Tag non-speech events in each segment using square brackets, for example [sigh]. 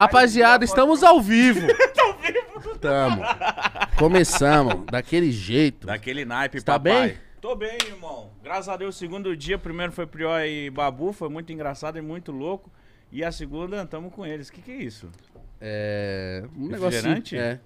Rapaziada, estamos ao vivo. [laughs] ao vivo. Tamo. Começamos, daquele jeito. Daquele naipe, tá papai. Bem? Tô bem, irmão. Graças a Deus, segundo dia, primeiro foi Prió e Babu, foi muito engraçado e muito louco. E a segunda, tamo com eles. O que que é isso? É... Um negócio... É.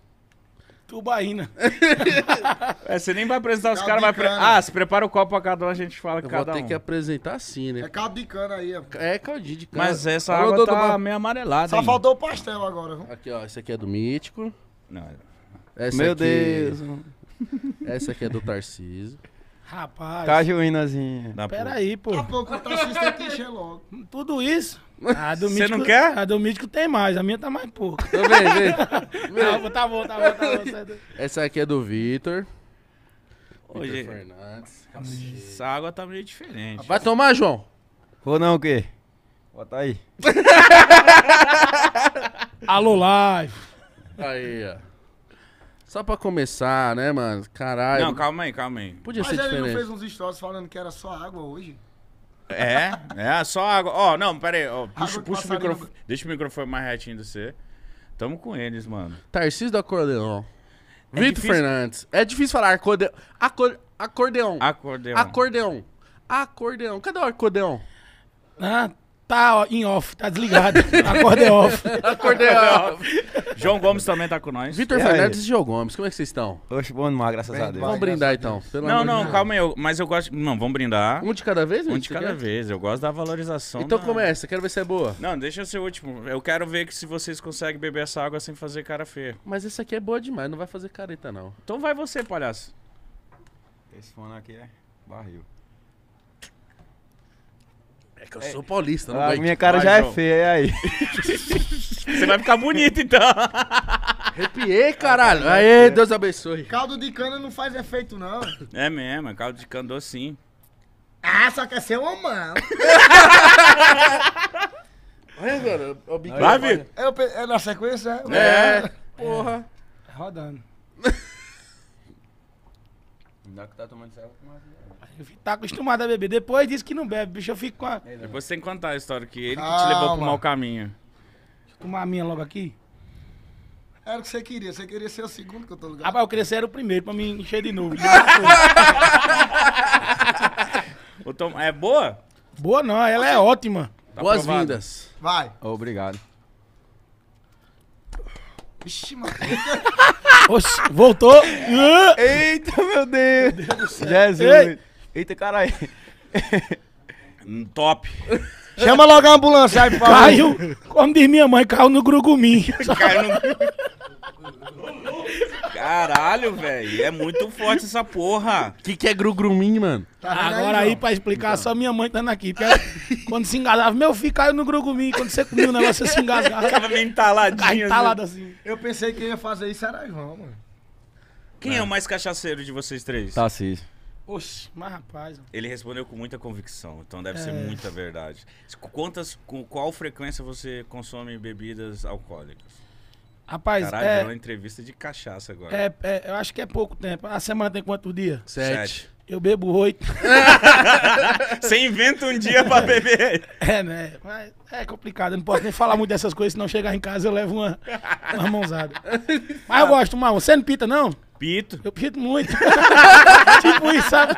Tubaína. [laughs] é, você nem vai apresentar os caras, mas. Pre... Ah, se prepara o copo pra cada um, a gente fala eu cada um. Tem que apresentar assim, né? É caldo é, de cana aí, É caldinho de cana. Mas essa Falou água tá meio amarelada. Só hein? faltou o pastel agora, Aqui, ó. Esse aqui é do Mítico. Não. Essa Meu aqui... Deus. Essa aqui é do Tarcísio. Rapaz. Cajuínazinha. Tá, Pera pô. aí, pô. Daqui a pouco o Tarcísio tem que encher logo. Tudo isso. A do Você mítico, não quer? A do mítico tem mais, a minha tá mais pouco. Então vem. Não, tá bom, tá bom, tá bom. [laughs] Essa aqui é do Vitor. Hoje. Fernandes. Essa água tá meio diferente. Vai tomar, João? Vou não, o quê? Bota aí. [laughs] Alô, live. Aí, ó. Só pra começar, né, mano? Caralho. Não, calma aí, calma aí. Podia Mas ser ele não fez uns stories falando que era só água hoje? É, é, só água. Ó, oh, não, pera aí. Oh, puxa, puxa o microfone. Deixa o microfone mais retinho do você. Tamo com eles, mano. Tarcísio do acordeão. É Vitor difícil... Fernandes. É difícil falar acorde... Acor... acordeão. Acordeão. Acordeão. Acordeão. Cadê o acordeão? Ah, Tá em off, tá desligado. Acordei off. [laughs] Acordei off. [laughs] João Gomes também tá com nós. Vitor Fernandes e João Gomes, como é que vocês estão? Oxe, bom demais, graças a Deus. Vamos brindar então. pelo Não, não, Deus. calma aí. eu- Mas eu gosto. Não, vamos brindar. Um de cada vez, Um de cada Quer? vez. Eu gosto da valorização. Então da- começa, quero ver se é boa. Não, deixa eu ser o último. Eu quero ver que se vocês conseguem beber essa água sem fazer cara feia. Mas essa aqui é boa demais, não vai fazer careta não. Então vai você, palhaço. Esse fone aqui é barril. É que eu sou paulista, não A minha cara Vai, já é feia, feia, aí? [laughs] Você vai ficar bonito, então. Arrepiei, caralho. Aê, Deus abençoe. Caldo de cana não faz efeito, não. É mesmo, é caldo de cana sim. Ah, só quer ser é uma mão. [laughs] Olha, cara, o bico. Vai, Vitor. pe- É na sequência? É, é. porra. É, rodando. Ainda que tá tomando cerveja, mas tá acostumado a beber. Depois disse que não bebe, bicho, eu fico com a. Depois você tem que contar a história que ele que te levou pro mau caminho. Deixa eu tomar a minha logo aqui. Era o que você queria. Você queria ser o segundo que eu tô ligado. Rapaz, eu queria ser o primeiro pra me encher de novo. [laughs] O Tom... É boa? Boa não, ela é ótima. Tá Boas-vindas. Vai. Obrigado. Vixe, mano. voltou. [laughs] Eita, meu Deus. Jesus. Ei. Eita, caralho. Top. Chama logo a ambulância aí, por Caiu, como diz minha mãe, caiu no grugumim. Caiu no... Caralho, velho. É muito forte essa porra. O que, que é grugumim, mano? Tá Agora aí, aí pra explicar, então. só minha mãe tá aqui. Quando se engasgava, meu filho caiu no grugumim. Quando você comia o negócio, você se engasgava. Tava meio entaladinho. entalado assim. Eu pensei que ia fazer isso era Ivan, mano. Quem é. é o mais cachaceiro de vocês três? Tá Tarcísio. Oxe, mas rapaz. Ele respondeu com muita convicção, então deve é. ser muita verdade. Quantas, com qual frequência você consome bebidas alcoólicas? Rapaz, Caralho, é... uma entrevista de cachaça agora. É, é, eu acho que é pouco tempo. A semana tem quantos dias? Sete. Sete. Eu bebo oito. [laughs] Você inventa um dia pra beber. [laughs] É, né? Mas é complicado. Eu não posso nem falar muito dessas coisas, senão chegar em casa eu levo uma, uma mãozada. Mas eu gosto, mal. Você não pita, não? Pito. Eu pito muito. [laughs] tipo isso, sabe?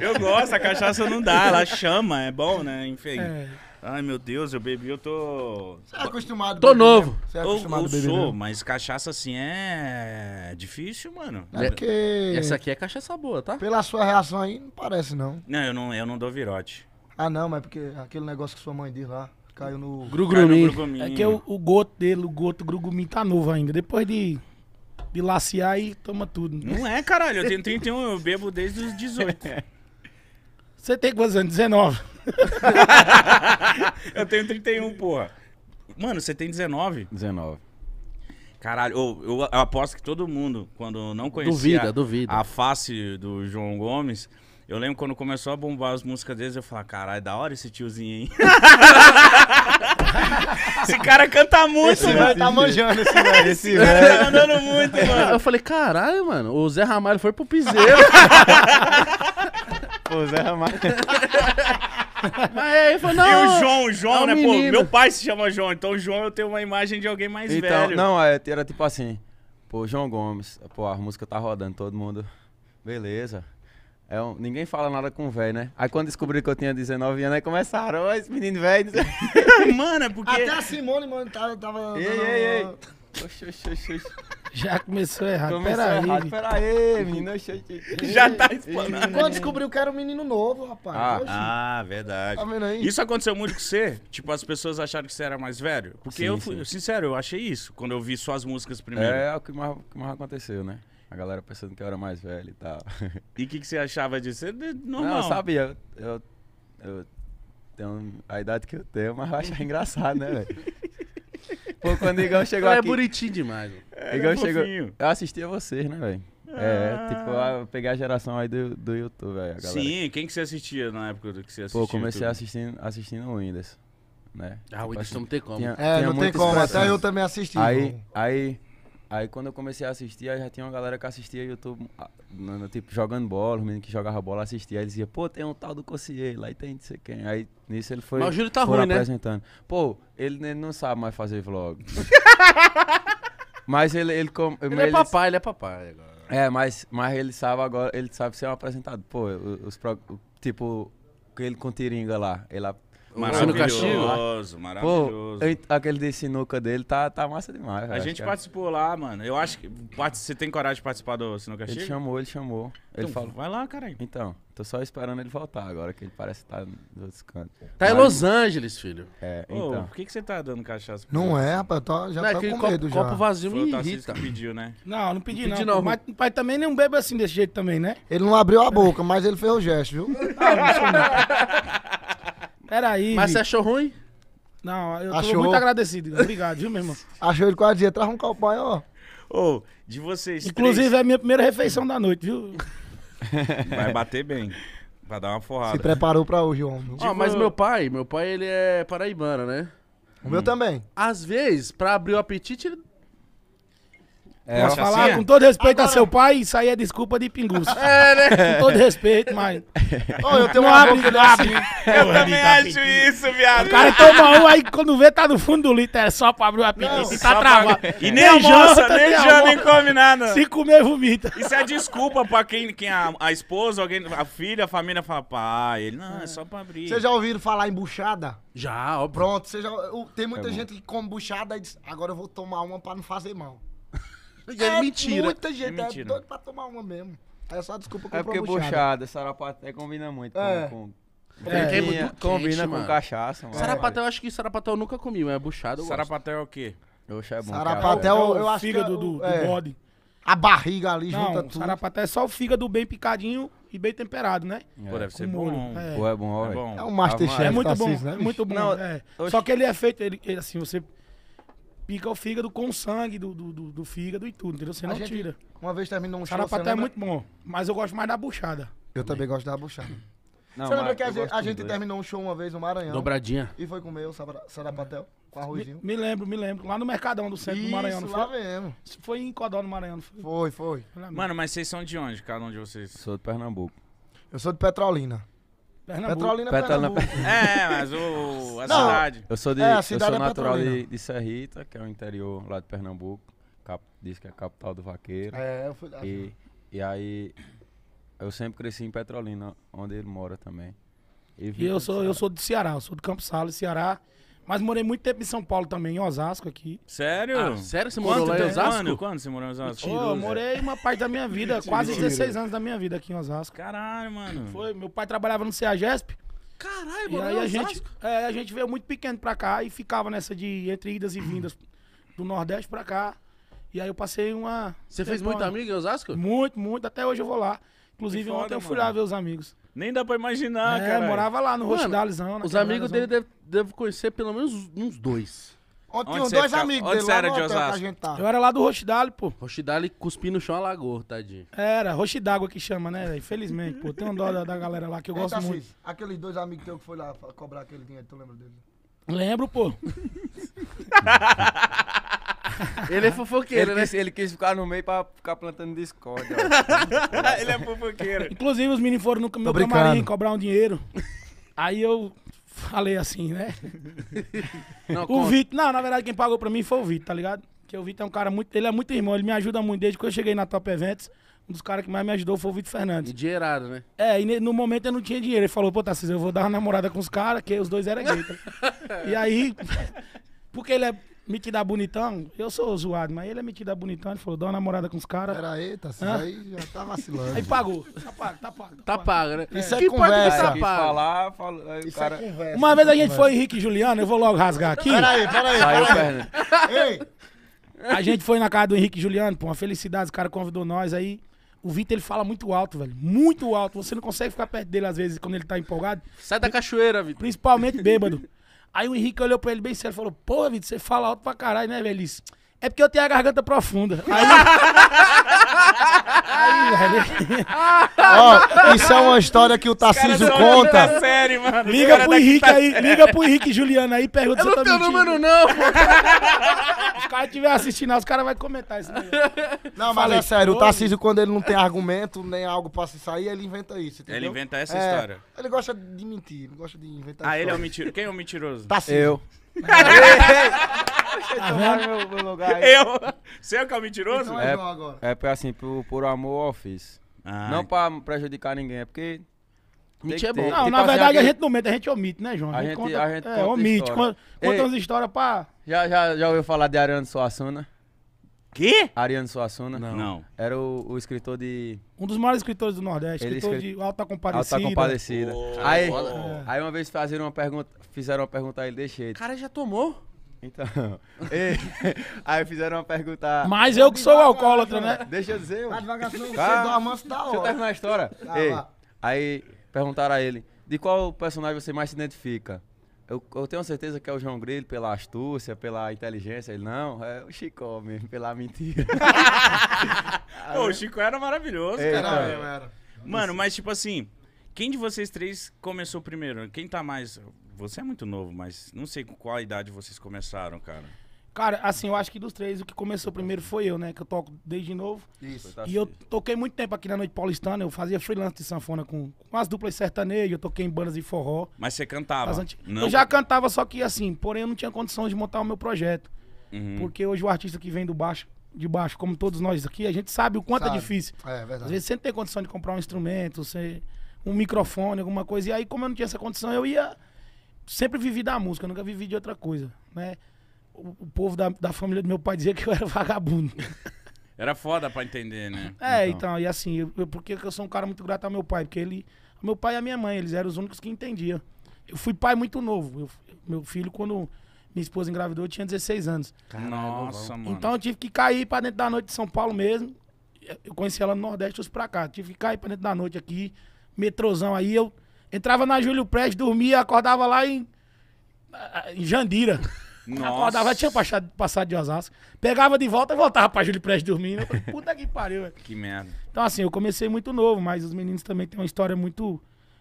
Eu gosto, a cachaça não dá, ela chama, é bom, né? Enfim. É. Ai, meu Deus, eu bebi, eu tô. Você é acostumado. Tô né? novo. Mesmo. Você é acostumado eu, eu beber, sou, né? mas cachaça assim é difícil, mano. É porque... Essa aqui é cachaça boa, tá? Pela sua reação aí, não parece, não. Não, eu não, eu não dou virote. Ah, não, mas é porque aquele negócio que sua mãe diz lá, caiu no... Grugumin. É que é o, o goto dele, o goto, Grugumim, grugumin tá novo ainda. Depois de... Bilaciar e toma tudo. Não é, caralho. Eu tenho 31, eu bebo desde os 18. [laughs] Você tem quantos anos? 19. [laughs] eu tenho 31, porra. Mano, você tem 19? 19. Caralho, eu, eu aposto que todo mundo, quando não conhecia duvida, duvida. a face do João Gomes, eu lembro quando começou a bombar as músicas deles, eu falei, caralho, é da hora esse tiozinho, hein? [laughs] esse cara canta muito, esse mano. tá manjando esse velho. Esse velho tá mandando muito, [laughs] mano. Eu falei, caralho, mano, o Zé Ramalho foi pro piseiro. [laughs] o Zé Ramalho. Mas aí ele falou, não. E o João, o João, é um né? Pô, meu pai se chama João, então o João eu tenho uma imagem de alguém mais então, velho. Não, é, era tipo assim, pô, João Gomes, pô, a música tá rodando, todo mundo. Beleza. É um, ninguém fala nada com o velho, né? Aí quando descobri que eu tinha 19 anos, aí começaram, esse menino velho. [laughs] mano, é porque. Até a Simone, mano, tava. tava ei, ei, ei. Oxi, oxi, oxi, Já começou errado. Começou pera errado. Aí. Pera oxi. menino. Já tá explanando. Quando descobriu que era um menino novo, rapaz. Ah, ah verdade. Tá vendo aí? Isso aconteceu muito com você? tipo, as pessoas acharam que você era mais velho? Porque sim, eu fui, sim. sincero, eu achei isso. Quando eu vi suas músicas primeiro. É, é o que mais, o que mais aconteceu, né? A galera pensando que eu era mais velho e tal. E o que, que você achava disso? É normal. Não, sabia. Eu, eu tenho a idade que eu tenho, mas eu achava engraçado, né, velho? [laughs] Pô, quando o Igão chegou é aqui... É bonitinho demais. É, Igão é chegou... Fofinho. Eu assistia vocês, né, velho? É, ah. tipo, eu peguei a geração aí do, do YouTube, velho. Sim, quem que você assistia na época do que você assistia? Pô, comecei assistindo, assistindo o Windows, né? Ah, o tipo Windows assim, não tem como. Tinha, é, tinha não tem como, até eu também assisti. Aí, aí Aí quando eu comecei a assistir, aí já tinha uma galera que assistia YouTube, tipo, jogando bola, os meninos que jogavam bola assistia, aí dizia, pô, tem um tal do Cossier, lá e tem não sei quem. Aí nisso ele foi. Mas o Júlio tá ruim, né? apresentando. né? Pô, ele, ele, não sabe mais fazer vlog. [laughs] mas ele. Ele, com, ele é papai, ele é papai agora. É, mas, mas ele sabe agora, ele sabe ser um apresentado. Pô, os, os tipo, ele com Tiringa lá, ele Maravilhoso, maravilhoso. Pô, eu, aquele de sinuca dele tá, tá massa demais. A gente cara. participou lá, mano. Eu acho que você tem coragem de participar do sinuca Ele chamou, ele chamou. Então, ele falou, vai lá, cara. Então, tô só esperando ele voltar agora, que ele parece estar tá nos outros cantos. Tá Mas... em Los Angeles, filho. É, Ô, então. por que, que você tá dando cachaça? É, tá- não é, rapaz, tô, já não, tá com copo, medo já. copo vazio Foi me irrita. Que pediu, né? Não, não pedi não. Pedi, não. Mas o pai também não bebe assim desse jeito também, né? Ele não abriu a boca, mas ele fez o gesto, viu? [laughs] Ah, não, não, não. Peraí. Mas você achou ruim? Não, eu Achou. tô muito agradecido. Obrigado, viu, meu irmão? [laughs] Achou ele quase dia, traz um calpanho, ó. Ô, de vocês Inclusive, é a minha primeira refeição da noite, viu? [laughs] vai bater bem. Vai dar uma forrada Se preparou pra hoje, homem. Ó, tipo, mas meu pai, meu pai, ele é paraibana, né? O meu hum. também. Às vezes, pra abrir o apetite, ele é, Posso é falar? Assim, é? com todo respeito agora... a seu pai, isso aí é desculpa de pinguço. [laughs] É, né? Com todo respeito, mas. Oh, eu tenho não uma abre, boca Eu tá também acho isso, viado. O cara toma um, aí quando vê, tá no fundo do litro. É só pra abrir o apetite e tá travado. Pra... E nem janta, nem janta, nem come nada. Se comer, vomita. Isso é desculpa pra quem, quem a, a esposa, alguém, a filha, a família fala, pai, ele, não, é, é só pra abrir. Vocês já ouviram falar em buchada? Já, ó. Pronto, já, tem é muita é gente que come buchada e diz, agora eu vou tomar uma pra não fazer mal é, é mentira. Muita gente, é, mentira. é doido pra tomar uma mesmo. É só desculpa com É porque é buchada, buchada sarapaté combina muito é. com... com... É, é, muito combina quente, com mano. cachaça, mano. Sarapatel, eu acho que sarapatel nunca comi, mas é buchado. Sarapatel é o quê? Oxe, é bom, sarapatel, é o fígado é do, do, é. bode. A barriga ali Não, junta tudo. Sarapatel é só o fígado bem picadinho e bem temperado, né? É. Pô, deve ser bom. É. Pô, é bom, ó, é bom. É um Masterchef, É muito bom, tá assim, né, muito bom. Não, é. Só que ele é feito, ele, assim, você pica o fígado com sangue do, do, do, do fígado e tudo, entendeu? Você não gente, tira. Uma vez terminou um Sarapaté Sarapatel é muito bom, mas eu gosto mais da buchada. Eu também, gosto da buchada. Não, você lembra que a, a gente terminou um show uma vez no Maranhão? Dobradinha. E foi comer o sarapatel com arrozinho. Me, me, lembro, me lembro. Lá no Mercadão do centro Isso, do Maranhão. Não foi? lá mesmo. Foi em Codó, no Maranhão. Foi? foi, foi. Mano, mas vocês são de onde, cada um de vocês? Sou de Pernambuco. Eu sou de Petrolina. Pernambuco. Petrolina, Petrolina Pernambuco. É, mas o, a Não, cidade. Eu sou, de, é, eu sou é natural de, de Serrita, que é o interior lá de Pernambuco. Cap, diz que é a capital do vaqueiro. É, eu fui lá. E, e aí, eu sempre cresci em Petrolina, onde ele mora também. E, e eu, sou, eu sou de Ceará, eu sou de Campos Sales, Ceará. Mas morei muito tempo em São Paulo também, em Osasco aqui. Sério? Ah, sério? Você morou lá em Osasco? Quando? Quando você morou em Osasco? eu morei uma parte da minha vida, [laughs] quase 16 anos da minha vida aqui em Osasco. Caralho, mano. Foi, meu pai trabalhava no CEAGESP. Caralho, mano! e aí a gente, é, a gente veio muito pequeno pra cá e ficava nessa de entre idas e vindas do Nordeste pra cá. E aí eu passei uma... Você fez muito amigo em Osasco? Muito, muito. Até hoje eu vou lá. Inclusive, foda, ontem eu fui mano. lá ver os amigos. Nem dá pra imaginar, é, cara. morava lá no Rochidalizão Os amigos dele devem deve conhecer pelo menos uns dois. Ontem tinha dois amigos Onde dele era de hotel tá. Eu era lá do Rochidale, pô. Rochidale cuspindo no chão a lagoa, tadinho. Era, roche d'água que chama, né? Infelizmente, pô. Tem um dó da, da galera lá que eu Eita, gosto muito. X, aqueles dois amigos teus que foi lá cobrar aquele dinheiro, tu lembra dele? Lembro, pô. [laughs] [laughs] [laughs] Ele é fofoqueiro, ele né? Quis, ele quis ficar no meio pra ficar plantando discórdia. [laughs] ele é fofoqueiro. Inclusive, os meninos foram no meu camarim cobrar um dinheiro. Aí eu falei assim, né? Não, o conta. Vitor, não, na verdade, quem pagou pra mim foi o Vitor, tá ligado? Porque o Vitor é um cara muito. Ele é muito irmão, ele me ajuda muito desde que eu cheguei na Top Events. Um dos caras que mais me ajudou foi o Vitor Fernandes. Dinheirado, né? É, e no momento eu não tinha dinheiro. Ele falou, pô, Tarcísio, eu vou dar uma namorada com os caras, que os dois eram gay. Tá? [laughs] e aí, porque ele é metida bonitão. Eu sou zoado, mas ele é metida bonitão. Ele falou, dá uma namorada com os caras. Era aí, tá assim, aí já tá vacilando. Aí pagou. Tá pago, tá pago. Tá, tá pago, né? É. Isso é que conversa. Que pago. Falar, fala, aí Isso é cara... é conversa. Uma vez a gente foi Henrique e Juliano, eu vou logo rasgar aqui. Peraí, aí, peraí. aí, Ei! A gente foi na casa do Henrique e Juliano, pô, uma felicidade, o cara convidou nós aí. O Vitor, ele fala muito alto, velho. Muito alto. Você não consegue ficar perto dele, às vezes, quando ele tá empolgado. Sai da cachoeira, Vitor. Principalmente bêbado. Aí o Henrique olhou pra ele bem sério e falou: Pô, Vitor, você fala alto pra caralho, né, velhice? É porque eu tenho a garganta profunda. [laughs] Aí. aí velho. isso é uma história que o Tarcísio conta. Série, mano. Liga pro Henrique tá aí, sério. liga pro Henrique e Juliana aí, pergunta se eu tô mentindo. Não tenho número não, pô. [laughs] Os caras estiver assistindo, os caras vão comentar isso. Não, mas Falei, é sério, o Tarcísio quando ele não tem argumento nem algo pra se sair, ele inventa isso, entendeu? Ele inventa essa é, história. Ele gosta de mentir, ele gosta de inventar Ah, ele é o um mentiroso. Quem é o um mentiroso? Tarcísio. Eu. [laughs] Tá tomaram meu, meu lugar aí. Eu? Você é o que é o mentiroso? Então é, é porque é assim, por, por amor ao fiz. não pra prejudicar ninguém, é porque. Mentir é bom. Não, tipo na assim, verdade a gente não mente, a gente omite, né, João? A, a gente, conta, a gente é, conta omite, história. conta, Ei, umas histórias pra. Já, já, já ouviu falar de Ariano Suassuna? Que? Ariano Suassuna? Não. não. Era o, o, escritor de. Um dos maiores escritores do Nordeste, Ele escritor de Alta Compadecida. Alta Compadecida. Oh, aí, aí uma vez fizeram uma pergunta, fizeram uma pergunta a ele, deixei. O cara já tomou? Então. [laughs] E, [laughs] aí fizeram uma pergunta. Mas eu que sou alcoólatra, né? Deixa eu dizer. Vai você ah, dá uma da hora. Deixa eu terminar a história. Ah, Ei, aí perguntaram a ele: de qual personagem você mais se identifica? Eu, eu, tenho certeza que é o João Grilo pela astúcia, pela inteligência. Ele, não, é o Chico mesmo, pela mentira. [laughs] Pô, o Chico era maravilhoso, Ei, cara. Era. Mano, mas tipo assim, quem de vocês três começou primeiro? Quem tá mais você é muito novo, mas não sei com qual idade vocês começaram, cara. Cara, assim, eu acho que dos três, o que começou primeiro foi eu, né? Que eu toco desde novo. Isso. Tá e eu toquei muito tempo aqui na Noite Paulistana. Eu fazia freelance de sanfona com, com as duplas sertanejas. Eu toquei em bandas de forró. Mas você cantava? não. Eu já cantava, só que assim, porém eu não tinha condição de montar o meu projeto. Uhum. Porque hoje o artista que vem do baixo, de baixo, como todos nós aqui, a gente sabe o quanto é sabe. é difícil. É, verdade. Às vezes você não tem condição de comprar um instrumento, você, um microfone, alguma coisa. E aí, como eu não tinha essa condição, eu ia sempre vivi da música, nunca vivi de outra coisa, né? O, o povo da, da família do meu pai dizia que eu era [laughs] vagabundo. Era foda pra entender, né? É, então, então e assim, eu, eu, porque eu sou um cara muito grato ao meu pai, porque ele. Meu pai e a minha mãe, eles eram os únicos que entendiam. Eu fui pai muito novo. Eu, meu filho, quando minha esposa engravidou, eu tinha 16 anos. Nossa, mano. Então eu tive que cair pra dentro da noite de São Paulo mesmo. Eu conheci ela no Nordeste, os pra cá. Tive que cair pra dentro da noite aqui, metrozão. Aí eu Entrava na Júlio Prestes, dormia, acordava lá em, em Jandira. Nossa. Acordava, tinha passado, passado de Osasco. Pegava de volta e voltava pra Júlio Prestes dormindo. puta que pariu, velho. Que merda. Então, assim, eu comecei muito novo, mas os meninos também têm uma história muito,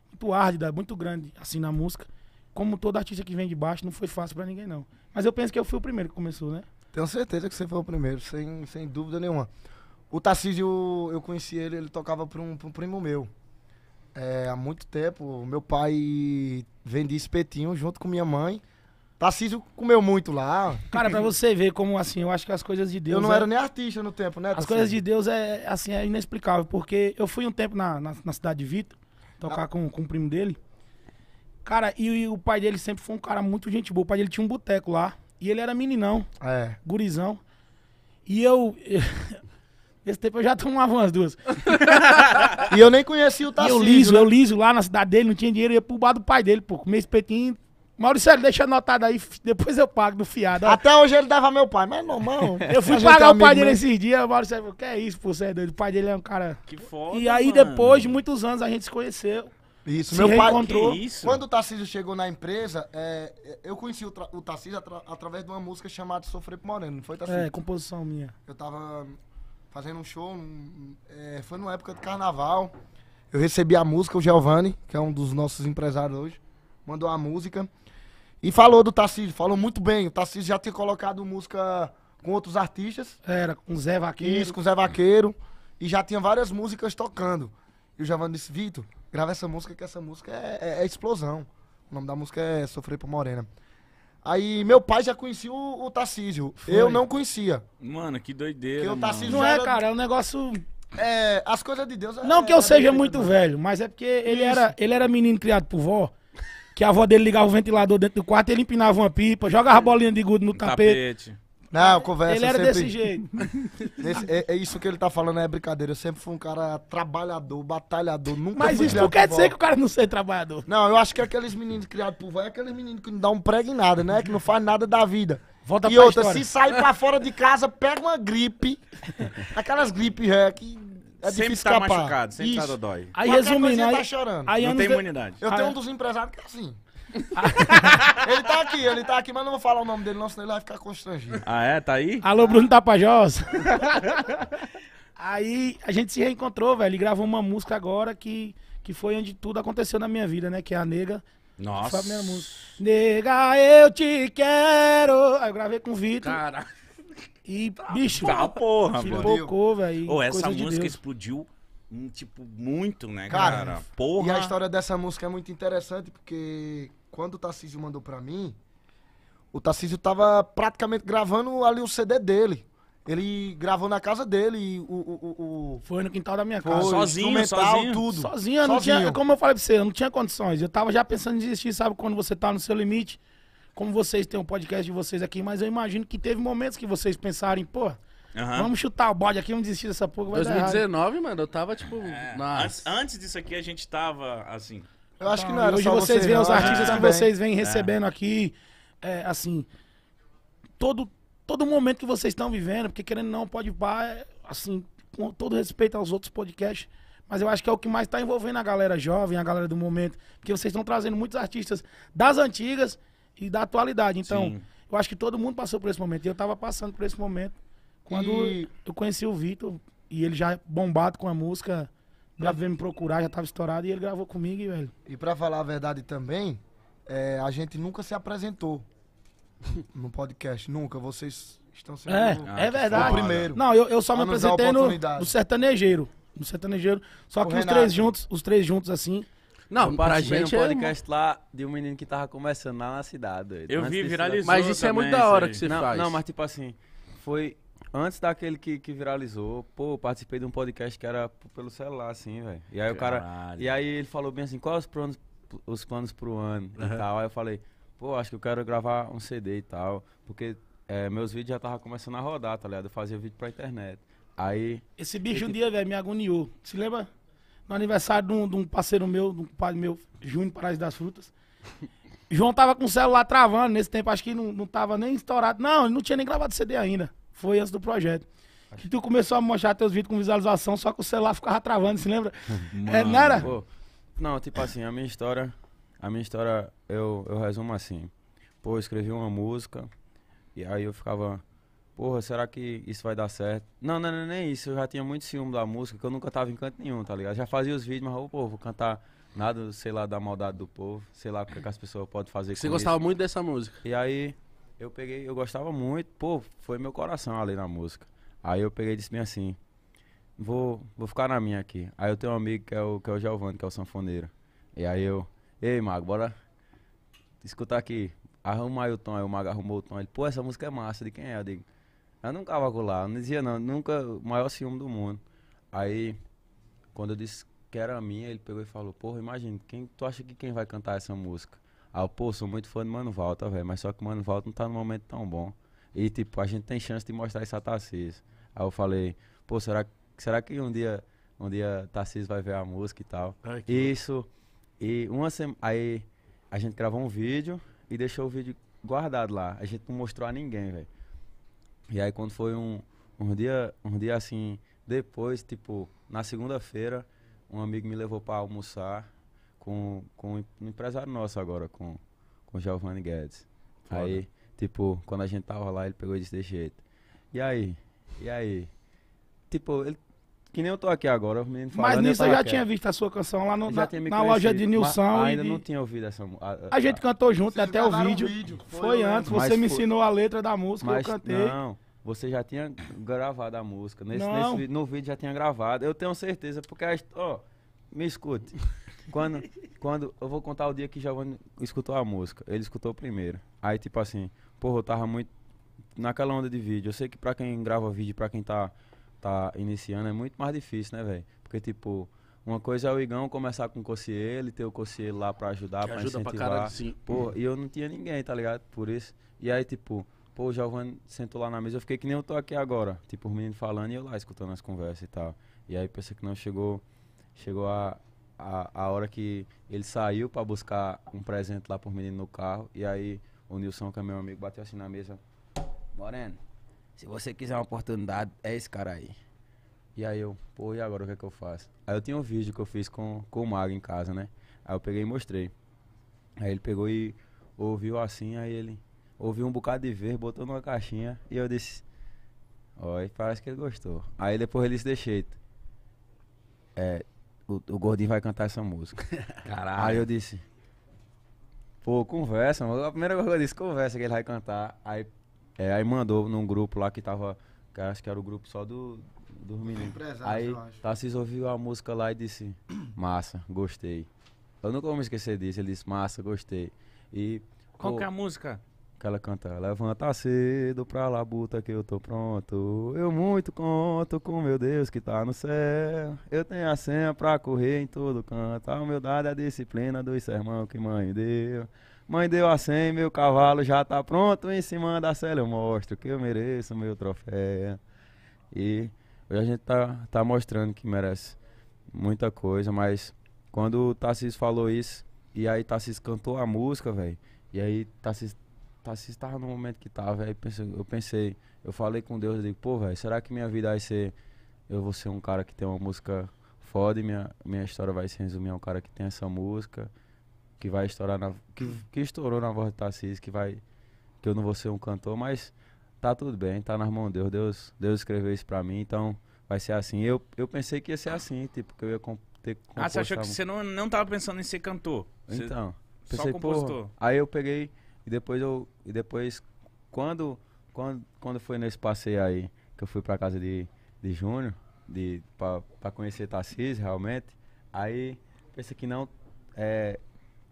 muito árdida, muito grande, assim, na música. Como todo artista que vem de baixo, não foi fácil pra ninguém, não. Mas eu penso que eu fui o primeiro que começou, né? Tenho certeza que você foi o primeiro, sem, sem dúvida nenhuma. O Tarcísio, eu conheci ele, ele tocava pra um, pra um primo meu é, há muito tempo. Meu pai vendia espetinho junto com minha mãe. Tarcísio comeu muito lá. Cara, pra você ver como assim, eu acho que as coisas de Deus. Eu não é... era nem artista no tempo, né? Tarcísio? As coisas de Deus é assim, é inexplicável, porque eu fui um tempo na, na, na cidade de Vitor, tocar ah. com, com o primo dele. Cara, e, e, o pai dele sempre foi um cara muito gente boa. O pai dele tinha um boteco lá. E ele era meninão. É. Gurizão. E eu. [laughs] esse tempo eu já tomava umas duas. [laughs] e eu nem conhecia o Tarcísio. E eu liso, né? eu liso lá na cidade dele, não tinha dinheiro, ia pro bar do pai dele, pô, comer espetinho. Maurício, deixa anotado aí, depois eu pago do fiado. Até hoje ele dava meu pai, mas normal. eu fui pagar é o pai dele mesmo. Né? esses dias, o Maurício falou, que é isso, pô, você é doido. O pai dele é um cara... Que foda, E aí mano. depois de muitos anos a gente se conheceu. Isso, se meu pai encontrou. Quando o Tarcísio chegou na empresa, é, eu conheci o, o Tarcísio atra através de uma música chamada Sofrer por Moreno, não foi, Tarcísio? É, composição minha. Eu tava fazendo um show. Um, é, foi numa época do carnaval. Eu recebi a música, o Giovanni, que é um dos nossos empresários hoje, mandou a música. E falou do Tarcísio, falou muito bem. O Tarcísio já tinha colocado música com outros artistas. Era, com Zé Vaqueiro. Isso, com Zé Vaqueiro. E já tinha várias músicas tocando. E o Giovanni disse, Vitor, grava essa música, que essa música é, é, é explosão. O nome da música é Sofrer por Morena. Aí meu pai já conhecia o, o Tarcísio. Foi. Eu não conhecia. Mano, que doideira. Porque o Tarcísio Não é, cara, é um negócio. É, as coisas de Deus. É- não é, que eu é seja doideira, muito né? velho, mas é porque ele era, ele era menino criado por vó. Que a avó dele ligava o ventilador dentro do quarto, ele empinava uma pipa, jogava bolinha de gude no, no tapete. tapete. Não, conversa. Ele era sempre... desse jeito. [laughs] Esse, é, é, isso que ele tá falando é brincadeira. Eu sempre fui um cara trabalhador, batalhador. Nunca Mas isso não quer dizer que o cara não seja trabalhador. Não, eu acho que aqueles meninos criados por vai é aqueles meninos que não dá um prego em nada, né? Que não faz nada da vida. Volta e outra, história. se sair pra fora de casa, pega uma gripe. Aquelas gripes é, que é sempre difícil tá escapar. machucado, sempre tá Isso. tá dodói. Aí resumindo, aí, tá chorando. Aí, não tem imunidade. Eu tenho ah, um dos é. empresários que é assim. [laughs] ele tá aqui, ele tá aqui, mas não vou falar o nome dele, não, senão ele vai ficar constrangido. Ah, é? Tá aí? Alô, Bruno ah. Tapajós. [laughs] aí a gente se reencontrou, velho, e gravou uma música agora que, que foi onde tudo aconteceu na minha vida, né? Que é a Nega. Nossa. Foi a primeira música. Nega, eu te quero. Aí eu gravei com o Vitor. Caralho. E, [laughs] tá bicho, tá, porra, pipocou, velho. Oh, essa música de explodiu hum, tipo, muito, né, cara? cara? Porra. E a história dessa música é muito interessante, porque quando o Tarcísio mandou para mim, o Tarcísio tava praticamente gravando ali o CD dele. Ele gravou na casa dele o. o, o, Foi no quintal da minha casa. Foi, sozinho, sozinho. tudo. Sozinho, eu não sozinho. tinha. Como eu falei pra você, eu não tinha condições. Eu tava já pensando em desistir, sabe? Quando você tá no seu limite. Como vocês têm um podcast de vocês aqui, mas eu imagino que teve momentos que vocês pensarem, pô, Uhum. Vamos chutar o bode aqui, vamos desistir dessa porra. 2019, mano, eu tava tipo. É, antes, antes disso aqui, a gente tava assim. Eu acho que não então, era. Hoje vocês veem os artistas que vocês vêm recebendo é. aqui, é, assim, todo, todo momento que vocês estão vivendo, porque querendo não, pode pá, é, assim, com todo respeito aos outros podcasts, mas eu acho que é o que mais está envolvendo a galera jovem, a galera do momento, porque vocês estão trazendo muitos artistas das antigas e da atualidade. Então, Sim. eu acho que todo mundo passou por esse momento. E eu estava passando por esse momento quando e... eu conheci o Vitor e ele já bombado com a música já veio me procurar, já tava estourado e ele gravou comigo, velho. E pra falar a verdade também, é, a gente nunca se apresentou [laughs] no podcast. Nunca. Vocês estão sendo é, o, é verdade. o primeiro. Não, eu, eu só me apresentei no, no sertanejeiro. No sertanejeiro. Só que os três juntos, os três juntos assim. Não, para a é gente um é podcast lá de um menino que tava começando lá na cidade. Eu vi, é viralizou. Mas isso é muito da hora que você Não, faz. não, mas tipo assim, foi Antes daquele que, que viralizou, pô, participei de um podcast que era pelo celular, assim, velho. E aí Caralho. o cara. E aí ele falou bem assim, quais os planos, os planos pro ano uhum. e tal. Aí eu falei, pô, acho que eu quero gravar um CD e tal. Porque é, meus vídeos já tava começando a rodar, tá ligado? Eu fazia vídeo pra internet. Aí. Esse bicho um dia, velho, me agoniou. Se lembra? No aniversário de um, de um parceiro meu, de um pai meu, Júnior Paraíso das Frutas. João tava com o celular travando, nesse tempo acho que não, não tava nem estourado. Não, ele não tinha nem gravado CD ainda foi antes do projeto. que tu começou a mostrar teus vídeos com visualização, só que o celular ficava travando, se lembra? [laughs] Mano, é, não era? Pô, não, tipo assim, a minha história, a minha história, eu, eu resumo assim. Pô, eu escrevi uma música, e aí eu ficava, porra, será que isso vai dar certo? Não, não, não, nem isso. Eu já tinha muito ciúme da música, que eu nunca tava em canto nenhum, tá ligado? Já fazia os vídeos, mas, oh, pô, vou cantar nada, sei lá, da maldade do povo, sei lá o que, é as pessoas podem fazer Você com Você gostava isso. muito dessa música? E aí, eu peguei, eu gostava muito, pô, foi meu coração ali na música. Aí eu peguei e disse bem assim, vou, vou ficar na minha aqui. Aí eu tenho um amigo que é o, que é o Giovanni, que é o sanfoneiro. E aí eu, ei, Mago, bora escutar aqui. Arruma aí o tom, aí o Mago arrumou o tom. Ele, pô, essa música é massa, de quem é? Eu digo, eu nunca lá não dizia não, nunca, o maior ciúme do mundo. Aí, quando eu disse que era minha, ele pegou e falou, porra, imagina, quem, tu acha que quem vai cantar essa música? Aí eu, pô, sou muito fã do Mano Volta, velho, mas só que o Mano Volta não tá num momento tão bom. E, tipo, a gente tem chance de mostrar isso a Tarcísio. Aí eu falei, pô, será, será que um dia, um dia Tarcísio vai ver a música e tal? Ai, isso. E uma semana. Aí a gente gravou um vídeo e deixou o vídeo guardado lá. A gente não mostrou a ninguém, velho. E aí quando foi um, um dia, um dia assim, depois, tipo, na segunda-feira, um amigo me levou para almoçar com, com um empresário nosso agora, com, com o Giovanni Guedes. Foda. Aí, tipo, quando a gente tava lá, ele pegou e disse desse jeito. E aí? E aí? Tipo, ele que nem eu tô aqui agora, falando. Mas nisso eu, eu já aqui. tinha visto a sua canção lá no, na, na, loja de Nilson. Ainda de... não tinha ouvido essa música. A, gente cantou junto, né, até o vídeo. vídeo. Foi, foi antes, você foi... me ensinou a letra da música, mas eu cantei. Não, você já tinha gravado a música. Nesse, nesse, no vídeo já tinha gravado. Eu tenho certeza, porque, ó, me escute. Quando, quando eu vou contar o dia que Giovanni escutou a música, ele escutou primeiro. Aí, tipo assim, porra, eu tava muito naquela onda de vídeo. Eu sei que pra quem grava vídeo, pra quem tá, tá iniciando, é muito mais difícil, né, velho? Porque, tipo, uma coisa é o Igão começar com o ele ter o Cossiello lá pra ajudar, que pra ajuda incentivar. Pra caralho, sim. e eu não tinha ninguém, tá ligado? Por isso. E aí, tipo, pô, o Giovanni sentou lá na mesa, eu fiquei que nem eu tô aqui agora. Tipo, os meninos falando e eu lá escutando as conversas e tal. E aí, pensa que não chegou, chegou a, a, a hora que ele saiu para buscar um presente lá pro menino no carro. E aí o Nilson, que é meu amigo, bateu assim na mesa. Moreno, se você quiser uma oportunidade, é esse cara aí. E aí eu, pô, e agora o que é que eu faço? Aí eu tinha um vídeo que eu fiz com, com o Mago em casa, né? Aí eu peguei e mostrei. Aí ele pegou e ouviu assim, aí ele ouviu um bocado de ver botou numa caixinha e eu disse, ó, parece que ele gostou. Aí depois ele disse, deixei. É, o, o Gordinho vai cantar essa música. [laughs] Caralho. Aí eu disse, pô, conversa, mano. A primeira coisa que eu disse, conversa que ele vai cantar. Aí, é, aí mandou num grupo lá que tava, que acho que era o grupo só do, do meninos. Aí Tarcísio ouviu a música lá e disse, [clears throat] massa, gostei. Eu nunca vou me esquecer disso, ele disse, massa, gostei. E... Qual pô, que é a música? que ela canta. Levanta cedo pra labuta que eu tô pronto. Eu muito conto com meu Deus que tá no céu. Eu tenho a senha pra correr em todo canto. A humildade é a disciplina dos sermão que mãe deu. Mãe deu a senha, meu cavalo já tá pronto. Em cima da cela eu mostro que eu mereço meu troféu. E hoje a gente tá, tá mostrando que merece muita coisa, mas quando o falou isso, e aí Tassis cantou a música, velho. E aí Tassis taxista tá, tava no momento que tava. Aí pensei, eu pensei, eu falei com Deus, eu digo, pô, velho, será que minha vida vai ser. Eu vou ser um cara que tem uma música foda e minha, minha história vai se resumir a um cara que tem essa música, que vai estourar na. que, que estourou na voz do Tarcísio que vai. que eu não vou ser um cantor, mas tá tudo bem, tá nas mãos de Deus. Deus, Deus escreveu isso pra mim, então vai ser assim. Eu, eu pensei que ia ser assim, tipo, que eu ia ter Ah, você achou que você não, não tava pensando em ser cantor? Então. pensei, só compositor. Aí eu peguei e depois eu. E depois, quando, quando, quando foi nesse passeio aí, que eu fui pra casa de, de Júnior, de, pra, pra conhecer Tarcísio realmente, aí pensei que não. É,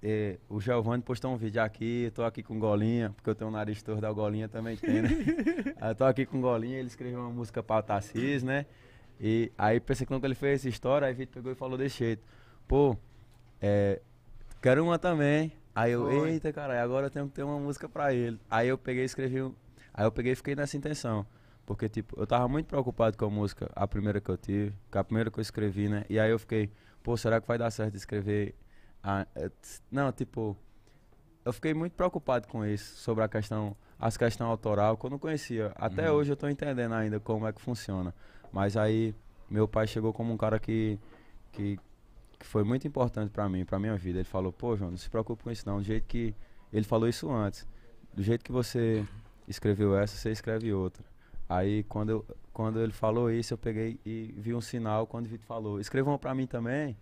é, o Giovanni postou um vídeo aqui, eu tô aqui com golinha, porque eu tenho um nariz torto, da golinha também tem, né? [laughs] eu tô aqui com golinha, ele escreveu uma música pra Tarcísio, né? E aí pensei que quando ele fez essa história, aí Vitor pegou e falou desse jeito. Pô, é, quero uma também. Aí eu, Foi. eita, caralho, agora eu tenho que ter uma música pra ele. Aí eu peguei e escrevi. Um... Aí eu peguei e fiquei nessa intenção. Porque, tipo, eu tava muito preocupado com a música, a primeira que eu tive, com a primeira que eu escrevi, né? E aí eu fiquei, pô, será que vai dar certo escrever? A... Eh, não, tipo, eu fiquei muito preocupado com isso, sobre a questão, as questões autoral, que eu não conhecia. Até uhum. hoje eu tô entendendo ainda como é que funciona. Mas aí, meu pai chegou como um cara que, que que foi muito importante para mim, para minha vida. Ele falou: "Pô, João, não se preocupe com isso não, do jeito que ele falou isso antes. Do jeito que você escreveu essa, você escreve outra". Aí quando eu, quando ele falou isso, eu peguei e vi um sinal quando ele falou: "Escreva uma para mim também".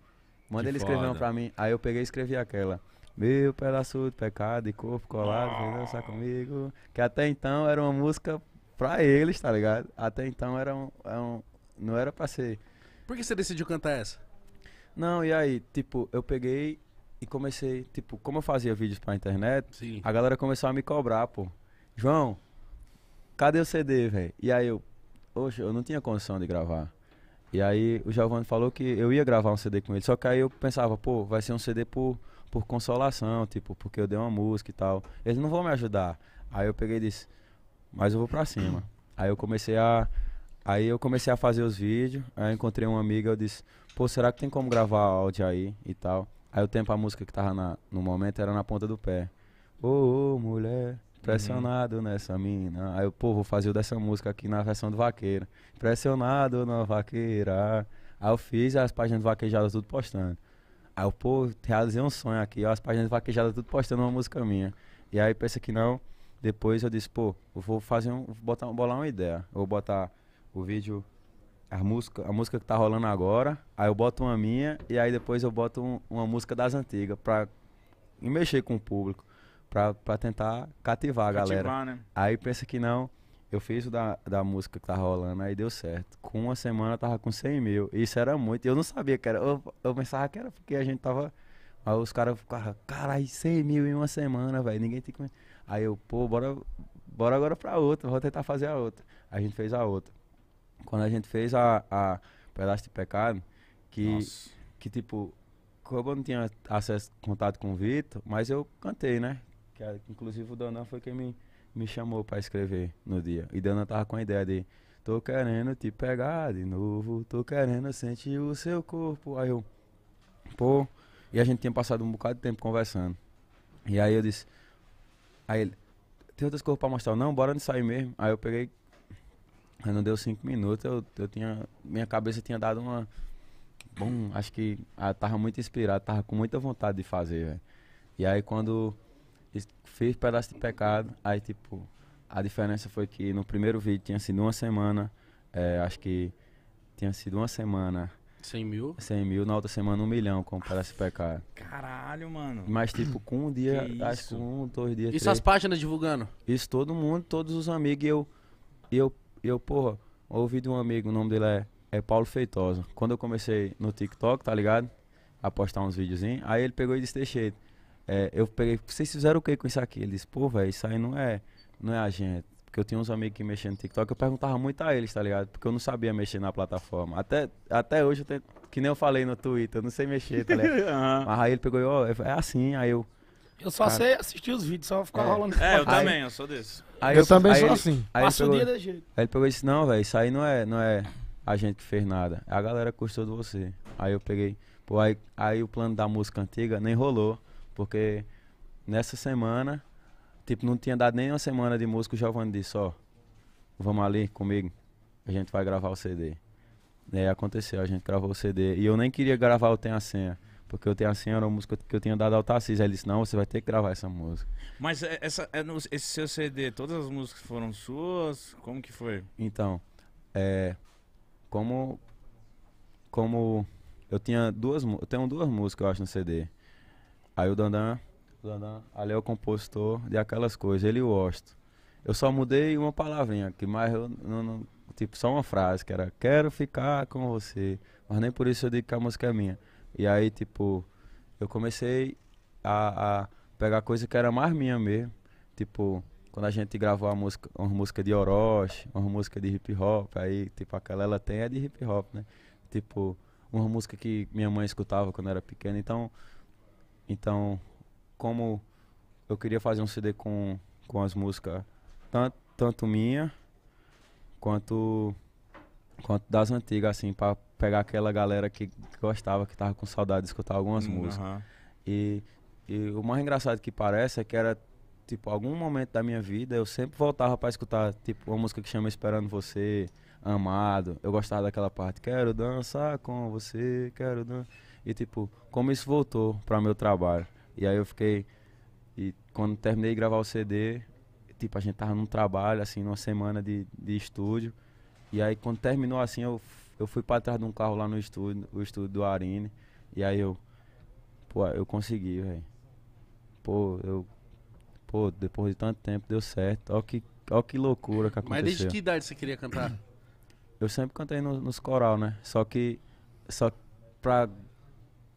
Manda que ele escrever uma para mim. Aí eu peguei e escrevi aquela. Meu pedaço de pecado e corpo colado, vem dançar comigo. Que até então era uma música pra eles, tá ligado? Até então era um, era é um não era pra ser. Por que você decidiu cantar essa? Não, e aí, tipo, eu peguei e comecei, tipo, como eu fazia vídeos pra internet, Sim. a galera começou a me cobrar, pô. João, cadê o CD, velho? E aí eu, oxe, eu não tinha condição de gravar. E aí o Giovanni falou que eu ia gravar um CD com ele, só que aí eu pensava, pô, vai ser um CD por, por consolação, tipo, porque eu dei uma música e tal. Eles não vão me ajudar. Aí eu peguei e disse, mas eu vou pra cima. Aí eu comecei a Aí eu comecei a fazer os vídeos, aí eu encontrei uma amiga, eu disse, pô, será que tem como gravar áudio aí e tal? Aí o tempo, a música que tava na, no momento era na ponta do pé. Ô, oh, oh, mulher, impressionado uhum. nessa mina. Aí eu, pô, vou fazer o dessa música aqui na versão do vaqueira. Impressionado na vaqueira. Aí eu fiz as páginas vaquejadas tudo postando. Aí eu, pô, realizei um sonho aqui, ó, as páginas vaquejadas tudo postando uma música minha. E aí pensa que não. Depois eu disse, pô, eu vou fazer um. Vou botar, bolar uma ideia. Eu vou botar o vídeo, a música, a música que tá rolando agora, aí eu boto uma minha e aí depois eu boto um, uma música das antigas pra mexer com o público, pra, pra tentar cativar a cativar, galera. Né? Aí pensa que não, eu fiz o da, da música que tá rolando, aí deu certo. Com uma semana eu tava com 100 mil, isso era muito, eu não sabia que era, eu, eu pensava que era porque a gente tava... Aí os caras ficaram, caralho, 100 mil em uma semana, velho, ninguém tem que... Aí eu, pô, bora, bora agora pra outra, vou tentar fazer a outra. Aí a gente fez a outra quando a gente fez a, a Pedaço de Pecado, que, que tipo, como eu não tinha acesso, contato com o Vitor, mas eu cantei, né? Que, inclusive o Danan foi quem me, me chamou pra escrever no dia. E Danan tava com a ideia de. Tô querendo te pegar de novo, tô querendo sentir o seu corpo. Aí eu, pô, e a gente tinha passado um bocado de tempo conversando. E aí eu disse, aí ele, tem outras coisas pra mostrar? Não, bora não sair mesmo. Aí eu peguei, Aí não deu cinco minutos, eu, eu tinha. Minha cabeça tinha dado uma. Bom, acho que eu ah, tava muito inspirado, tava com muita vontade de fazer, velho. E aí quando fiz pedaço de pecado, aí tipo, a diferença foi que no primeiro vídeo tinha sido uma semana, é, acho que tinha sido uma semana. 100 mil? 100 mil, na outra semana um milhão, como parece pecar. Caralho, mano. Mas tipo, com um dia, que acho que um, dois dias. Isso três. as páginas divulgando? Isso todo mundo, todos os amigos. E eu, eu eu, porra, ouvi de um amigo, o nome dele é, é Paulo Feitosa. Quando eu comecei no TikTok, tá ligado? A postar uns videozinhos, aí ele pegou e disse, Teixeira, é, eu peguei, vocês fizeram o que com isso aqui? Ele disse, pô, velho, isso aí não é, não é a gente. Porque eu tinha uns amigos que mexiam no TikTok, eu perguntava muito a eles, tá ligado? Porque eu não sabia mexer na plataforma. Até, até hoje, eu tenho, que nem eu falei no Twitter, eu não sei mexer, tá ligado? uhum. [laughs] Mas aí ele pegou e, ó, é, é assim, aí eu... Eu só cara, sei assistir os vídeos, só ficar é, rolando. É, eu aí, também, eu sou desse. Aí eu, eu também aí sou ele, assim. Aí Passa o dia da jeito. Aí ele pegou e disse, não, velho, isso aí não é, não é a gente que fez nada. É a galera que gostou de você. Aí eu peguei. Pô, aí, aí o plano da música antiga nem rolou. Porque nessa semana, tipo, não tinha dado nem uma semana de música, o Giovanni disse, ó, vamos ali comigo, a gente vai gravar o CD. E aí aconteceu, a gente gravou o CD. E eu nem queria gravar o Tem a Senha. Porque eu tenho assim, era uma música que eu tinha dado ao Tarcísio. Aí ele disse, não, você vai ter que gravar essa música. Mas é, essa, é esse seu CD, todas as músicas foram suas? Como que foi? Então, é, como, como eu tinha duas, eu tenho duas músicas, eu acho, no CD. Aí o Dandan, o Dandan ali é o compositor de aquelas coisas, ele e o Osto. Eu só mudei uma palavrinha, que mais eu não, não, tipo, só uma frase, que era quero ficar com você. Mas nem por isso eu digo que a música é minha. E aí, tipo, eu comecei a, a pegar coisa que era mais minha mesmo. Tipo, quando a gente gravou a música, uma música de Orochi, uma música de hip hop, aí, tipo, aquela ela tem é de hip hop, né? Tipo, uma música que minha mãe escutava quando era pequena. Então, então como eu queria fazer um CD com, com as músicas, tanto, tanto minha quanto, quanto das antigas, assim, para pegar aquela galera que gostava, que tava com saudade de escutar algumas hum, músicas. e, e, o mais engraçado que parece é que era, tipo, algum momento da minha vida eu sempre voltava para escutar, tipo, uma música que chama Esperando Você, Amado. Eu gostava daquela parte, quero dançar com você, quero dançar. E, tipo, como isso voltou para meu trabalho. E aí eu fiquei. E quando terminei de gravar o CD, tipo, a gente tava num trabalho, assim, numa semana de, de estúdio. E aí quando terminou assim, eu eu fui pra trás de um carro lá no estúdio, o estúdio do Arine. E aí eu. Pô, eu consegui, velho. Pô, eu. Pô, depois de tanto tempo deu certo. Ó que, ó que loucura que aconteceu. Mas desde que idade você queria cantar? Eu sempre cantei no, nos coral, né? Só que. Só pra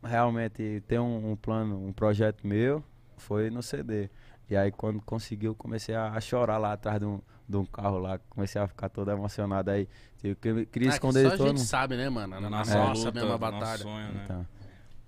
realmente ter um, um, plano, um projeto meu, foi no CD. E aí quando consegui, eu comecei a, a chorar lá atrás de um, de um carro lá, comecei a ficar todo emocionado aí. queria ah, esconder ah, com Só a gente sabe, né, mano? Na nossa, é. luta, mesma batalha. Sonho, né? então.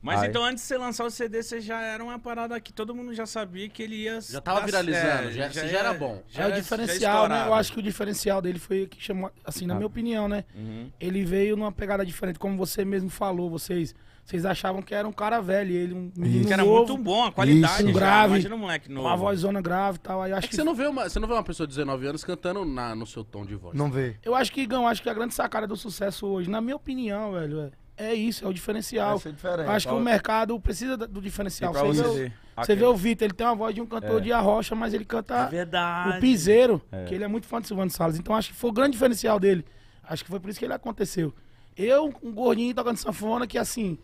Mas aí. então antes de você lançar o CD, você já era uma parada que todo mundo já sabia que ele ia. Já tava viralizando, é, já, já, já, era bom. Já é o diferencial, né? Eu acho que o diferencial dele foi que chamou, assim, na ah. minha uhum. opinião, né? Uhum. Ele veio numa pegada diferente, como você mesmo falou, vocês vocês achavam que era um cara velho, ele um menino que era muito bom, a qualidade, isso. grave, imagina um moleque novo. Uma vozona grave e tal. Aí acho é que, que, Você, não vê uma, você não vê uma pessoa de 19 anos cantando na, no seu tom de voz. Não vê. Eu acho que, Gão, acho que a grande sacada do sucesso hoje, na minha opinião, velho, é, é isso, é o diferencial. É acho que o mercado precisa do diferencial. Você, você, vê, o, você vê o Vitor, ele tem uma voz de um cantor é. de arrocha, mas ele canta é o piseiro, é. que ele é muito fã de Silvano Salles. Então acho que foi o grande diferencial dele. Acho que foi por isso que ele aconteceu. Eu, um gordinho tocando sanfona, que assim,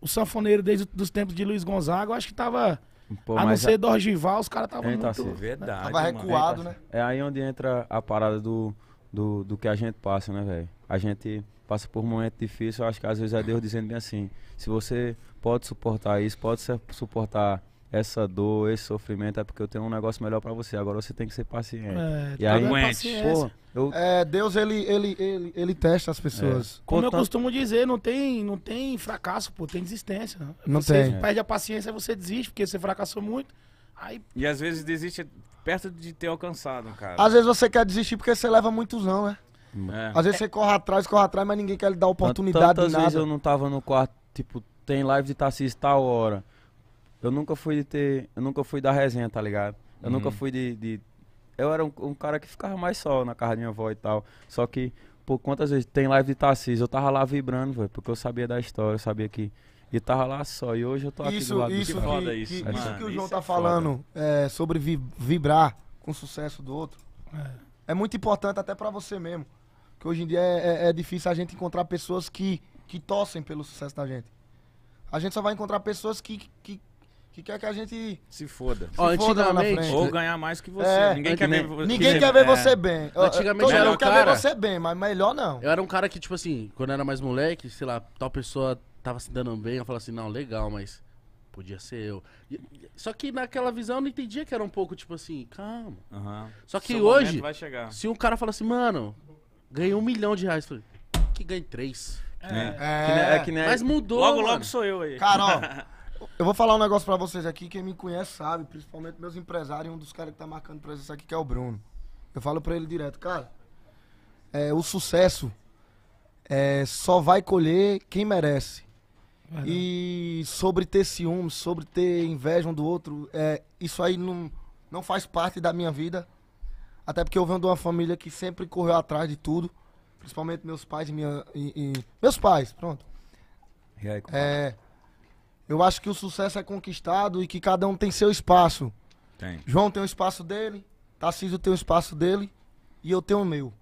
o sanfoneiro desde os tempos de Luiz Gonzaga, eu acho que tava. Pô, a não ser a... Dorgival, os caras estavam muito... Assim, verdade, tava recuado, né? É aí onde entra a parada do, do, do que a gente passa, né, velho? A gente passa por um momento difícil, eu acho que às vezes é Deus dizendo bem assim, se você pode suportar isso, pode suportar essa dor, esse sofrimento é porque eu tenho um negócio melhor para você. Agora você tem que ser paciente. É, e aí, tá aguente. É Pô, eu... é, Deus ele, ele, ele, ele testa as pessoas. É. Como eu costumo dizer, não tem, não tem fracasso, pô, tem desistência. Não você tem. perde a paciência, você desiste, porque você fracassou muito. Aí... E às vezes desiste perto de ter alcançado, cara. Às vezes você quer desistir porque você leva muitos não, né? É. Às vezes você corre atrás, corre atrás, mas ninguém quer lhe dar oportunidade Tantas de nada. vezes eu não tava no quarto, tipo, tem live de taxista tal hora. Eu nunca fui de ter. Eu nunca fui da resenha, tá ligado? Eu uhum. nunca fui de, de. eu era um, um, cara que ficava mais só na casa da minha avó e tal. Só que, por quantas vezes tem live de Tarcísio, eu tava lá vibrando, velho, porque eu sabia da história, eu sabia que. E tava lá só, e hoje eu tô aqui isso, do lado isso do que, foda isso, que, isso que o João tá é falando é, sobre vibrar com o sucesso do outro. É, é muito importante até para você mesmo. Que hoje em dia é, é, é, difícil a gente encontrar pessoas que, que torcem pelo sucesso da gente. A gente só vai encontrar pessoas que, que, que quer que a gente se foda. Se antigamente, ou ganhar mais que você. É, ninguém quer ver, ninguém que quer ver é. você bem. Antigamente eu era um cara. Quer ver você bem, mas melhor não. Eu era um cara que tipo assim, quando eu era mais moleque, sei lá, tal pessoa tava se dando bem, eu falava assim, não, legal, mas podia ser eu. E, só que naquela visão eu não entendia que era um pouco tipo assim, calma. Uhum. Só que Seu hoje, se um cara fala assim, mano, ganhei um milhão de reais, eu falei, que ganhei três. É. É. Que, é que, Mas mudou. Logo, mano. logo sou eu aí. Carol. [laughs] Eu vou falar um negócio para vocês aqui, quem me conhece sabe, principalmente meus empresários, um dos caras que tá marcando presença aqui, que é o Bruno. Eu falo para ele direto, cara, é, o sucesso é, só vai colher quem merece. E sobre ter ciúmes, sobre ter inveja um do outro, é, isso aí não, não faz parte da minha vida. Até porque eu venho de uma família que sempre correu atrás de tudo. Principalmente meus pais e minha. E, e... meus pais, pronto. E aí, como é? é? Eu acho que o sucesso é conquistado e que cada um tem seu espaço. Tem. João tem o espaço dele, Tarcísio tem o espaço dele e eu tenho o meu.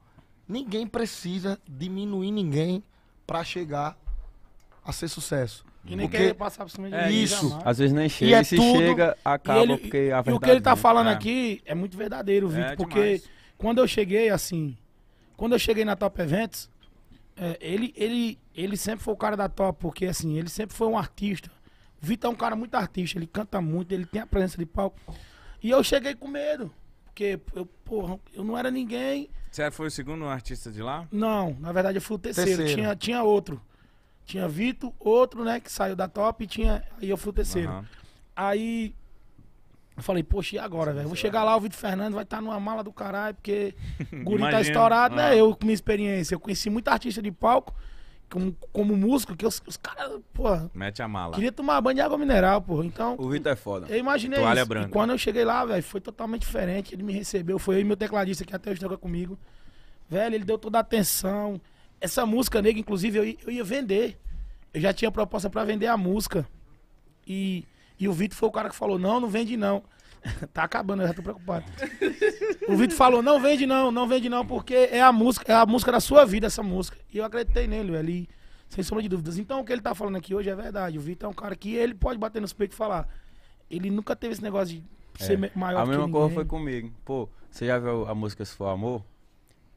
Ninguém precisa diminuir ninguém para chegar a ser sucesso. E nem quer querer passar por cima de é, Isso. Às vezes nem chega. E, é e se tudo... chega, acaba ele, porque a verdade. E o que ele tá é falando é. aqui é muito verdadeiro, Vitor. É, porque demais. quando eu cheguei, assim. Quando eu cheguei na Top Eventos, é, ele, ele, ele sempre foi o cara da Top, porque assim, ele sempre foi um artista Vitor é um cara muito artista, ele canta muito, ele tem a presença de palco. E eu cheguei com medo, porque eu, porra, eu não era ninguém. Você foi o segundo artista de lá? Não, na verdade eu fui o terceiro. terceiro. Tinha, tinha outro. Tinha Vitor, outro, né, que saiu da top, e tinha. Aí eu fui o terceiro. Uhum. Aí eu falei, poxa, e agora, velho? Vou chegar lá, o Vitor Fernandes vai estar tá numa mala do caralho, porque o guri tá [laughs] estourado, uhum. né? Eu, com minha experiência, eu conheci muito artista de palco como, como músico, que os, os caras, pô. Mete a mala. Queria tomar banho de água mineral, pô. Então. O Vitor é foda. Eu imaginei Toalha isso. Branca. E quando eu cheguei lá, velho, foi totalmente diferente. Ele me recebeu, foi eu e meu tecladista que até hoje toca comigo. Velho, ele deu toda a atenção. Essa música negra, inclusive, eu, eu ia vender. Eu já tinha proposta para vender a música. E, e o Vitor foi o cara que falou: não, não vende não. [laughs] tá acabando, eu já tô preocupado. O Vitor falou, não vende não, não vende não, porque é a música, é a música da sua vida, essa música. E eu acreditei nele, ali sem sombra de dúvidas. Então o que ele tá falando aqui hoje é verdade. O Vitor é um cara que ele pode bater nos peitos e falar. Ele nunca teve esse negócio de é. ser é. maior a que A mesma coisa foi comigo. Pô, você já viu a música Se For Amor?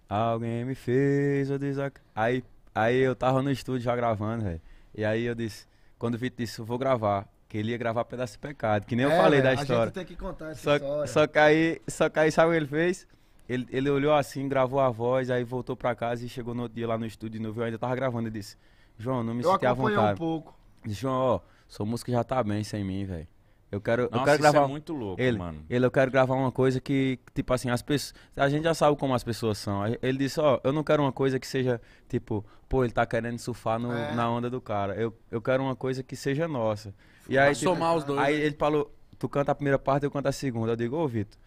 Alguém me fez, eu disse... Aí, aí eu tava no estúdio já gravando, velho. E aí eu disse... Quando o Vitor disse, eu vou gravar que ele ia gravar Pedaço de Pecado, que nem é, eu falei da história. A gente tem que contar essa só, história. Só que, aí, só que aí, sabe o que ele fez? Ele, ele olhou assim, gravou a voz, aí voltou pra casa e chegou no outro dia lá no estúdio e não viu, ainda tava gravando. e disse, João, não me eu senti à vontade. um pouco. Disse, João, ó, sua música já tá bem sem mim, velho. Eu quero, Nossa, eu quero é gravar. É muito louco, ele, mano. Ele, eu quero gravar uma coisa que, tipo assim, as pessoas. A gente já sabe como as pessoas são. Ele disse, ó, oh, eu não quero uma coisa que seja, tipo, pô, ele tá querendo surfar no, é. na onda do cara. Eu, eu quero uma coisa que seja nossa. E aí, tipo, somar os dois. Aí né? ele falou, tu canta a primeira parte, eu canto a segunda. Eu digo, ô, Vitor,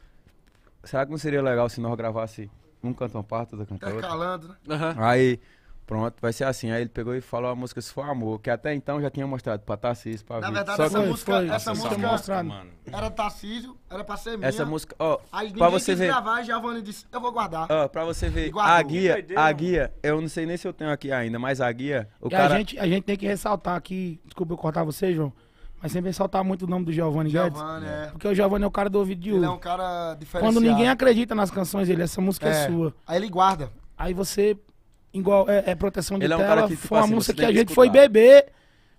será que não seria legal se nós gravasse assim? um canta uma parte, outro canta outra? Tá calando, né? Uhum. Aí Pronto, vai ser assim. Aí ele pegou e falou a música Se For Amor, que até então já tinha mostrado pra Tarcísio, pra Na verdade, Só essa, que... música, foi, essa música, essa era Tarcísio, era pra ser minha. Essa música, ó, oh, aí pra você ver. gravar Giovanni disse, eu vou guardar. Ó, oh, pra você ver, a guia, a guia, eu não sei nem se eu tenho aqui ainda, mas a guia, o e cara... A gente, a gente tem que ressaltar aqui, desculpa eu cortar você, João, mas sempre ressaltar muito o nome do Giovanni Guedes. É. Porque o Giovanni é o cara do ouvido de Ele é um cara diferenciado. Quando ninguém acredita nas canções dele, essa música é, é sua. Aí ele guarda. Aí você igual, é, é proteção de ele tela. É um cara que, tipo, foi uma assim, música que a gente escutar. foi beber.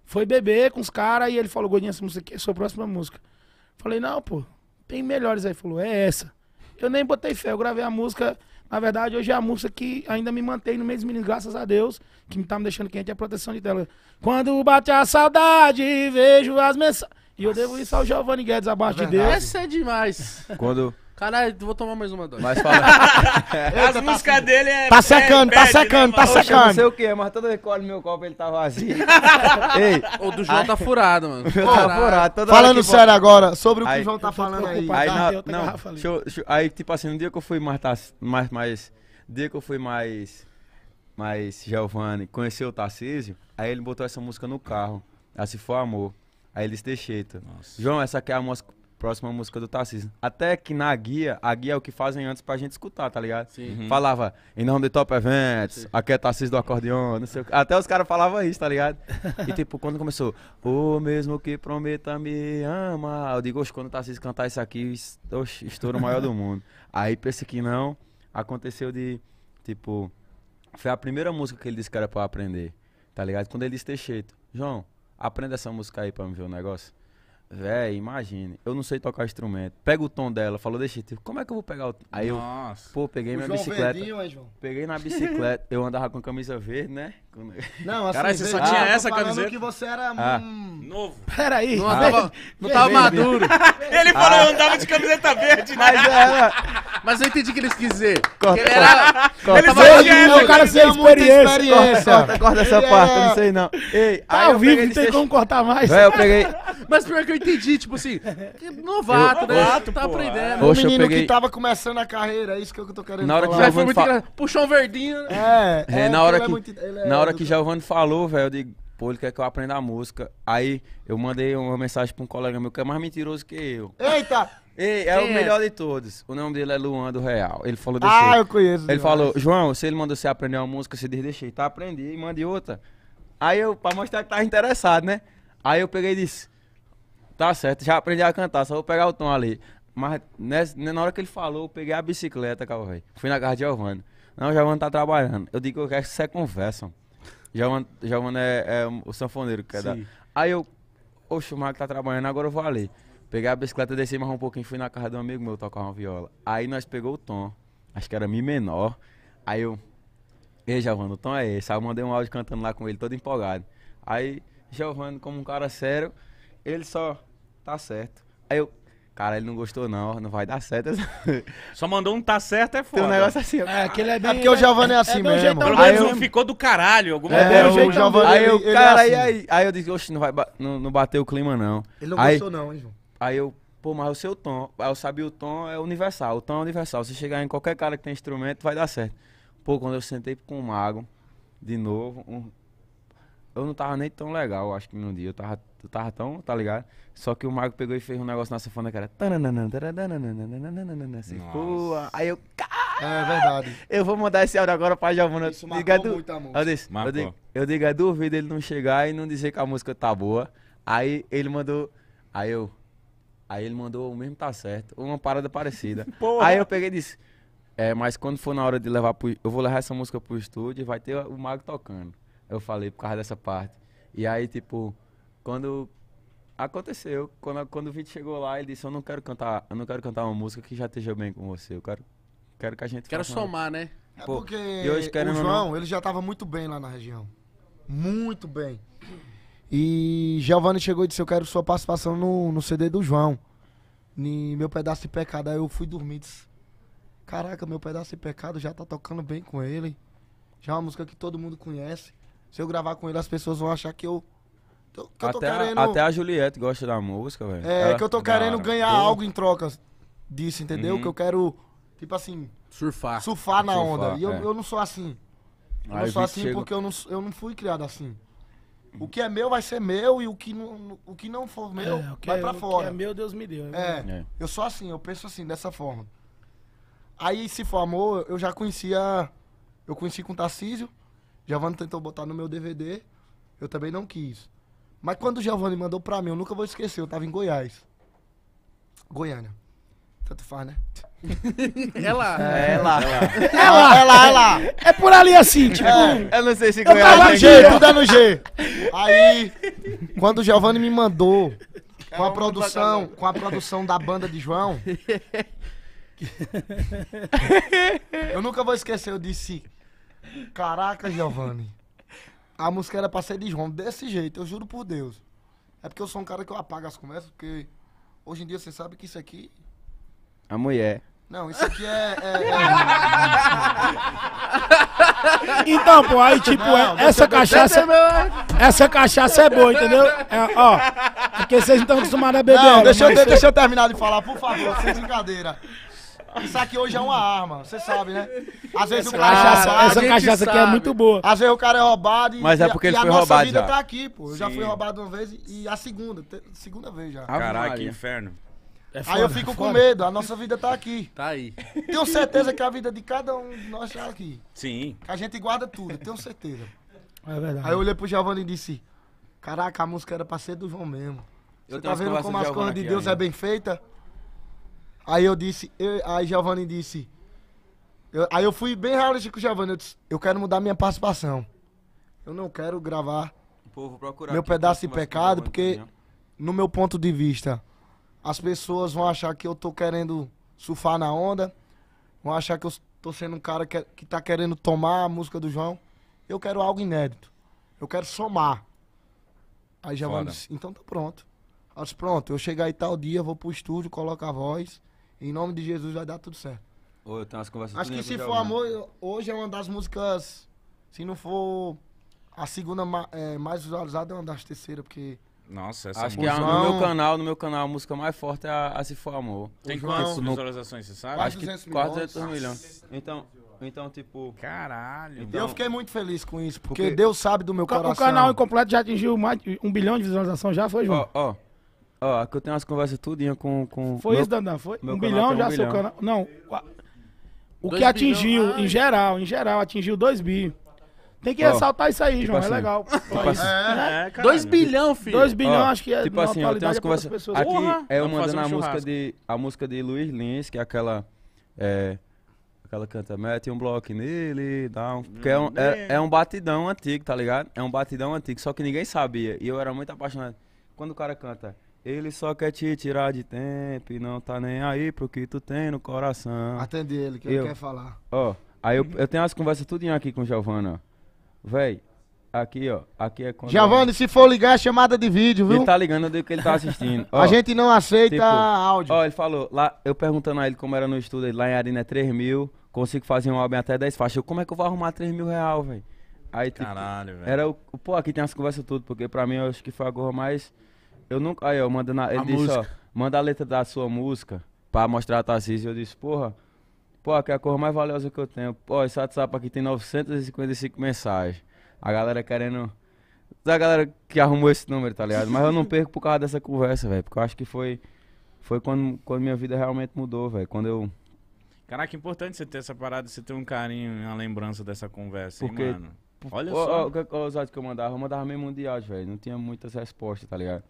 Foi beber com os caras e ele falou, Godinho, essa música aqui é sua próxima música. Falei, não, pô, tem melhores aí. Falou, é essa. Eu nem botei fé, eu gravei a música. Na verdade, hoje é a música que ainda me mantém no meio dos meninos, graças a Deus, que me tá me deixando quente, é a proteção de tela. Quando bate a saudade, vejo as mensagens. E eu devo isso ao Giovanni Guedes abaixo é de Deus. Essa é demais. Quando, Caralho, vou tomar mais uma dose. Mas [laughs] fala. A tá assim. dele é. Tá secando, é tá né, secando, né, tá secando. não sei o que, mas toda vez que olho meu copo, ele tá vazio. [laughs] Ei. O do João tá furado, mano. O [laughs] tá furado. Toda falando sério agora, sobre o que aí, o João tá falando aí. Aí, na, não, garrafa, aí, tipo assim, no dia que eu fui mais. mais, mais dia que eu fui mais. mais Giovanni conheceu o Tarcísio, aí ele botou essa música no carro. Assim foi amor. Aí ele disse, Teixeira. Tá. João, essa aqui é a música próxima música do Tarcísio. Até que na guia, a guia é o que fazem antes pra gente escutar, tá ligado? Sim. Uhum. Falava, em nome de Top Events, aqui é Tarcísio do acordeão, não sei o que. Até os caras falavam isso, tá ligado? [laughs] E tipo, quando começou, o mesmo que prometa me ama. Eu digo, oxe, quando o Tarcísio cantar isso aqui, oxe, estouro maior do mundo. Aí pensei que não, aconteceu de, tipo, foi a primeira música que ele disse que era pra eu aprender, tá ligado? Quando ele disse ter jeito, João, aprenda essa música aí pra me ver o um negócio. Véi, imagine. Eu não sei tocar instrumento. Pega o tom dela, falou, deixa tipo, como é que eu vou pegar o. Aí Nossa. eu, pô, peguei o minha João bicicleta. Verdinho, é, João? Peguei na [laughs] bicicleta. eu andava com camisa verde, né? Não, [laughs] assim, Caralho, você só ah, tinha essa camiseta. que você era ah. novo. Peraí. Não, ah, tava, não tava maduro. Ele falou, eu andava de ah. camiseta verde, né? Mas era. Mas eu entendi o que eles quiseram. Corta, ele era... corta. Ele o cara sem experiência. experiência. Corta, corta essa parte, é... não sei não. Ei, tá aí ao vivo, não tem como cortar mais. É, eu peguei... [laughs] Mas pior que eu entendi, tipo assim, novato, eu... né? Novato, tá pô, aprendendo. Poxa, menino peguei... que tava começando a carreira, é isso que eu tô querendo na hora falar. Que Gra... Puxou um verdinho. Né? É, é, é na hora é que, muito... É na hora que Giovanni falou, velho, eu digo, pô, ele quer que eu aprenda a música. Aí eu mandei uma mensagem pra um colega meu que é mais mentiroso que eu. Eita! Ei, é Quem o é? melhor de todos. O nome dele é Luan do Real. Ele falou desse. Ah, eu conheço. Ele falou, João, se ele mandou você aprender uma música, você diz, deixei, tá? Aprendi e mande outra. Aí eu, pra mostrar que tava interessado, né? Aí eu peguei e disse, tá certo, já aprendi a cantar, só vou pegar o tom ali. Mas nessa, na hora que ele falou, eu peguei a bicicleta, cara, velho. Fui na casa de Giovanni. Não, o Giovanni tá trabalhando. Eu digo, eu quero que você conversa. Giovanni, é, é o sanfoneiro que quer Aí eu, oxe, o Marco tá trabalhando, agora eu vou ali. Peguei a bicicleta, desci mais um pouquinho, fui na casa de um amigo meu tocar uma viola. Aí nós pegou o tom, acho que era Mi menor. Aí eu, ei, Giovanni, o tom é esse. Aí eu mandei um áudio cantando lá com ele, todo empolgado. Aí, Giovanni, como um cara sério, ele só, tá certo. Aí eu, cara, ele não gostou não, não vai dar certo. [laughs] Só mandou um tá certo é foda. Tem um negócio assim. É, aquele é, é bem... É porque o Giovanni é, é assim é mesmo. Pelo menos eu... Né? ficou do caralho. Alguma é, assim. o Giovanni, aí eu, é assim. aí, aí, aí eu disse, oxe, não vai não, não bateu o clima não. Ele não aí, gostou não, hein, João? Aí eu, pô, mas o seu tom. Aí eu sabia o tom é universal. O tom é universal. Se chegar em qualquer cara que tem instrumento, vai dar certo. Pô, quando eu sentei com o Mago, de novo, um... eu não tava nem tão legal, acho que num dia. Eu tava, eu tava tão, tá ligado? Só que o Mago pegou e fez um negócio na sanfona que era. Assim, pô, aí eu. É verdade. Eu vou mandar esse áudio agora pra Giovana. Isso marcou Diga, muito a música. Eu disse, eu digo, eu digo, é duvido ele não chegar e não dizer que a música tá boa. Aí ele mandou. Aí eu. Aí ele mandou o mesmo tá certo, uma parada parecida. [laughs] Porra. Aí eu peguei e disse, é, mas quando for na hora de levar pro, eu vou levar essa música pro estúdio e vai ter o Mago tocando. Eu falei por causa dessa parte. E aí, tipo, quando aconteceu, quando, quando o vídeo chegou lá, ele disse, eu não quero cantar, eu não quero cantar uma música que já esteja bem com você, eu quero, quero que a gente Quero somar, uma... né? É Pô, é porque hoje, o João, não... ele já tava muito bem lá na região. Muito bem. E Giovanni chegou e disse: Eu quero sua participação no, no CD do João. meu pedaço de pecado. Aí eu fui dormir. Disse, Caraca, meu pedaço de pecado já tá tocando bem com ele. Já é uma música que todo mundo conhece. Se eu gravar com ele, as pessoas vão achar que eu. Que eu até, querendo... a, até a Juliette gosta da música, velho. É, Ela, que eu tô é querendo ganhar algo em troca disso, entendeu? Uhum. Que eu quero, tipo assim. Surfar. Surfar na surfar, onda. E eu, é. eu não sou assim. Eu Aí não sou assim porque eu não, eu não fui criado assim. O que é meu vai ser meu e o que não, o que não for meu é, vai pra para fora. O que é, é meu, Deus me deu. É, é, eu sou assim, eu penso assim, dessa forma. Aí se formou, eu já conhecia. Eu conheci com o Tarcísio. Giovanni tentou botar no meu DVD. Eu também não quis. Mas quando o Giovanni mandou pra mim, eu nunca vou esquecer, eu tava em Goiás. Goiânia. Tanto faz, né? [laughs] É lá. É, é. É, é, lá. é lá. É lá, é lá. É por ali assim, tipo. É, eu não sei se conhece. Tá no G, tudo é no G. Aí, quando o Giovanni me mandou com a produção, com a produção da banda de João. [laughs] eu nunca vou esquecer, eu disse. Caraca, Giovanni. A música era pra ser de João, desse jeito, eu juro por Deus. É porque eu sou um cara que eu apago as conversas, porque hoje em dia você sabe que isso aqui a mulher. Não, isso aqui é. é, é... [laughs] então, pô, aí tipo, não, é, essa cachaça. Essa cachaça é boa, entendeu? É, ó, é porque vocês não estão acostumados a beber. Não, ela, deixa, eu, deixa eu terminar de falar, por favor, sem brincadeira. Isso aqui hoje é uma arma, você sabe, né? Às vezes essa o cara é cachaça, é roubado, Essa cachaça sabe. aqui é muito boa. Às vezes o cara é roubado e, Mas é porque e, ele e foi a nossa roubado vida já. tá aqui, pô. Eu Sim. já fui roubado uma vez e a segunda, segunda vez já. caraca que inferno. É foda, aí eu fico é com medo, a nossa vida tá aqui. Tá aí. Tenho certeza que a vida de cada um de nós tá aqui. Sim. Que a gente guarda tudo, tenho certeza. É verdade. Aí eu olhei pro Giovanni e disse: Caraca, a música era pra ser do João mesmo. Você tá vendo como as coisas de Deus ainda. é bem feita? Aí eu disse, eu, aí Giovanni disse. Eu, aí eu fui bem realista com o Giovanni, eu disse, eu quero mudar minha participação. Eu não quero gravar o povo procurar meu pedaço tá de pecado, porque, no meu ponto de vista, as pessoas vão achar que eu tô querendo surfar na onda, vão achar que eu tô sendo um cara que, que tá querendo tomar a música do João. Eu quero algo inédito. Eu quero somar. Aí já vamos. Então tá pronto. Eu disse, pronto, eu chegar aí tal dia, vou pro estúdio, coloco a voz. Em nome de Jesus vai dar tudo certo. Ô, eu tenho umas conversas Acho que se for amor, hoje é uma das músicas. Se não for a segunda é, mais visualizada, é uma das terceiras, porque nossa, essa Acho música... que a, é no meu canal, no meu canal, a música mais forte é a, a Se For Amor. Tem João, quantas visualizações, você sabe? Acho que 400 milhões. milhões. Então, então, tipo. Caralho. Então, eu fiquei muito feliz com isso, porque, porque Deus sabe do meu coração. O canal incompleto já atingiu mais um bilhão de visualizações, já foi, João? Ó, ó. Ó, que eu tenho umas conversas tudinha com. com foi meu, isso, Dandan? Foi? Um bilhão já seu canal. Não. O que atingiu, bilhão, em geral, em geral, atingiu 2 bi. Tem que Ó. ressaltar isso aí, tipo João. É assim, é legal. Tipo assim. Né? É, é, dois bilhão, filho. Dois bilhões, acho que é tipo assim, ó, tem umas conversas. pessoas. Aqui Porra! é eu mandando um a música de a música de Luiz Lins, que é aquela é, aquela canta mete um bloco nele, dá um, que é um, é, hum, é um batidão antigo, tá ligado? É um batidão antigo, só que ninguém sabia. E eu era muito apaixonado quando o cara canta ele só quer te tirar de tempo e não tá nem aí pro que tu tem no coração. Atende ele, que ele quer falar. Ó, aí eu, eu tenho as conversas tudinho aqui com Giovana. ó. Véi, aqui, ó. Aqui é quando. Giovanni, se for ligar, é chamada de vídeo, viu? Ele tá ligando do que ele tá assistindo. [laughs] ó, a gente não aceita tipo, áudio. Ó, ele falou, lá, eu perguntando a ele como era no estúdio, ele, lá em Arena é 3 mil, consigo fazer um álbum até 10 faixas. Eu, como é que eu vou arrumar 3 mil real, véi? Aí, tipo, Caralho, velho. Era o. Pô, aqui tem as conversas tudo, porque pra mim eu acho que foi a gorra mais. Eu nunca. Aí, ó, mandando. Ele a disse, música. ó, manda a letra da sua música pra mostrar a e Eu disse, porra. Pô, aqui é a cor mais valiosa que eu tenho. Pô, esse WhatsApp aqui tem 955 mensagens. A galera querendo. Da galera que arrumou esse número, tá ligado? Mas eu não [laughs] perco por causa dessa conversa, velho. Porque eu acho que foi. Foi quando, quando minha vida realmente mudou, velho. Quando eu. Caraca, importante você ter essa parada, você ter um carinho, uma lembrança dessa conversa, Porque, hein, mano. Olha o, só. Ó, os áudios que eu mandava, eu mandava meio mundial, velho. Não tinha muitas respostas, tá ligado?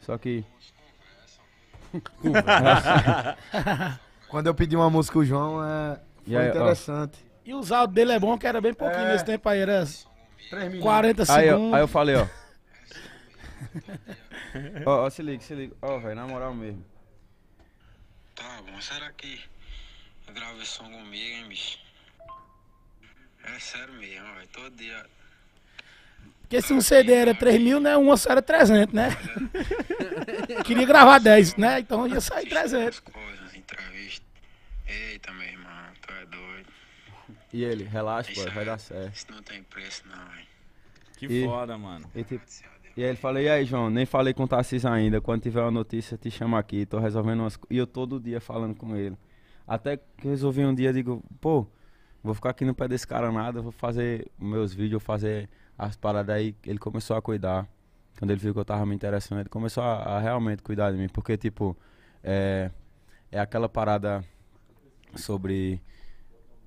Só que. Conversa. [laughs] [laughs] Quando eu pedi uma música, o João é... foi aí, interessante. Ó. E os áudios dele é bom, que era bem pouquinho é... nesse tempo aí, era 40 segundos. Aí, aí eu falei, [laughs] ó. ó, se liga, se liga. Ó, velho, na moral mesmo. Tá bom, será que eu gravo esse som comigo, hein, bicho? É sério mesmo, velho. Todo dia. Porque se um CD era 3 mil, né? Uma só era 300, né? [laughs] Queria gravar 10, né? Então ia sair 300 entrevista. Eita, meu irmão, tu é doido. E ele, relaxa, pô, vai é- dar certo. Isso não tem preço, não, hein? Que e, foda, mano. E, tipo, e aí ele falou, e aí, João, nem falei com o Tarcísio ainda. Quando tiver uma notícia, te chama aqui, tô resolvendo umas coisas. E eu todo dia falando com ele. Até que resolvi um dia, digo, pô, vou ficar aqui no pé desse cara nada, vou fazer meus vídeos, vou fazer as paradas aí. Ele começou a cuidar. Quando ele viu que eu tava me interessando, ele começou a, a realmente cuidar de mim. Porque, tipo, é, é aquela parada sobre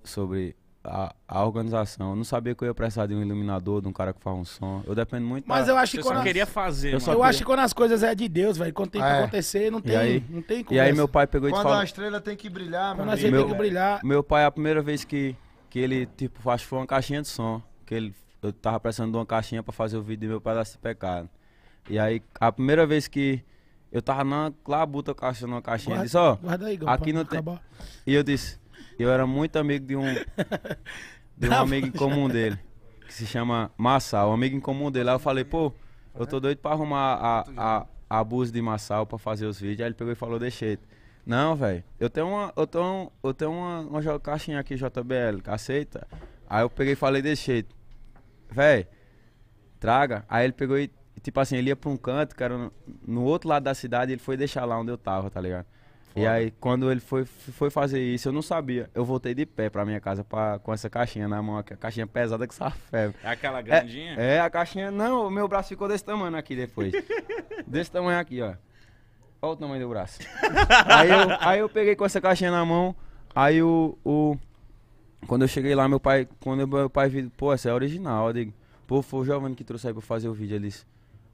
sobre a, a, organização. Eu não sabia que eu ia precisar de um iluminador, de um cara que faz um som. Eu dependo muito. Mas da... eu acho que quando queria fazer. Eu, eu acho que quando as coisas é de Deus, velho. Quando tem que é. acontecer, não tem, aí, não tem conversa. E aí meu pai pegou quando e falou. Quando a estrela tem que brilhar, Quando meu, tem que brilhar. Meu pai a primeira vez que que ele tipo faz foi uma caixinha de som, que ele eu tava precisando de uma caixinha para fazer o vídeo do meu pai da pecado. E aí a primeira vez que eu tava na clabuta caixando uma caixinha. Guarda, disse, ó, guarda aí, Gão, aqui não tem. E eu disse, eu era muito amigo de um de um [laughs] amigo em comum dele, que se chama Massal, um amigo em comum dele. Aí eu falei, pô, eu tô doido pra arrumar a, a, abuso de Massal pra fazer os vídeos. Aí ele pegou e falou, deixei. Não, velho, eu tenho uma, eu tenho, eu tenho uma, uma caixinha aqui JBL, aceita? Aí eu peguei e falei, deixei. Velho, traga. Aí ele pegou e e, tipo assim, ele ia pra um canto, cara, no outro lado da cidade, ele foi deixar lá onde eu tava, tá ligado? Foda. E aí, quando ele foi, foi fazer isso, eu não sabia. Eu voltei de pé pra minha casa pra, com essa caixinha na mão, a caixinha pesada que safé. É aquela é, grandinha? É, é, a caixinha. Não, o meu braço ficou desse tamanho aqui depois. [laughs] desse tamanho aqui, ó. Olha o tamanho do braço. aí, eu, aí eu peguei com essa caixinha na mão, aí o, o. Quando eu cheguei lá, meu pai. Quando meu pai viu, pô, essa é original. Eu digo, pô, foi o jovem que trouxe aí pra fazer o vídeo. Ele disse.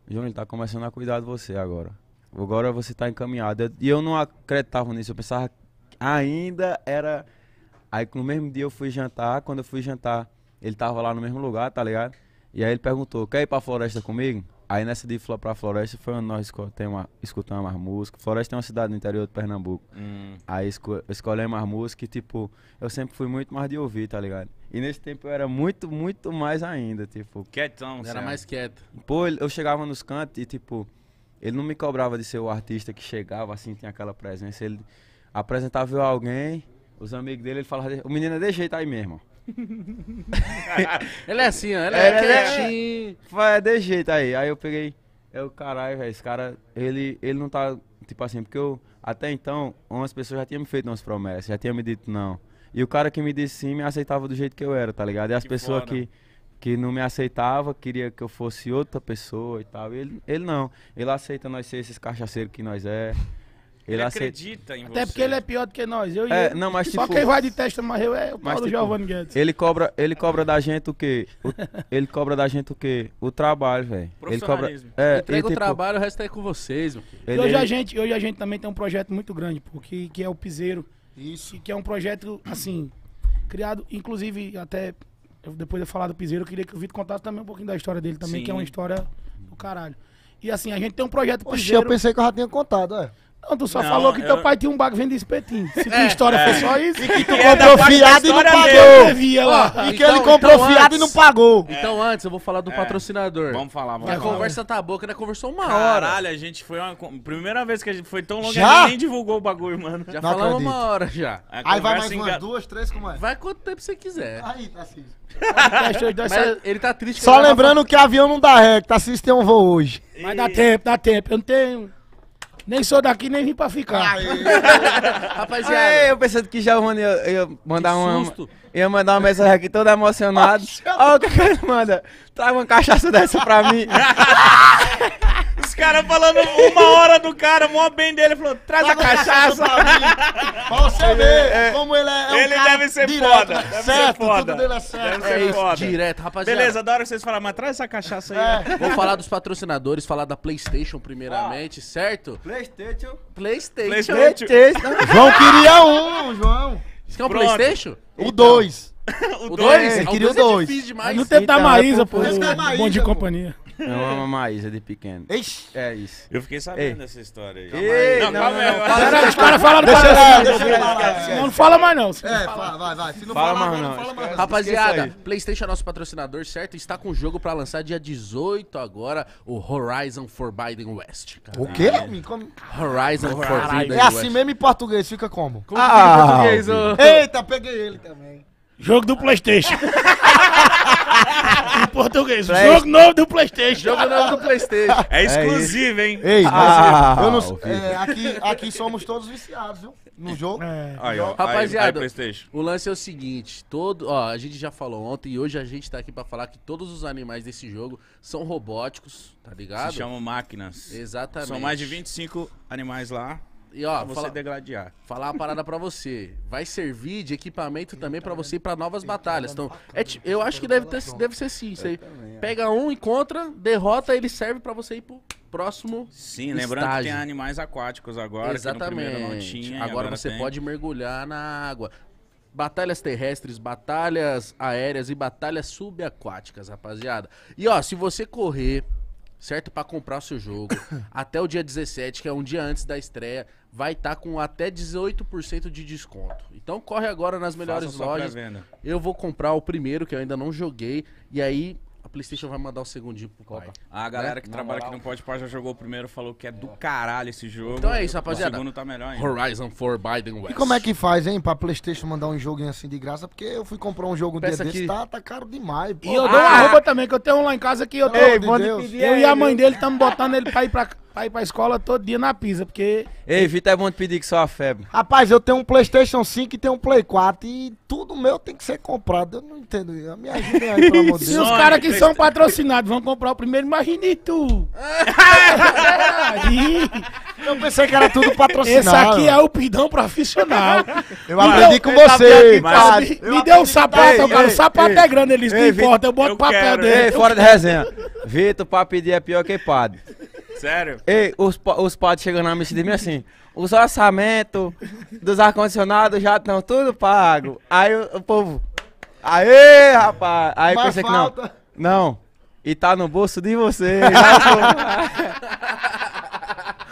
João, ele tá começando a cuidar de você agora. Agora você tá encaminhado. E eu não acreditava nisso, eu pensava ainda era. Aí no mesmo dia eu fui jantar, quando eu fui jantar, ele tava lá no mesmo lugar, tá ligado? E aí ele perguntou: quer ir pra floresta comigo? Aí nessa de pra Floresta foi onde nós uma, escutamos uma música. Floresta é uma cidade no interior de Pernambuco. Hum. Aí esco, escolhemos música e, tipo, eu sempre fui muito mais de ouvir, tá ligado? E nesse tempo eu era muito, muito mais ainda, tipo. Quietão, Era mais quieto. Pô, eu chegava nos cantos e, tipo, ele não me cobrava de ser o artista que chegava, assim, tinha aquela presença. Ele apresentava eu alguém, os amigos dele, ele falava, o menino é de jeito aí mesmo. [laughs] ele é assim, ó. Ele é, é, é quietinho. É, de jeito aí. Aí eu peguei. É o caralho, velho, esse cara, ele, ele não tá. Tipo assim, porque eu. Até então, umas pessoas já tinham me feito umas promessas, já tinham me dito não. E o cara que me disse sim me aceitava do jeito que eu era, tá ligado? E as pessoas que que não me aceitava, queria que eu fosse outra pessoa e tal. Ele, ele não. Ele aceita nós ser esses cachaceiros que nós é. Ele, ele acredita em você. Até porque ele é pior do que nós. Eu é, não, mas Só quem vai de testa mas eu é o Paulo mas, tipo, Giovanni Guedes. Ele cobra, ele cobra da gente o quê? O... ele cobra da gente o quê? O trabalho, velho. Ele cobra. É, Entrega ele, o tipo... trabalho, o resto é com vocês. Ele... Hoje, a gente, hoje a gente também tem um projeto muito grande, porque que é o Piseiro. Isso. Que é um projeto, assim, criado, inclusive, até depois de falar do Piseiro, eu queria que o Vitor contasse também um pouquinho da história dele também, Sim. que é uma história do caralho. E assim, a gente tem um projeto Oxe, Piseiro. eu pensei que eu já tinha contado, é. Não, tu só não, falou que eu... teu pai tinha um bagulho vendendo espetinho. Se tua é, história é. foi só isso. E que então tu comprou é é fiado e não pagou. Devia lá. e que ele então, comprou fiado então e não pagou. É. Então antes, eu vou falar do é. patrocinador. Vamos falar, vamos falar. A conversa tá boa, que ainda conversou uma Caralho, hora. Caralho, a gente foi uma... Primeira vez que a gente foi tão longe, já? a gente nem divulgou o bagulho, mano. Já não falamos acredito. uma hora já. A Aí vai mais enga... umas duas, três, como é? Vai quanto tempo você quiser. Aí, Tassis. Tá Mas [laughs] ele tá triste. Só lembrando que avião não dá ré, que Tassis tá ter um voo hoje. Mas dá tempo, dá tempo. Eu não tenho... Nem sou daqui, nem vim pra ficar. [laughs] Rapaziada. É, eu pensando que já o ia, ia mandar uma. Ia mandar uma mensagem aqui toda emocionada. Olha o que ele manda. Traga uma cachaça dessa pra mim. [laughs] Os caras falando uma hora do cara, mó bem dele, falou, traz a cachaça. pra você ver é, como ele é, é Ele um deve ser direto, foda. Deve certo, ser foda. tudo dele é certo. Deve ser é foda. Isso, direto, rapaziada. Beleza, da hora que vocês falar mas traz essa cachaça aí. É. Vou falar dos patrocinadores, falar da Playstation primeiramente, ah. certo? Playstation. Playstation. Playstation. Playstation. João queria um, João. Você é um Pronto. Playstation? O 2. Então. [laughs] o 2? É, queria o 2. É difícil demais. No Teta Marisa, pô. Bom de companhia. Eu amo a Maísa de pequeno. Ixi. É isso. Eu fiquei sabendo dessa história aí. Ei, não, não, calma aí. os caras falaram Não, fala mais não. É, fala, vai, vai. Se não fala, mais não. Rapaziada, PlayStation é nosso patrocinador, certo? Está com o jogo para lançar dia 18 agora, o Horizon Forbidden West. O quê? Horizon Forbidden West. É assim mesmo em português, fica como? Como ah, em português? [laughs] Eita, peguei ele também. Jogo do Playstation. [laughs] em português. Play... Jogo novo do Playstation. Jogo novo do Playstation. É exclusivo, hein? Ei, ah, eu não, ah, ah, é, aqui, aqui somos todos viciados, viu? No jogo. É. Aí, ó, Rapaziada, aí, o lance é o seguinte: todo, ó, a gente já falou ontem e hoje a gente tá aqui pra falar que todos os animais desse jogo são robóticos, tá ligado? Se chamam máquinas. Exatamente. São mais de 25 animais lá. E ó, pra você fala, degladiar. Falar uma parada pra você. Vai servir de equipamento também pra você ir pra novas batalhas. Então, é eu acho que deve, ter, deve ser sim. Você pega um, encontra, derrota, ele serve pra você ir pro próximo. Sim, lembrando que tem animais aquáticos agora. Que no não Exatamente. tinha, agora, você tem. pode mergulhar na água. Batalhas terrestres, batalhas aéreas e batalhas subaquáticas, rapaziada. E ó, se você correr, certo, Pra comprar o seu jogo, [coughs] até o dia 17, que é um dia antes da estreia, vai estar tá com até 18% de desconto. Então corre agora nas melhores lojas. Eu vou comprar o primeiro, que eu ainda não joguei, e aí a PlayStation vai mandar o segundinho pro Copa. Ah, a galera né? que Na trabalha moral. aqui no Pode Par já jogou o primeiro, falou que é, do é. caralho esse jogo. Então é isso, rapaziada. O segundo tá melhor hein? Horizon 4 Biden West. E como é que faz, hein, pra PlayStation mandar um joguinho assim de graça? Porque eu fui comprar um jogo Peça dia que... desse, tá, tá caro demais. Pô. E eu ah! dou uma roupa também, que eu tenho um lá em casa que eu tenho. Ei, eu e a mãe dele tá estamos botando ele pra ir pra pra ir pra escola todo dia na pisa, porque. Ei, Vitor, é bom te pedir que só a febre. Rapaz, eu tenho um PlayStation 5 e tenho um Play 4 e tudo meu tem que ser comprado. Eu não entendo. Me ajudem aí, pelo amor de [laughs] Deus. Se os caras que são patrocinados vão comprar o primeiro, imagine tu. [laughs] eu pensei que era tudo patrocinado. Esse aqui é o pidão profissional. [laughs] Eu aprendi com tá você, mas... Me, deu um sapato, ei, cara. o sapato ei, é grande, eles não importa, eu boto eu papel quero, dele. Ei, fora de resenha. Vitor, pra pedir é pior que padre. Sério? Ei, os, os potes chegando na missa de mim assim, os orçamentos dos ar-condicionados já estão tudo pago. Aí o, o povo, aê, rapaz! Aí pensei que não, não, e tá no bolso de vocês. [laughs]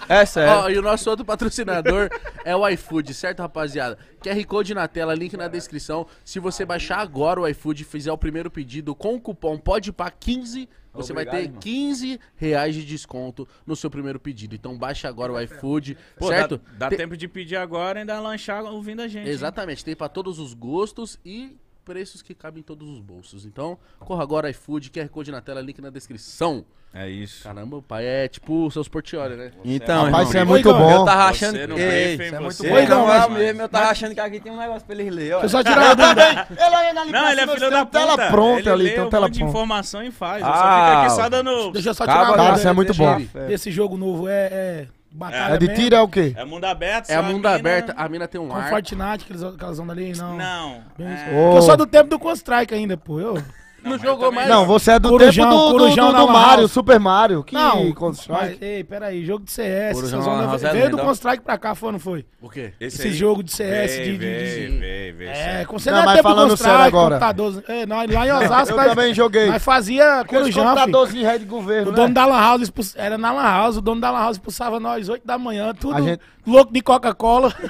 É sério. e o nosso outro patrocinador [laughs] é o iFood, certo, rapaziada? QR Code na tela, link na descrição. Se você baixar agora o iFood e fizer o primeiro pedido com o cupom PODPA15, você Obrigado, vai ter 15 reais de desconto no seu primeiro pedido. Então baixa agora o iFood, Pô, certo? Dá, dá tempo de pedir agora e ainda lanchar ouvindo a gente. hein? Exatamente, tem para todos os gostos e preços que cabem em todos os bolsos. Então, corra agora, iFood, QR Code na tela, link na descrição. É isso. Caramba, o pai é tipo o seu Portioli, né? Então, é rapaz, isso é muito bom. Eu tava achando. Você não Ei, briefing, isso é, é muito bom. Então, lá mesmo, eu tava achando que aqui tem um negócio pra ele ler, ó. Deixa eu só tirar a dúvida. [laughs] Não, ele é filho da puta. tela pronta ali, tem um tela pronta. Ele informação e faz. Eu só ah, fico aqui só dando... Deixa eu só tirar a dúvida. Cara, você é muito bom. Esse jogo novo é... é Batalha é de tiro é o quê? É mundo aberto, É a mundo mina... A mina tem um com arco. Fortnite, aqueles, aquelas ondas ali, não. Não. É... Oh. Eu sou do tempo do Counter-Strike ainda, pô. Eu... Não, não jogou mais. Não, você é do Corujão, tempo do, do, do, do Mario, Super Mario. Que não, Counter-Strike. Ei, peraí, jogo de CS. Corujão, zona... Veio, veio do Constrike pra cá, foi ou não foi? O quê? Esse, Esse jogo de CS. Vem, vem, vem. É, com você não, não é tempo falando do sério agora. É, não, lá em [laughs] Osasco. Eu também joguei. Mas fazia Corujão. de rede governo. O dono né? da Lan House era na Lan House. O dono da Lan House expulsava nós 8 da manhã, tudo louco de Coca-Cola. [laughs]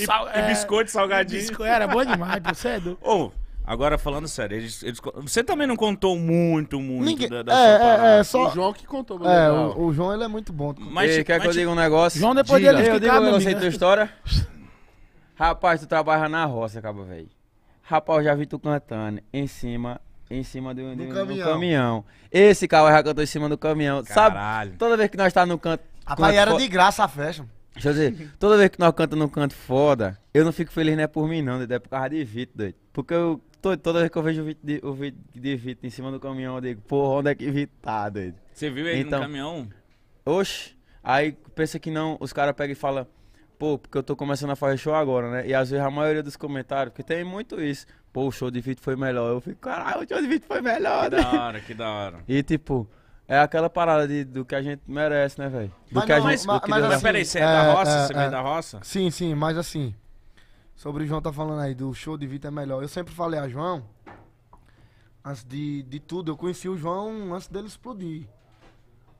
E biscoito é, salgadinho. Era bom demais, você é doido. Agora, falando sério, eles, eles, você também não contou muito, muito Ninguém, da, da é, sua é, parada. É, só... O João que contou. É, é, o, o, João ele é muito bom. Mas, Ei, quer mas, que eu diga um negócio? João, depois Diga. dele explicar, Eu digo um negócio aí, tua história. Rapaz, tu trabalha na roça, cabo, velho. Rapaz, eu já vi tu cantando em cima em cima do, do, do, caminhão. do caminhão. Esse carro já cantou em cima do caminhão. Caralho. Sabe? Toda vez que nós tá no canto. Rapaz, era de graça a festa. Deixa eu dizer, toda vez que nós cantamos no canto foda, eu não fico feliz, nem é por mim, não, Dedé, é por causa de Vitor, doido. Porque eu toda vez que eu vejo o vídeo de, o vídeo de Vitor em cima do caminhão, eu digo, porra, onde é que Vitor tá, doido? Você viu ele então, no caminhão? Oxe, aí pensa que não, os caras pegam e falam, pô, porque eu tô começando a fazer show agora, né? E às vezes a maioria dos comentários, porque tem muito isso, pô, o show de Vitor foi melhor. Eu fico, caralho, o show de Vitor foi melhor, né? Que da hora, que da hora. E tipo, é aquela parada de, do que a gente merece, né, velho? Do mas que não, a gente. Mas, mas, mas, assim, peraí, você é, é da roça? É, você é, é da roça? Sim, sim, mas assim. Sobre o João tá falando aí do show de Vitor é melhor. Eu sempre falei a João, antes de, de tudo, eu conheci o João antes dele explodir.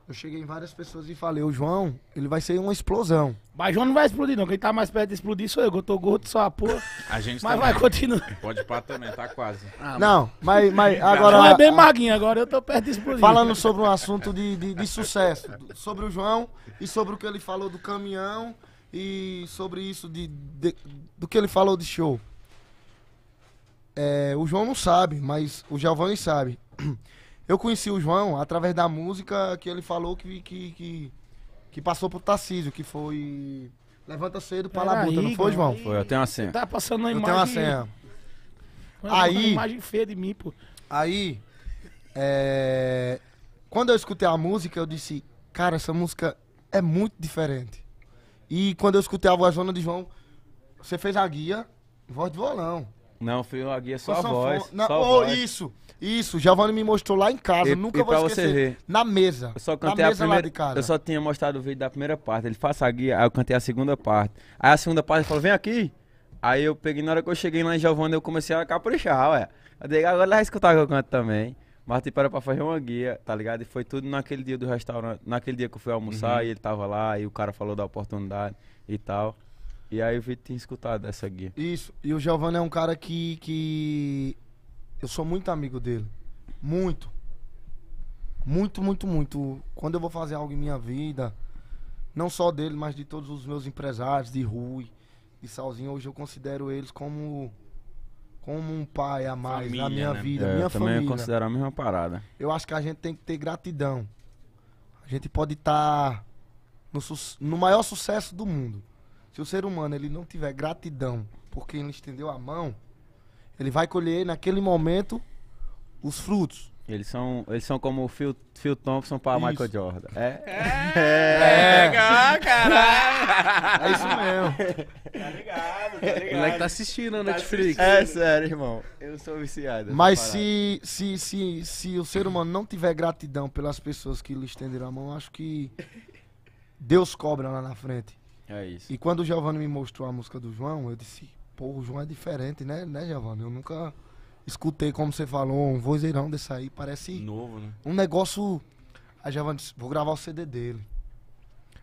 Eu cheguei em várias pessoas e falei, o João, ele vai ser uma explosão. Mas João não vai explodir, não. Quem tá mais perto de explodir sou eu, que eu tô gordo, só a porra. A gente Mas tá vai, continuar Pode parar também, tá quase. Ah, não, mas, mas agora. João é bem maguinho agora, eu tô perto de explodir. Falando sobre um assunto de, de, de sucesso. Sobre o João e sobre o que ele falou do caminhão e sobre isso de, de do que ele falou de show. É, o João não sabe, mas o Giovanni sabe. [clears throat] Eu conheci o João através da música que ele falou que, que, que, que passou pro Tarcísio, que foi Levanta Cedo pra Pera Labuta, não foi, João? Foi, eu tenho uma senha. Tá passando na imagem. Eu tenho uma senha. Tá aí. Uma imagem feia de mim, pô. Aí. É, quando eu escutei a música, eu disse: Cara, essa música é muito diferente. E quando eu escutei a vozona de João, você fez a guia, voz de violão. Não, foi a guia só, só a voz. Só, na, só oh, voz. Isso, isso. Giovanni me mostrou lá em casa, e, nunca e vou esquecer. Você ver, na mesa. Eu só cantei na mesa a primeira, lá de casa. Eu só tinha mostrado o vídeo da primeira parte. Ele faça a guia, aí eu cantei a segunda parte. Aí a segunda parte ele falou, vem aqui. Aí eu peguei, na hora que eu cheguei lá em Giovanni, eu comecei a caprichar, ué. Eu digo, agora ele vai escutar que eu canto também. Martin parou pra fazer uma guia, tá ligado? E foi tudo naquele dia do restaurante, naquele dia que eu fui almoçar uhum. e ele tava lá e o cara falou da oportunidade e tal. E aí eu vi tinha escutado essa guia. Isso, e o Giovanni é um cara que, que. Eu sou muito amigo dele. Muito. Muito, muito, muito. Quando eu vou fazer algo em minha vida, não só dele, mas de todos os meus empresários, de Rui, de Salzinho, hoje eu considero eles como como um pai a mais família, na minha né? vida, é, minha eu é família. Também considero a mesma parada. Eu acho que a gente tem que ter gratidão. A gente pode estar tá no, no maior sucesso do mundo. Se o ser humano ele não tiver gratidão por quem ele estendeu a mão, ele vai colher naquele momento os frutos. Eles são, eles são como o Phil, Phil Thompson para isso. Michael Jordan. É. É, é. é caralho. [laughs] É isso mesmo. Tá ligado, tá ligado. O moleque tá assistindo a tá Netflix. assistindo. É sério, irmão. Eu sou viciado. Mas se, se, se, se o ser humano não tiver gratidão pelas pessoas que lhe estenderam a mão, acho que Deus cobra lá na frente. É isso. E quando o Giovanni me mostrou a música do João, eu disse, pô, o João é diferente, né, né Giovanni? Eu nunca escutei, como você falou, um vozeirão desse aí. Parece. Novo, né? Um negócio. Aí Giovanni disse: vou gravar o CD dele.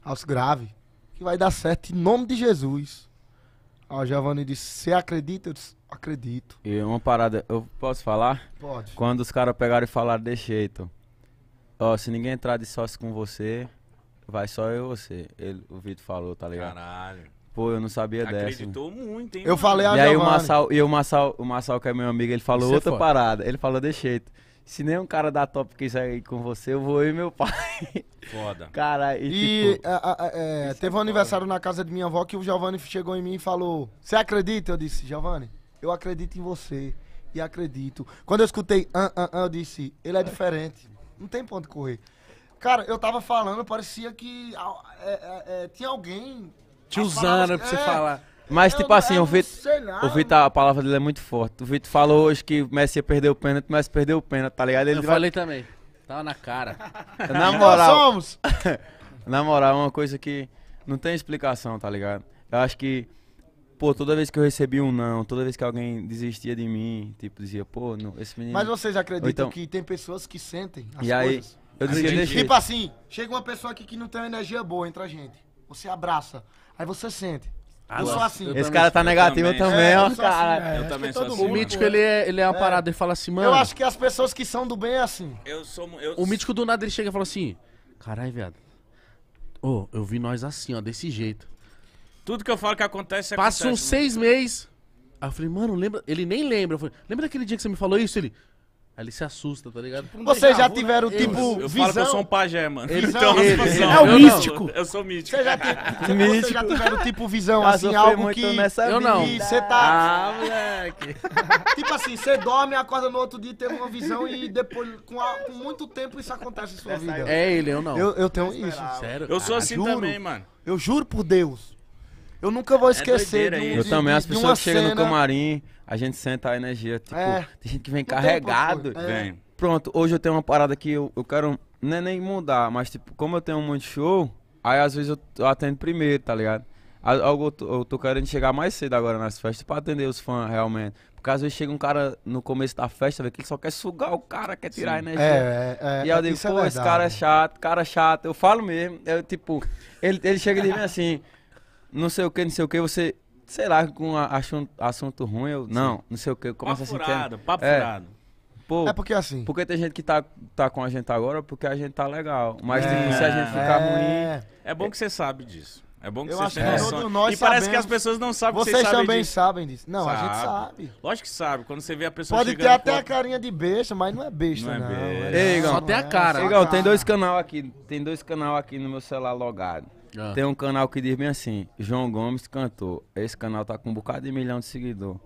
Aos grave. Que vai dar certo em nome de Jesus. A Giovanni disse: Você acredita? Eu disse: Acredito. E uma parada, eu posso falar? Pode. Quando os caras pegaram e falaram desse jeito: Ó, se ninguém entrar de sócio com você, vai só eu e você. Ele, o Vitor falou, tá ligado? Caralho. Pô, eu não sabia Acreditou dessa. Acreditou muito, hein? Eu mano? falei a E aí o Massal, e o Massal, o Massal, que é meu amigo, ele falou é outra parada. Ele falou, deixa jeito. Se nem um cara da top que sair com você, eu vou e meu pai. Foda. [laughs] Cara, e, e tipo, é, é, é teve um aniversário na casa de minha avó que o Giovanni chegou em mim e falou: Você acredita? Eu disse, Giovanni, eu acredito em você. E acredito. Quando eu escutei an, an, an, eu disse, ele é diferente. Não tem ponto de correr. Cara, eu tava falando, parecia que ah, é, tinha alguém te usando pra você é. falar. Mas, tipo assim, o Vitor, o Vitor, a palavra dele é muito forte. O Vitor falou hoje que o Messi ia perder o pênalti, o Messi perdeu o pênalti, tá ligado? Ele eu vai... falei também. Tava na cara. [laughs] na moral. Nós somos! [laughs] na moral, é uma coisa que não tem explicação, tá ligado? Eu acho que, pô, toda vez que eu recebi um não, toda vez que alguém desistia de mim, tipo, dizia, pô, não, esse menino. Mas vocês acreditam então... que tem pessoas que sentem as e coisas? Aí, eu dizia, Tipo assim, chega uma pessoa aqui que não tem uma energia boa entre a gente. Você abraça. Aí você sente. Ah, eu sou assim. Esse cara tá negativo também, também ó, cara. É, eu também sou assim. É, assim. O mítico, é. ele é, ele é uma parada, ele fala assim, mano... Eu acho que as pessoas que são do bem é assim. Eu sou... Eu... O mítico do nada, ele chega e fala assim, caralho, viado, ô, oh, eu vi nós assim, ó, desse jeito. Tudo que eu falo que acontece, Passa uns Passam né? seis meses... Aí eu falei, mano, lembra... Ele nem lembra. Eu falei, lembra daquele dia que você me falou isso? Ele, Aí ele se assusta, tá ligado? Um tipo, Vocês já né? tiveram, né? tipo, eu, eu visão? Eu falo que eu sou um pajé, mano. Ele, então, ele, ele, é o tipo assim, é eu místico. Não, eu sou místico. Vocês já, [laughs] Você já, tiveram, tipo, visão, eu assim, algo que... Nessa eu não. Você tá... Ah, moleque. [laughs] tipo assim, você dorme, acorda no outro dia, tem uma visão e depois, com, a, com muito tempo, isso acontece na sua Essa vida. É ele, eu não. Eu, eu tenho isso. Sério? Eu sou ah, assim juro, também, mano. Eu juro por Deus. Eu nunca vou é esquecer é de, de, Eu também, as pessoas chegam no camarim a gente senta a energia. Tipo, é. tem gente que vem carregado. vem. É. Pronto, hoje eu tenho uma parada que eu, eu quero. Não é nem mudar, mas tipo, como eu tenho um monte de show, aí às vezes eu, eu atendo primeiro, tá ligado? Algo eu, eu tô querendo chegar mais cedo agora nas festas pra atender os fãs realmente. Porque às vezes chega um cara no começo da festa, vê que ele só quer sugar o cara, quer tirar Sim. a é, energia. É, é, é, e aí eu digo, é pô, esse cara é chato, cara chato. Eu falo mesmo. Eu, tipo, ele, ele chega e diz [laughs] assim, não sei o que, não sei o que, você sei lá, com assunto, assunto ruim, eu. Não, não sei o que. Eu começo papo Furado, papo é, furado. Pô, é porque assim. Porque tem gente que tá, tá com a gente agora porque a gente tá legal. Mas tipo, é, se a gente ficar é, ruim. É bom que você sabe disso. É bom que eu você tenha noção. Nós e sabemos. parece que as pessoas não sabem Vocês que vocês também disso. sabem disso. Não, sabe. a gente sabe. Lógico que sabe. Quando você vê a pessoa Pode ter até a carinha de besta, mas não é besta, não. É não. É besta. Ei, Igão, só tem a é cara. tem dois canal aqui. Tem dois canal aqui no meu celular logado. Ah. Tem um canal que diz bem assim, João Gomes cantou. Esse canal tá com um bocado de milhão de seguidor.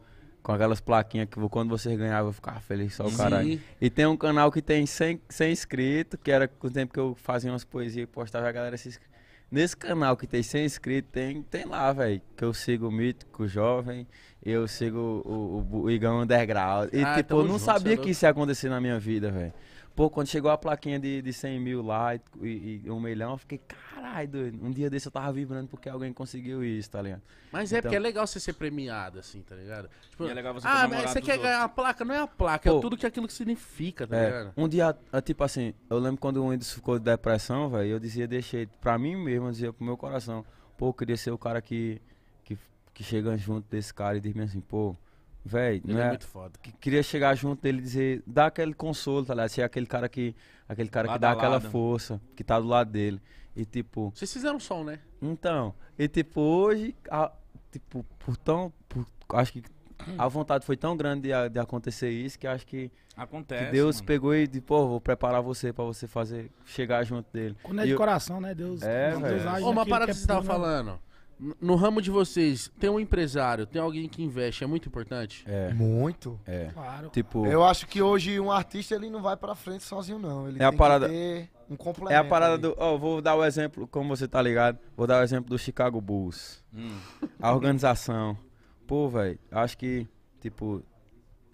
Com aquelas plaquinhas que quando vocês ganhavam eu ficava feliz só o caralho. E tem um canal que tem 100, 100 inscritos, que era com o tempo que eu fazia umas poesias e postava a galera se inscrever. Nesse canal que tem 100 inscritos, tem, tem lá, velho. Que eu sigo o Mítico Jovem, eu sigo o, o, o Igão Underground. E, ah, tipo, eu não junto, sabia é que isso ia acontecer na minha vida, velho. Pô, quando chegou a plaquinha de, de 100 mil lá e, e, e um milhão, eu fiquei, caralho, doido. Um dia desse eu tava vibrando porque alguém conseguiu isso, tá ligado? Mas é porque é então legal você ser premiado, assim, tá ligado? Tipo, é legal você Ah, mas você quer outros. ganhar a placa? Não é a placa, é Pô, é tudo que é aquilo que significa, tá é, ligado? Um dia, ah, tipo assim, eu lembro quando o Windows ficou de depressão, velho, eu dizia, deixei, pra mim mesmo, eu dizia pro meu coração, pô, eu queria ser o cara que, que, que chega junto desse cara e diz assim, pô, velho, né? é muito foda. Que queria chegar junto dele e dizer, dá aquele consolo, tá ligado? Ser é aquele cara que. Aquele cara Lado que dá aquela força, que tá do lado dele. E tipo. Vocês fizeram som, né? Então. E tipo, hoje, a, tipo, por tão. Por, acho que a vontade foi tão grande de, de acontecer isso que acho que, Acontece, que Deus mano. pegou e de pô, vou preparar você para você fazer chegar junto dele. Quando é e é de eu... coração, né? Deus. É, Deus é. Ô, uma é parada que você tava né? falando. No ramo de vocês, tem um empresário, tem alguém que investe, é muito importante? É. Muito. É. Claro. Tipo, Eu acho que hoje um artista ele não vai pra frente sozinho, não. Ele é a parada... que ter um complemento. É a parada do. Ó, vou dar o exemplo, como você tá ligado, vou dar o exemplo do Chicago Bulls. Hum. A organização. Pô, velho, acho que, tipo,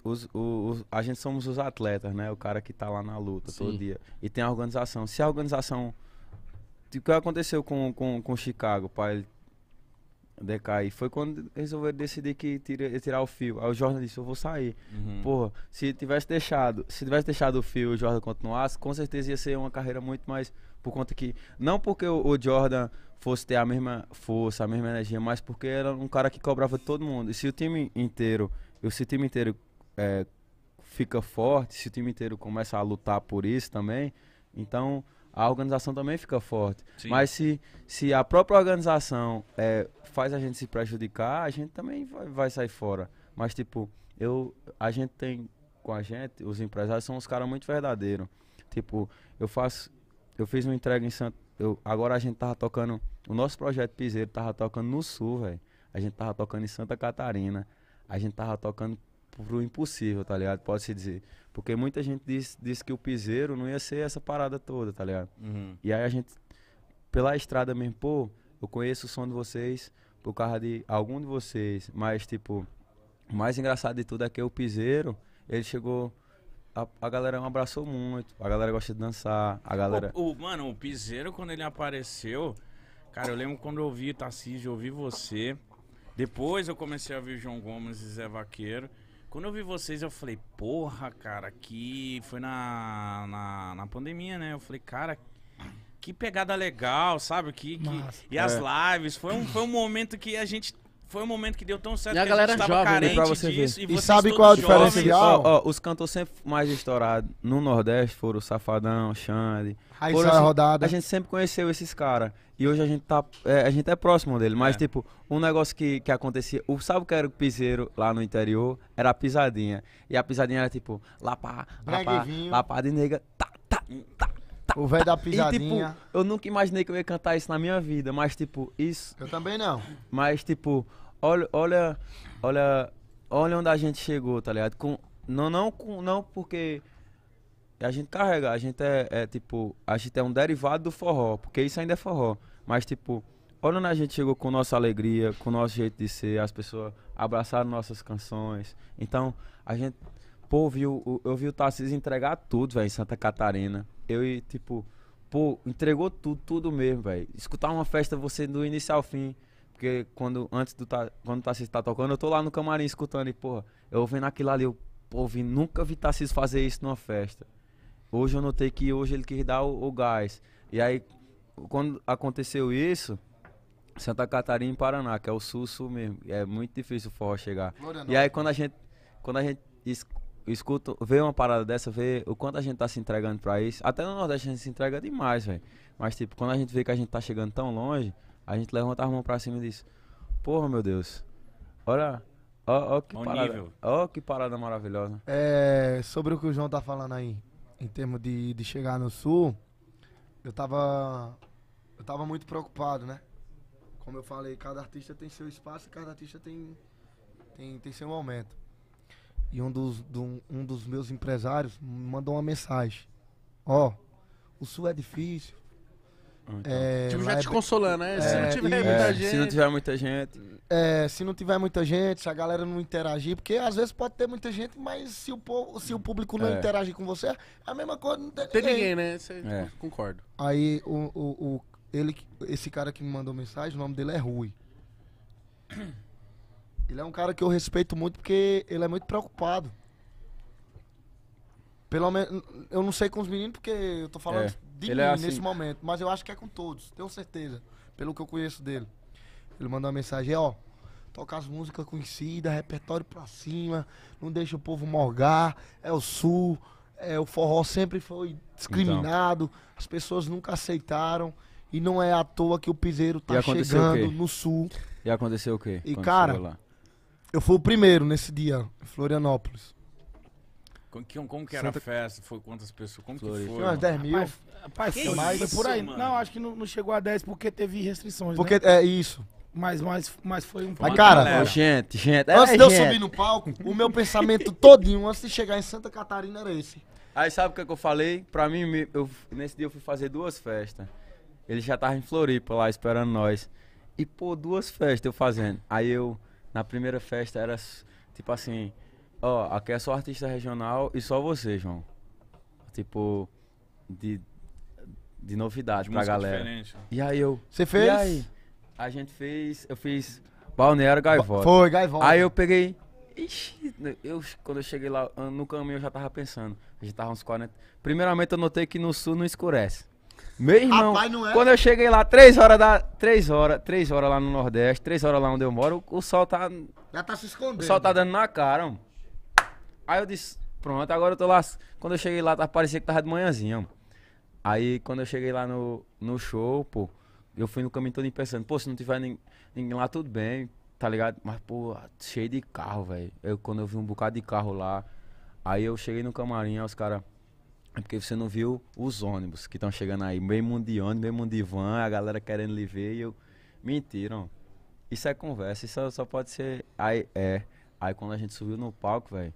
os, os, a gente somos os atletas, né? O cara que tá lá na luta Sim. todo dia. E tem a organização. Se a organização. Tipo, o que aconteceu com, com, com Chicago, pai? decair. Foi quando resolveu decidir que tira, tirar o fio. Aí o Jordan disse, eu vou sair. Uhum. Porra, se tivesse deixado, se tivesse deixado o fio e o Jordan continuasse, com certeza ia ser uma carreira muito mais por conta que não porque o, o Jordan fosse ter a mesma força, a mesma energia, mas porque era um cara que cobrava todo mundo. E se o time inteiro, se o time inteiro é, fica forte, se o time inteiro começa a lutar por isso também, então a organização também fica forte. Sim. Mas se, se a própria organização é, faz a gente se prejudicar, a gente também vai, vai, sair fora. Mas, tipo, eu, a gente tem com a gente, os empresários são uns caras muito verdadeiros. Tipo, eu faço, eu fiz uma entrega em Santo, eu, agora a gente tava tocando, o nosso projeto Piseiro tava tocando no Sul, velho. A gente tava tocando em Santa Catarina. A gente tava tocando pro impossível, tá ligado? Pode-se dizer. Porque muita gente disse, disse que o piseiro não ia ser essa parada toda, tá ligado? Uhum. E aí a gente, pela estrada mesmo, pô, eu conheço o som de vocês por causa de algum de vocês, mas tipo, o mais engraçado de tudo é que o piseiro, ele chegou a, a galera me abraçou muito, a galera gosta de dançar, a galera. O, o, mano, o Piseiro, quando ele apareceu, cara, eu lembro quando eu ouvi Tarcísio, eu ouvi você. Depois eu comecei a ver João Gomes e Zé Vaqueiro. Quando eu vi vocês, eu falei, porra, cara, que foi na, na, na pandemia, né? Eu falei, cara, que pegada legal, sabe? Que, que... E é. as lives. Foi um, foi um momento que a gente foi um momento que deu tão certo e a que galera a gente tava jovem, né, carente pra você disso. Ver. E, e sabe qual é o diferencial? os cantores sempre mais estourados no Nordeste foram o Safadão, Xande. Raíssa assim, Rodada. A gente sempre conheceu esses caras. E hoje a gente tá. É, a gente é próximo dele. Mas, é. tipo, um negócio que, que acontecia. O sabe que era o piseiro lá no interior? Era a pisadinha. E a pisadinha era tipo, lapá, lapá, lapá de nega, tá, tá, tá tá, o velho da pisadinha. E, tipo, eu nunca imaginei que eu ia cantar isso na minha vida, mas tipo, isso. Eu também não. Mas tipo, olha, olha, olha, olha onde a gente chegou, tá ligado? Com, não, não, com, não porque a gente carrega, a gente é, é, tipo, a gente é um derivado do forró, porque isso ainda é forró. Mas tipo, olha onde a gente chegou com nossa alegria, com o nosso jeito de ser, as pessoas abraçaram nossas canções. Então, a gente Pô, vi o, eu vi o Tarcísio entregar tudo, velho, em Santa Catarina. Eu e, tipo, pô, entregou tudo, tudo mesmo, velho. Escutar uma festa, você do início ao fim. Porque quando, antes do quando o Tarcísio tá tocando, eu tô lá no camarim escutando e, pô eu vendo aquilo ali, eu, pô, vi, nunca vi Tarcísio fazer isso numa festa. Hoje eu notei que hoje ele quis dar o, o gás. E aí, quando aconteceu isso, Santa Catarina e Paraná, que é o sul, sul mesmo. É muito difícil o forró chegar. E aí quando a gente, quando a gente escuto, ver uma parada dessa, ver o quanto a gente tá se entregando pra isso. Até no Nordeste a gente se entrega demais, velho. Mas, tipo, quando a gente vê que a gente tá chegando tão longe, a gente levanta as mãos pra cima e diz: Porra, meu Deus, olha, ó, ó que Bom parada. Nível. Ó que parada maravilhosa. É, sobre o que o João tá falando aí, em termos de, de chegar no Sul, eu tava. Eu tava muito preocupado, né? Como eu falei, cada artista tem seu espaço, cada artista tem, tem, tem seu momento. E um dos, do, um dos meus empresários mandou uma mensagem. Ó, oh, o sul é difícil. Ah, então. É, tipo, já é te é... consolando, né? É, se não tiver e... muita é, gente. Se não tiver muita gente. É, se não tiver muita gente, se a galera não interagir, porque às vezes pode ter muita gente, mas se o, povo, se o público não é. interagir com você, é a mesma coisa não tem, tem ninguém. né? Cê, Concordo. Aí o, o, o, ele, esse cara que me mandou mensagem, o nome dele é Rui. Ele é um cara que eu respeito muito porque ele é muito preocupado. Pelo menos, eu não sei com os meninos porque eu tô falando é, de mim é assim. nesse momento, mas eu acho que é com todos, tenho certeza, pelo que eu conheço dele. Ele mandou uma mensagem, ó, toca as músicas conhecidas, repertório pra cima, não deixa o povo morgar, é o sul, é o forró sempre foi discriminado, então. as pessoas nunca aceitaram. E não é à toa que o Piseiro tá chegando no sul. E aconteceu o quê? E cara, eu fui o primeiro nesse dia, em Florianópolis. Como, que, como que era Santa... a festa? Foi quantas pessoas? Como Floripa. que foi? Umas 10 mil. Rapaz, rapaz que mais isso, por aí. Mano. Não, acho que não, não, chegou a 10 porque teve restrições. Porque né? é isso. Mas, mas, mas foi um Mas, cara, galera. gente, gente. Antes é, de eu gente. subir no palco, o meu pensamento todinho, antes de chegar em Santa Catarina, era esse. Aí sabe o que, é que eu falei? Pra mim, eu, nesse dia eu fui fazer duas festas. Ele já tava em Floripa lá esperando nós. E, pô, duas festas eu fazendo. Aí eu na primeira festa era tipo assim, ó, oh, aqui é só artista regional e só você, João. Tipo, de, de novidade de pra galera. Diferente. Né? E aí eu. Você fez? E aí? A gente fez, eu fiz Balneário Gaivota. Foi, Gaivota. Aí eu peguei. Ixi, eu, quando eu cheguei lá, no caminho eu já tava pensando. A gente tava uns 40. Primeiramente eu notei que no sul não escurece. Meu irmão, Rapaz, é... quando eu cheguei lá, 3 horas da. três horas, três horas lá no Nordeste, 3 horas lá onde eu moro, o, o sol tá. Já tá se escondendo. O sol tá dando na cara, mano. Aí eu disse, pronto, agora eu tô lá. Quando eu cheguei lá, tá, parecia que tava de manhãzinha, mano. Aí quando eu cheguei lá no, no show, pô, eu fui no caminho todo pensando, pô, se não tiver ninguém, ninguém lá, tudo bem, tá ligado? Mas, pô, cheio de carro, velho. Eu, quando eu vi um bocado de carro lá, aí eu cheguei no camarim, os caras. É porque você não viu os ônibus que estão chegando aí. Meio mundo de ônibus, meio mundo de van, a galera querendo lhe ver e eu. Mentiram. Isso é conversa, isso só, só pode ser. Aí é. Aí quando a gente subiu no palco, velho.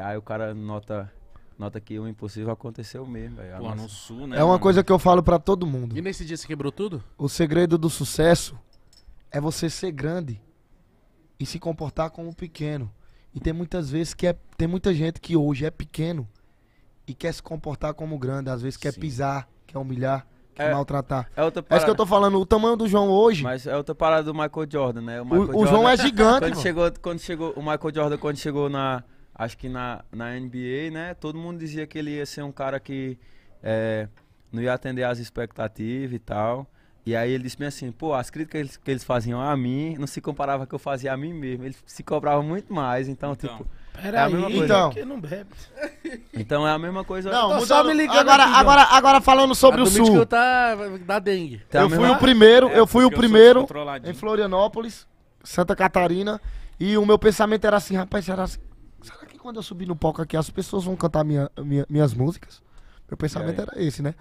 Aí o cara nota. Nota que o impossível aconteceu mesmo, velho. Pô, nossa... no sul, né? É uma mano? coisa que eu falo para todo mundo. E nesse dia você quebrou tudo? O segredo do sucesso é você ser grande e se comportar como pequeno. E tem muitas vezes que é, tem muita gente que hoje é pequeno e quer se comportar como grande, às vezes quer Sim. pisar, quer humilhar, quer é, maltratar. É outra parada. É isso que eu tô falando, o tamanho do João hoje. Mas é outra parada do Michael Jordan, né? O, o, Jordan, o João é gigante, [laughs] quando chegou, quando chegou O Michael Jordan, quando chegou na. Acho que na, na NBA, né? Todo mundo dizia que ele ia ser um cara que é, não ia atender às expectativas e tal. E aí ele disse-me assim, pô, as críticas que eles, faziam a mim não se comparava com o que eu fazia a mim mesmo. Ele se cobrava muito mais, então, então. tipo era é a mesma aí, coisa. Então. não bebe. Então é a mesma coisa. Não, só me ligando. Agora, aqui, agora, agora falando sobre a o sul. Tá, eu tá da dengue. Tá eu fui é, o primeiro, é, eu fui o primeiro em Florianópolis, Santa Catarina, e o meu pensamento era assim, rapaz, era assim, será que quando eu subir no palco aqui as pessoas vão cantar minha, minha minhas músicas? Meu pensamento era esse, né?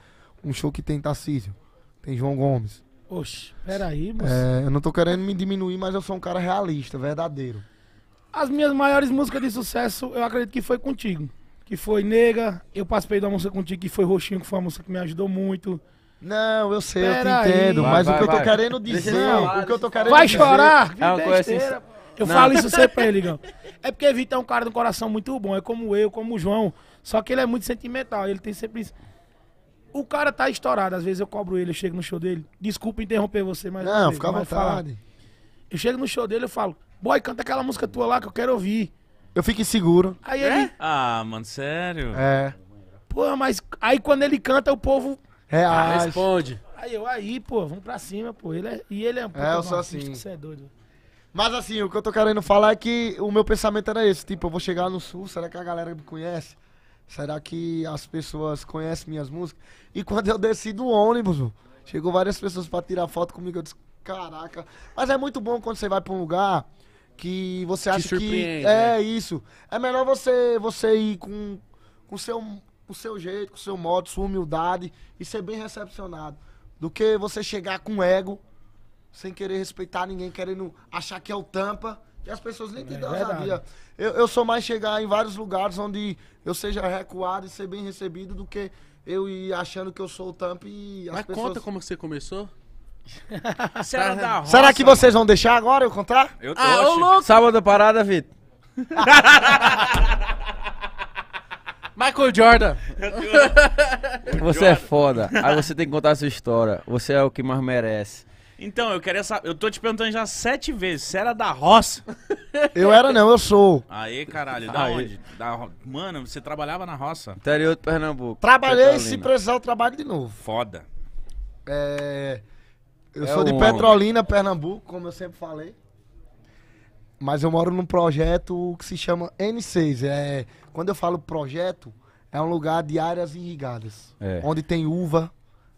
Um show que tem Tarcísio, tem João Gomes. Oxe, peraí, moço. É, eu não tô querendo me diminuir, mas eu sou um cara realista, verdadeiro. As minhas maiores músicas de sucesso, eu acredito que foi contigo. Que foi Nega, eu passei da música contigo que foi Roxinho, que foi uma música que me ajudou muito. Não, eu sei, Pera eu te entendo, mas vai, o que vai. eu tô querendo dizer, falar, o que eu tô querendo Vai dizer. chorar! Que não, besteira, eu não. falo isso sempre pra ele, Gão. É porque Vitor é um cara de um coração muito bom, é como eu, como o João, só que ele é muito sentimental, ele tem sempre isso. O cara tá estourado, às vezes eu cobro ele, eu chego no show dele. Desculpa interromper você, mas. Não, fica à vontade. Falar. Eu chego no show dele eu falo, Boy, canta aquela música tua lá que eu quero ouvir. Eu fico inseguro. Aí é? ele. Ah, mano, sério? É. Pô, mas aí quando ele canta, o povo. É, ah, responde. Aí eu, aí, pô, vamos pra cima, pô. Ele é, e ele é um pouco é, eu sou assim. Você é doido. Mas assim, o que eu tô querendo falar é que o meu pensamento era esse. Tipo, eu vou chegar no sul, será que a galera me conhece? Será que as pessoas conhecem minhas músicas? E quando eu desci do ônibus, chegou várias pessoas pra tirar foto comigo. Eu disse, caraca. Mas é muito bom quando você vai pra um lugar que você acha que é né? isso. É melhor você você ir com com seu com seu jeito, com seu modo, sua humildade e ser bem recepcionado, do que você chegar com ego sem querer respeitar ninguém, querendo achar que é o tampa. E as pessoas nem têm é, ousadia. Eu, eu sou mais chegar em vários lugares onde eu seja recuado e ser bem recebido do que eu ir achando que eu sou o tampa e as Mas pessoas... conta como você começou? [laughs] Será da roça. Será que vocês vão deixar agora eu contar? Eu ah, tô, Ah, ô, louco. Sábado parada, Vitor. [laughs] Michael Jordan. [laughs] Você é foda. Aí você tem que contar a sua história. Você é o que mais merece. Então, eu queria saber. Eu tô te perguntando já sete vezes. Você era da roça? Eu era não, eu sou. Aê, caralho. Da Aê. onde? Da... ro- Mano, você trabalhava na roça? Interior de Pernambuco. Trabalhei, se precisar eu trabalho de novo. Foda. É, eu é sou de Petrolina, Pernambuco, como eu sempre falei. Mas eu moro num projeto que se chama N6. É, quando eu falo projeto, é um lugar de áreas irrigadas. É. Onde tem uva,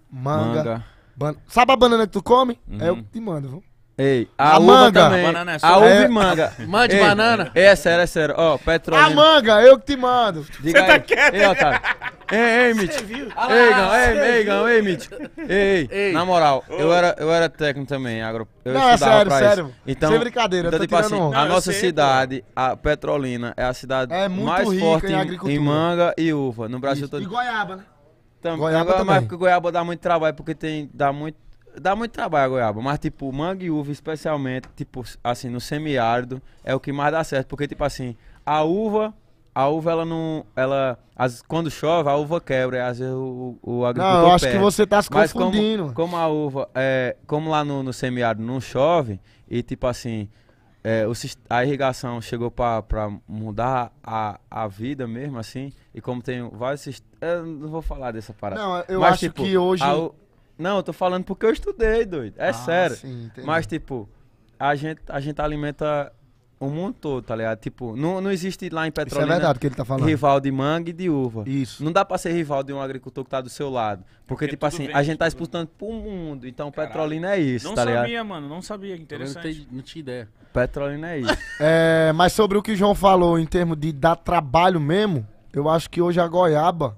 manga. manga. Sabe a banana que tu come? É uhum. É eu que te mando, viu? Ei, a, a manga. Também. É a uva e é. manga. Mande Ei, banana. É sério, é sério. Ó, petróleo. A manga, eu que te mando. Diga Você tá aí. tá quieto. Ei, Otávio. Ei, ei, Mitch. Ah, ei, Gão, ei, ei, Gão, ei, Mitch. Ei, ei, na moral, eu era, eu era técnico também, agro. Eu não, é sério, sério. Isso. Então, Sem brincadeira, então, tipo assim, não, a nossa sei, cidade, a Petrolina, é a cidade é mais forte em, em, manga e uva no Brasil isso. todo. E goiaba, né? Também. Goiaba, também. mas goiaba dá muito trabalho porque tem, dá muito Dá muito trabalho a goiaba, mas tipo, manga e uva, especialmente, tipo, assim, no semiárido, é o que mais dá certo. Porque, tipo assim, a uva, a uva ela não. Ela, as, quando chove, a uva quebra. Às vezes o, o agricultor. Não, eu acho perde. que você tá se mas confundindo. Como, como, a uva, é, como lá no, no semiárido não chove, e tipo assim, é, o, a irrigação chegou para mudar a, a vida mesmo, assim, e como tem vários. Eu não vou falar dessa parada. Não, eu Mas, acho tipo, que hoje. A, não, eu tô falando porque eu estudei, doido. É ah, sério. Sim, entendi. Mas, tipo, a gente, a gente alimenta o mundo todo, tá ligado? Tipo, não, não existe lá em Petrolina... Isso é verdade que ele tá falando. Rival de mangue e de uva. Isso. Não dá pra ser rival de um agricultor que tá do seu lado. Porque, porque tipo assim, a gente tá né? exportando pro mundo. Então, Caralho. Petrolina é isso, não tá ligado? Não sabia, mano. Não sabia. Interessante. Eu não, te, não tinha ideia. Petrolina é isso. [laughs] é, mas sobre o que o João falou em termos de dar trabalho mesmo, eu acho que hoje a goiaba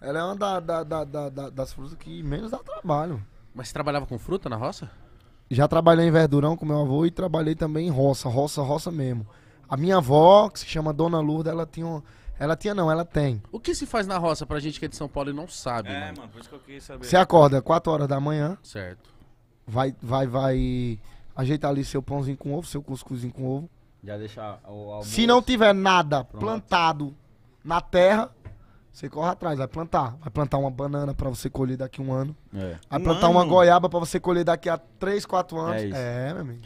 ela é uma da, da, da, das frutas que menos dá trabalho. Mas você trabalhava com fruta na roça? Já trabalhei em verdurão com meu avô e trabalhei também em roça, roça, roça mesmo. A minha avó, que se chama Dona Lourdes, ela tinha um... Ela tinha não, ela tem. O que se faz na roça pra gente que é de São Paulo e não sabe, É, mano, mano por isso que eu queria saber. Você acorda 4 horas da manhã. Certo. Vai, vai, vai ajeitar ali seu pãozinho com ovo, seu cuscuzinho com ovo. Já deixa o almoço. Se não tiver nada Pronto. plantado na terra, você corre atrás, vai plantar. Vai plantar uma banana para você colher daqui um ano. É. Vai um plantar ano? uma goiaba para você colher daqui a 3, 4 é anos. É, isso. é meu amigo.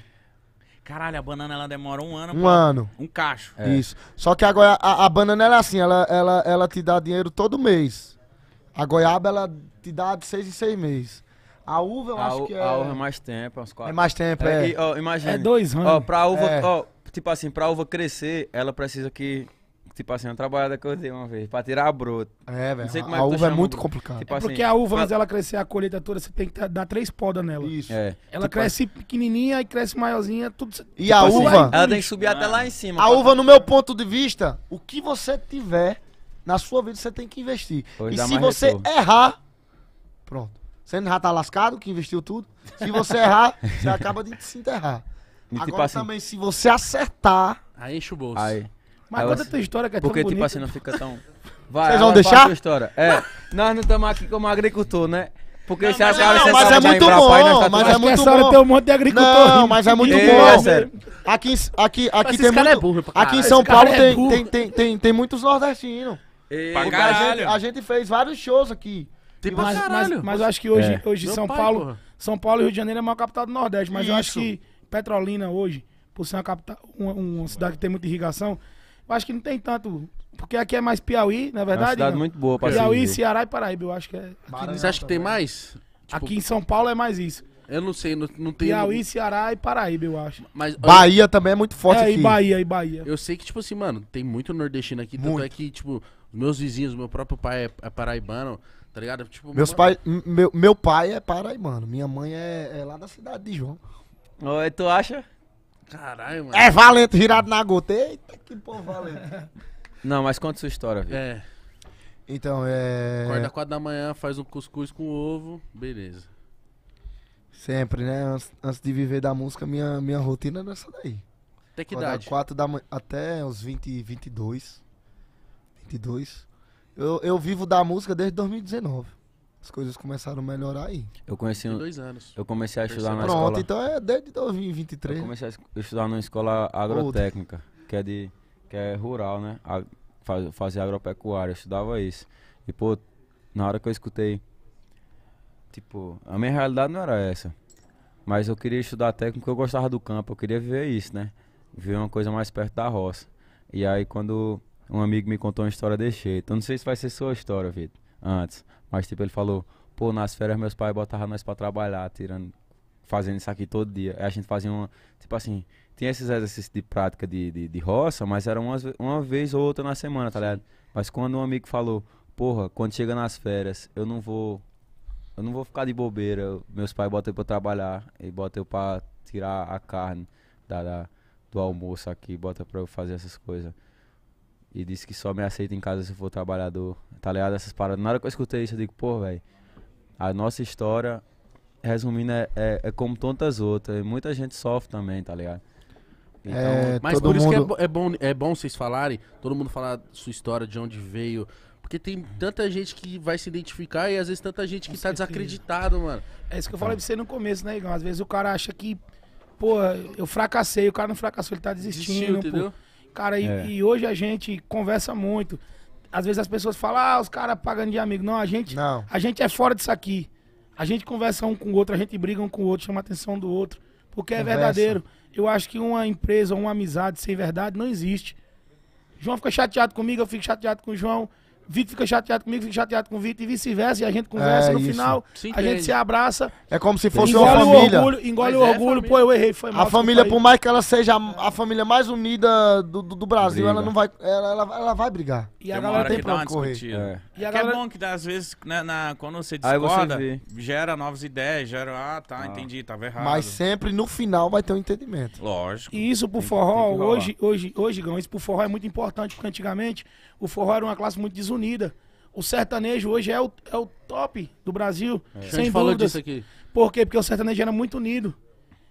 Caralho, a banana ela demora um ano. Um pra... ano. Um cacho. É. Isso. Só que a, a, a, banana ela é assim, ela, ela, ela te dá dinheiro todo mês. A goiaba ela te dá de seis em seis meses. A uva eu a acho que é. A uva é mais tempo, é uns quatro. É mais tempo, é. é. E, ó, imagina. É dois anos. Ó, pra uva, é. ó, tipo assim, pra uva crescer, ela precisa que Tipo assim, uma trabalhada que eu dei uma vez, pra tirar a broto. É, velho. A, a é uva é muito complicada. Tipo é porque assim, a uva, pra... ela crescer a colheita toda, você tem que dar três podas nela. Isso. É. Ela tipo cresce assim... pequenininha e cresce maiorzinha, tudo. E tipo a assim, uva? Ela tem que subir ah. até lá em cima. A uva, no meu ponto de vista, o que você tiver na sua vida, você tem que investir. Pois e se você retorno. errar, pronto. Você já tá lascado, que investiu tudo. Se você errar, você [laughs] acaba de se enterrar. E tipo Agora tipo também, se você acertar. Aí enche o bolso. Aí. Mas conta a tua história que é Porque, tão tipo assim, não fica tão. [laughs] Vai, Vocês vão deixar? a tua história. É, nós não estamos aqui como agricultor, né? Porque se a senhora não, é tá mas é muito bom, mas é muito bom. tem um monte de agricultor. Não, mas é muito É, bom. sério. Aqui, aqui, aqui tem muito. é burro aqui em São Paulo é tem, tem, tem, tem, tem muitos nordestinos. Pra a gente, caralho. a gente fez vários shows aqui. Tipo, Mas, mas, mas eu acho que hoje, É. hoje São pai, Paulo, São Paulo e Rio de Janeiro é a maior capital do Nordeste, mas eu acho que Petrolina hoje, por ser uma capital, uma, uma cidade que tem muita irrigação, eu acho que não tem tanto. Porque aqui é mais Piauí, na é verdade. É uma cidade não. muito boa pra Piauí, Ceará e Paraíba, eu acho que é. Maranhão Você acha que tem mais? Tipo, aqui em São Paulo é mais isso. Eu não sei, não, não tem. Piauí, Ceará e Paraíba, eu acho. Mas, Bahia também é muito forte é, aqui. E Bahia, e Bahia. Eu sei que, tipo assim, mano, tem muito nordestino aqui. Tanto muito. Tanto é que, tipo, meus vizinhos, meu próprio pai é, é paraibano. Tá ligado? Tipo, Meus mano... pai, meu, meu pai é paraibano, minha mãe é, é lá da cidade de João. Oi, tu acha? Caralho, mano. É valente virado na gota. Eita, que povo valente. [laughs] Não, mas conta sua história, viu? É. Então, é. Acorda quatro da manhã, faz um cuscuz com ovo, beleza. Sempre, né? Antes, antes de viver da música, minha, minha rotina era essa daí. Até que idade? quatro da manhã, até os 20, 22. 22. Eu, eu vivo da música desde 2019 as coisas começaram a melhorar aí. Eu conheci um, dois anos. Eu comecei a estudar Perceba. na Pronto, escola. então é desde 2023. Eu comecei a estudar numa escola agrotécnica, Outra. que é de que é rural, né? A, faz, fazer agropecuária, eu estudava isso. E pô, na hora que eu escutei tipo, a minha realidade não era essa. Mas eu queria estudar técnico porque eu gostava do campo, eu queria ver isso, né? Ver uma coisa mais perto da roça. E aí quando um amigo me contou uma história desse jeito, eu não sei se vai ser sua história, Vitor, antes, mas, tipo, ele falou, pô, nas férias meus pais botavam nós pra trabalhar, tirando, fazendo isso aqui todo dia. Aí a gente fazia uma, tipo assim, tinha esses exercícios de prática de, de, de roça, mas era uma uma vez ou outra na semana, tá ligado? Mas quando um amigo falou, porra, quando chega nas férias, eu não vou, eu não vou ficar de bobeira, meus pais botam eu pra trabalhar, e botam eu pra tirar a carne da, da do almoço aqui, bota pra eu fazer essas coisas. E disse que só me aceita em casa se for trabalhador. Tá ligado? Essas paradas. Na hora que eu escutei isso, eu digo, pô, velho, a nossa história, resumindo, é, é, é como tantas outras. E muita gente sofre também, tá ligado? Então, é, mas por mundo... isso que é, é, bom, é bom vocês falarem, todo mundo falar sua história, de onde veio. Porque tem tanta gente que vai se identificar e às vezes tanta gente que está tá desacreditado, mano. É isso que eu então. falei pra você no começo, né, Igão? Às vezes o cara acha que, pô, eu fracassei, o cara não fracassou, ele tá desistindo. Desistiu, entendeu? Pô. Cara, e, é. e hoje a gente conversa muito. Às vezes as pessoas falam, ah, os caras pagando de amigo. Não, a gente, Não. a gente é fora disso aqui. A gente conversa um com o outro, a gente briga um com o outro, chama a atenção do outro. Porque é conversa. é verdadeiro. Eu acho que uma empresa, uma amizade sem verdade não existe. João fica chateado comigo, eu fico chateado com o João. Vitor fica chateado comigo, fica chateado com o Vitor e vice-versa. E a gente conversa é, no isso. final, Sim, a gente se abraça. É como se fosse uma família. O orgulho, engole o é, orgulho, é pô, eu errei, foi mal. A família, por mais que ela seja a família mais unida do, do, do Brasil, Briga. ela não vai. Ela, ela, ela, vai brigar. E a tem galera tem pra correr. É. E é é galera... é bom que às vezes, né, na, quando você discorda, você gera novas ideias, gera. Ah, tá, ah. entendi, tava errado. Mas sempre no final vai ter um entendimento. Lógico. E isso pro forró, hoje, hoje, hoje, Gão, isso pro forró é muito importante, porque antigamente o forró era uma classe muito desunida unida. O sertanejo hoje é o, é o top do Brasil, é. sem dúvidas. aqui. Por quê? Porque o sertanejo era muito unido.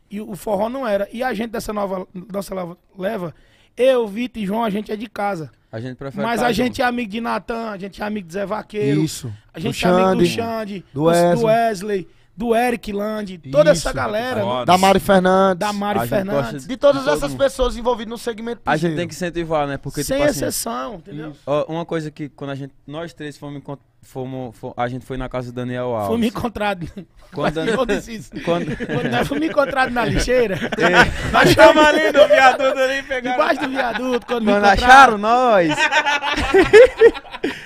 E o forró não era. E a gente dessa nova nossa leva, eu, Vitor e João, a gente é de casa. A gente prefere Mas tá a gente é amigo de Natan, a gente é amigo de Zé Vaqueiro. Isso. A gente do é Xande, amigo do Xande, do Wesley. Do Wesley do Eric Land, toda Isso, essa galera. Da Mari Fernandes. Da Mari Fernandes. De, de todas essas mundo. pessoas envolvidas no segmento piseiro. A gente tem que incentivar, né? Porque, Sem tipo, assim, exceção, entendeu? Uma coisa que quando a gente, nós três fomos Fomos, fomos, a gente foi na casa do Daniel Alves. Fomos encontrados. Quando, [laughs] quando... quando nós fomos encontrados na lixeira. [laughs] É. Nós estamos ali no viaduto ali [laughs] pegando. Debaixo do viaduto, quando, quando acharam nós.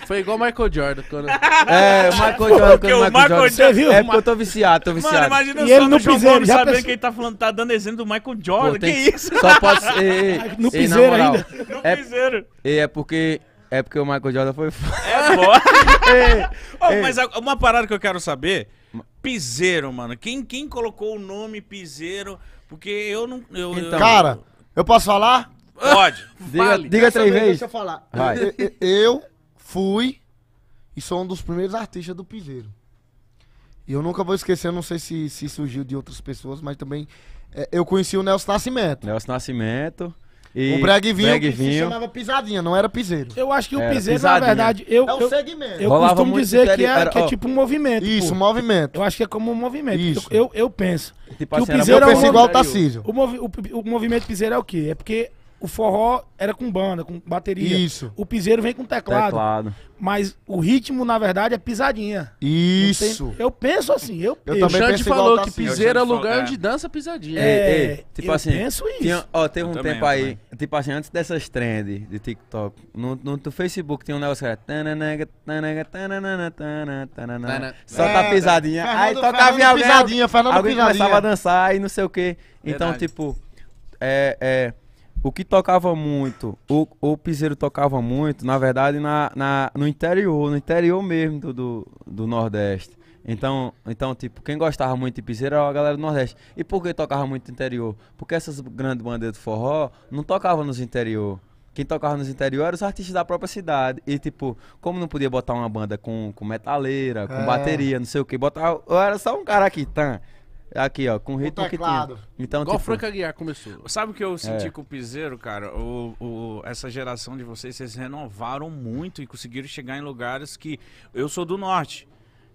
Foi igual Michael Jordan. Quando... É, Michael Jordan. Quando o Michael, Michael Jordan. Você viu? É porque eu tô viciado, tô viciado. Mano, imagina e só ele no piseiro, já sabendo pensou... que ele tá falando, tá dando exemplo do Michael Jordan. Pô, tem... que isso? Só posso. Ei, no piseiro ainda. No é, É porque é porque o Michael Jordan foi foda. É foda. [laughs] oh, é, é. Mas uma parada que eu quero saber. Piseiro, mano. Quem, quem colocou o nome Piseiro? Porque eu não. Eu, então, Cara, eu posso falar? Pode. [laughs] diga, vale. diga três vezes. Deixa eu falar. Vai. Eu, eu fui e sou um dos primeiros artistas do Piseiro. E eu nunca vou esquecer, não sei se, se surgiu de outras pessoas, mas também é, eu conheci o Nelson Nascimento. Nelson Nascimento. E o Breg Vinho, Breg Vinho. se chamava Pisadinha, não era Piseiro. Eu acho que o Piseiro, na verdade, eu, é um eu, segmento. eu costumo dizer que é, era, que é tipo um movimento. Isso, pô. movimento. Eu acho que é como um movimento. Isso. Eu, eu- penso. Tipo Que o assim, era piseiro Eu é um penso igual o Tarcísio. O, movi- o- o movimento piseiro é o quê? É porque o forró era com banda, com bateria. Isso. O piseiro vem com teclado. Teclado. Mas o ritmo, na verdade, é pisadinha. Isso. Tem... Eu penso assim. Eu, eu, eu também o Xande falou tá que assim, piseiro é lugar é. onde dança pisadinha. É, é, é. tipo eu assim. penso isso. Tinha, ó, teve eu um também, tempo aí, tipo assim, antes dessas trends de TikTok, no, no, no Facebook tinha um negócio que era. Só tá pisadinha. aí tocava em alguém. Pisadinha, Fernando alguém pisadinha. começava a dançar e não sei o quê. Então, tipo. É. é o que tocava muito, o, o piseiro tocava muito, na verdade, na, na, no interior, no interior mesmo do, do, do Nordeste. Então, então, tipo, quem gostava muito de piseiro era a galera do Nordeste. E por que tocava muito interior? Porque essas grandes bandas de forró não tocavam nos interior. Quem tocava nos interior eram os artistas da própria cidade. E, tipo, como não podia botar uma banda com, com metaleira, com é. bateria, não sei o que, botar. Eu era só um cara aqui, tá? Aqui, ó, com o ritmo que tinha. Então, Igual tipo... Franca Guiar começou. Sabe o que eu é. senti é. com o Piseiro, cara? O, o, essa geração de vocês, vocês renovaram muito e conseguiram chegar em lugares que... Eu sou do norte,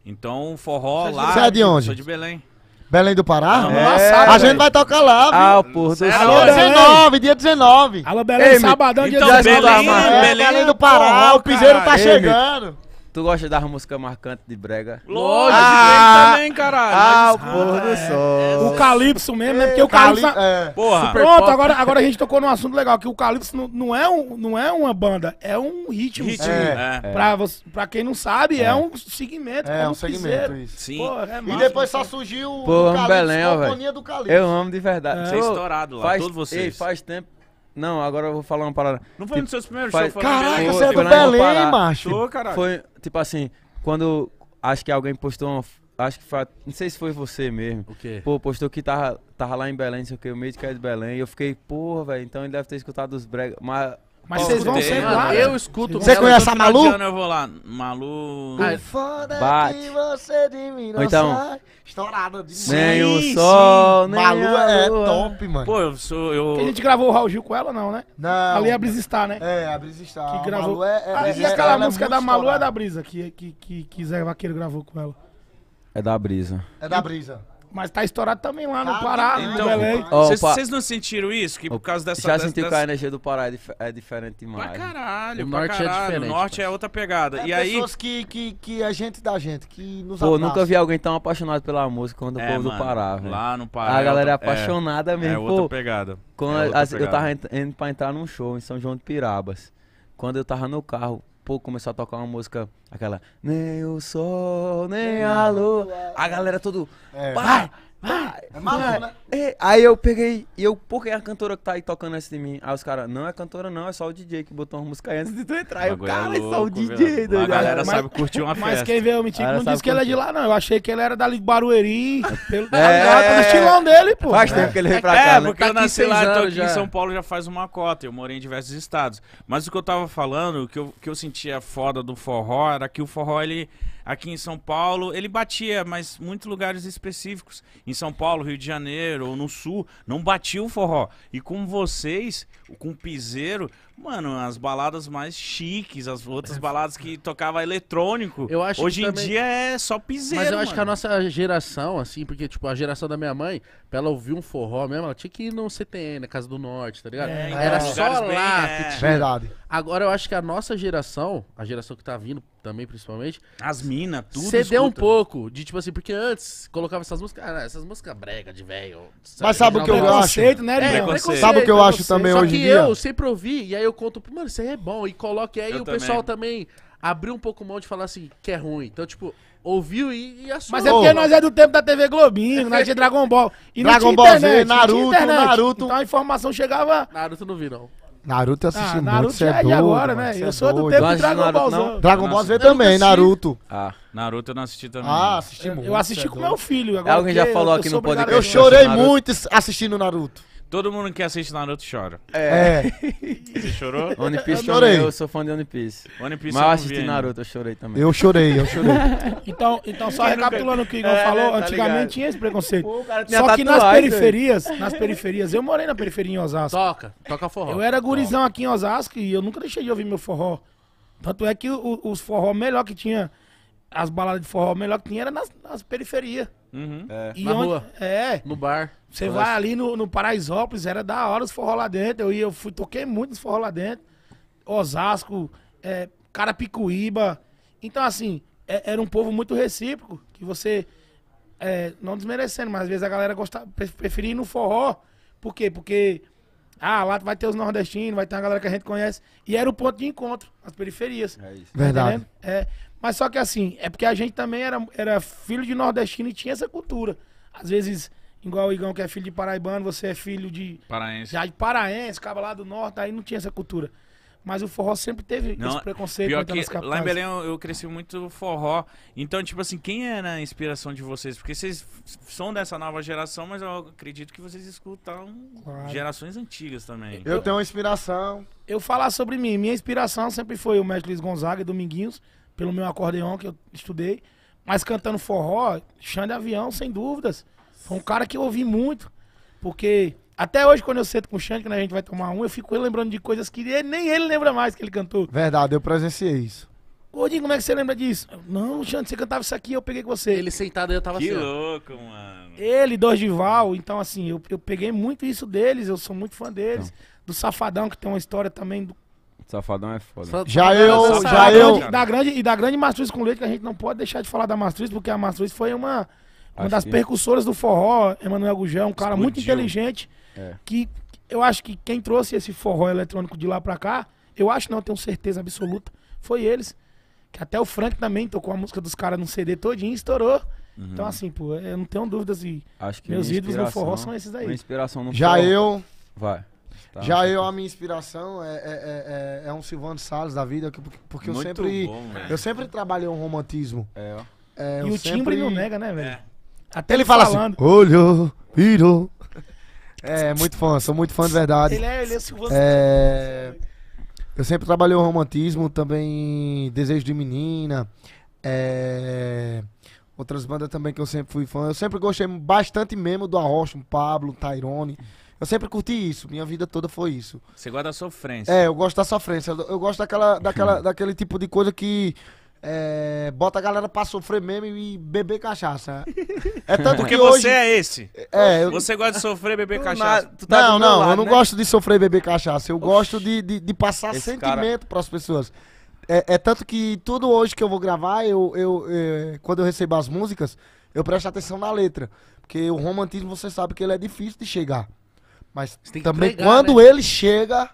então forró Você é lá... Você é de onde? Sou de Belém. Belém do Pará? Não, é, a gente vai tocar lá, viu? Ah, porra, do Alô, 19, dia 19. Alô, Belém, Ei, sabadão, então, dia 19. Belém, Belém, Belém do é Pará, porra, o Piseiro tá Ei, chegando. Tu gosta das músicas marcantes de brega? Lógico, ah, também, caralho. Ah, o do é. sol. O Calypso mesmo, né? Porque o Calypso... É. é. Porra. Pronto, agora, agora a gente tocou num assunto legal, que o Calypso não, não, é, um, não é uma banda, é um ritmo. ritmo. É. É. Pra, pra quem não sabe, é, é um segmento. É um segmento, isso. Sim. Porra, é massa, e depois só surgiu o Calypso, Belém, a companhia do Calypso. Eu amo de verdade. É. Você é estourado lá, faz, todos vocês. Ei, faz tempo não, agora eu vou falar uma parada. Não foi tipo, um dos seus primeiros faz... shows? Caraca, você é do Belém, macho. Tô, caralho. Foi, tipo assim, quando acho que alguém postou uma, Acho que foi. Não sei se foi você mesmo. O quê? Pô, postou que tava, tava lá em Belém, não sei o quê, o meio de que é de Belém. E eu fiquei, porra, velho, então ele deve ter escutado os brega. Mas mas vocês vão ser lá. Eu escuto. Você conhece a Malu? Eu vou lá. Malu. foda é que você é de mim então, sai. Estourada de Nem o sol, nem Malu é top, mano. Pô, eu sou... Eu... A gente gravou o Raul Gil com ela, não, né? Não. Ali é a Brisa Star, né? É, a Brisa Star. Que gravou... Malu é, é ah, e aquela música da Malu é da Brisa, que, que, que, que Zé Vaqueiro gravou com ela. É da Brisa. É da Brisa. Mas tá estourado também lá no Pará, no né? então, Belém. Vocês não sentiram isso? Que por causa dessa... Já dessa- sentiu que a energia do Pará é, dif- é diferente demais. Pra caralho, O pra norte é diferente, O norte é outra pegada. É e aí... pessoas que, que, que a gente da gente, que nos Pô, nunca vi alguém tão apaixonado pela música quanto o É, povo do Pará, velho. Lá no Pará. A é galera é apaixonada É, é outra Pô, pegada. Quando é outra as- eu tava indo pra entrar num show em São João de Pirabas. Quando eu tava no carro, pouco começou a tocar uma música, aquela. Nem o sol, nem a lua. A galera todo. É. Vai, é maluco, né? É. Aí eu peguei, e eu, por que é a cantora que tá aí tocando antes de mim? Aí os caras, não é cantora não, é só o DJ que botou uma música antes de tu entrar. Eu, é cara, é, louco, só o DJ, doido. A galera mas, sabe curtir uma festa. Mas quem veio me não disse que ele é de lá, não. Eu achei que ele era dali de Barueri, pelo [laughs] é, do é, é. estilão dele, pô. Faz tempo que ele veio pra cá, É, né? porque eu nasci lá, aqui em São Paulo já faz uma cota, eu morei em diversos estados. Mas o que eu tava falando, o que eu, que eu sentia foda do forró, era que o forró, ele aqui em São Paulo, ele batia, mas muitos lugares específicos. Em São Paulo, Rio de Janeiro ou no Sul, não batia o forró. E com vocês, com piseiro, mano, as baladas mais chiques, as outras é baladas que tocava eletrônico. Eu acho Hoje em dia é só piseiro. Mas eu acho que a nossa geração, assim, porque, tipo, a geração da minha mãe, pra ela ouvir um forró mesmo, ela tinha que ir no CTN, na Casa do Norte, tá ligado? É, Era é. só lá é. que tinha. Verdade. Agora eu acho que a nossa geração, a geração que tá vindo também, principalmente. As minas, tudo. Cedeu um pouco de, tipo assim, porque antes colocava essas músicas. Ah, essas músicas brega de velho. Mas é, é, sabe o que eu acho? Né, Sabe o que eu acho também hoje em eu sempre ouvi, e aí eu conto, mano, isso aí é bom, e coloque aí, eu o também. pessoal também abriu um pouco mão de falar assim, que é ruim. Então, tipo, ouviu e, e assumiu. Mas é porque nós é do tempo da TV Globinho, nós de Dragon Ball. E Dragon Ball Z, Naruto, Naruto. Então a informação chegava... Naruto não vi, não. Naruto eu assisti ah, muito, Naruto você é, é doido, agora, mano, né? Eu é sou doido. do tempo do Dragon Ball Dragon Ball Z também, Naruto. Ah, Naruto eu não assisti também. Ah, assisti é, muito. Eu assisti com meu filho. Agora Alguém já falou aqui no podcast. Eu chorei muito assistindo Naruto. Todo mundo que assiste Naruto chora. É. é. Você chorou? One Piece eu chorei. Eu sou fã de One Piece. One Piece Mas eu assisti Naruto, eu chorei também. Eu chorei, eu chorei. [laughs] então, então só Quem recapitulando nunca... o que o Igor é, falou, né? tá antigamente ligado. tinha esse preconceito. Pô, só que nas periferias, aí. nas periferias, eu morei na periferia em Osasco. Toca, toca forró. Eu era gurizão aqui em Osasco e eu nunca deixei de ouvir meu forró. Tanto é que os forró melhor que tinha, as baladas de forró melhor que tinha era nas, nas periferias. Uhum. É. E na onde, rua. É. No bar. Você vai acho. Assim. ali no, no Paraisópolis, era da hora os forró lá dentro. Eu, ia, eu fui, toquei muito os forró lá dentro. Osasco, é, Carapicuíba. Então, assim, é, era um povo muito recíproco. Que você. É, não desmerecendo, mas às vezes a galera gostava, preferia ir no forró. Por quê? Porque. Ah, lá vai ter os nordestinos, vai ter uma galera que a gente conhece. E era o ponto de encontro, as periferias. É isso. Tá Verdade. Tá é. Mas só que assim, é porque a gente também era, era filho de nordestino e tinha essa cultura. Às vezes, igual o Igão que é filho de paraibano, você é filho de. Paraense. Já de paraense, cabo lá do norte, aí não tinha essa cultura. Mas o forró sempre teve não, esse preconceito. Pior que, lá em Belém eu, eu, cresci muito forró. Então, tipo assim, quem era é a inspiração de vocês? Porque vocês são dessa nova geração, mas eu acredito que vocês escutam claro. gerações antigas também. Eu, tenho uma inspiração. Eu falar sobre mim. Minha inspiração sempre foi o mestre Luiz Gonzaga e Dominguinhos pelo meu acordeão que eu estudei. Mas cantando forró, Xande Avião, sem dúvidas. Foi um cara que eu ouvi muito. Porque até hoje, quando eu sento com o Xande, quando a gente vai tomar um, eu fico lembrando de coisas que ele, nem ele lembra mais que ele cantou. Verdade, eu presenciei isso. Gordinho, como é que você lembra disso? não, Xande, você cantava isso aqui, eu peguei com você. Ele sentado, eu tava que assim. Que louco, mano. Ele, Dorgival, então assim, eu, eu peguei muito isso deles, eu sou muito fã deles. Não. Do Safadão, que tem uma história também do Safadão é foda. Já eu, já eu. Da grande, e da grande Mastruz com leite, que a gente não pode deixar de falar da Mastruz, porque a Mastruz foi uma, uma das que... percussoras do forró, Emanuel Gugé, um cara Explodiu. muito inteligente, é. que eu acho que quem trouxe esse forró eletrônico de lá pra cá, eu acho não, tenho certeza absoluta, foi eles. Que até o Frank também tocou a música dos caras no CD todinho, estourou. Uhum. Então, assim, pô, eu não tenho dúvidas. E acho que meus ídolos no forró são esses aí. Minha inspiração no Já forró. eu. Vai. Tá, Já tá eu, a minha inspiração é, é, é, é, é um Silvano Salles da vida, porque, porque eu sempre. bom, eu sempre trabalhei um romantismo. É, ó. É, e o sempre- timbre não nega, né, velho? É. Até Ele fala falando. assim, olho, É, muito fã, sou muito fã de verdade. Ele é, ele é o Silvano. É, eu sempre trabalhei o romantismo, também Desejo de Menina, é, outras bandas também que eu sempre fui fã. Eu sempre gostei bastante mesmo do Arrocha, Pablo, Tyrone. Eu sempre curti isso, minha vida toda foi isso. Você gosta da sofrência. É, eu gosto da sofrência. Eu gosto daquela, daquela, [laughs] daquele tipo de coisa que é, bota a galera pra sofrer mesmo e beber cachaça. É tanto Porque que hoje... você é esse. É, eu... Você gosta de sofrer e beber cachaça. Na... Tá não, não, lado, eu não né? gosto de sofrer e beber cachaça. Eu Oxi, gosto de, de, de passar sentimento cara... pras pessoas. É, é, tanto que tudo hoje que eu vou gravar, eu, eu, é, quando eu recebo as músicas, eu presto atenção na letra. Porque o romantismo, você sabe que ele é difícil de chegar. Mas também entregar, quando né? ele chega,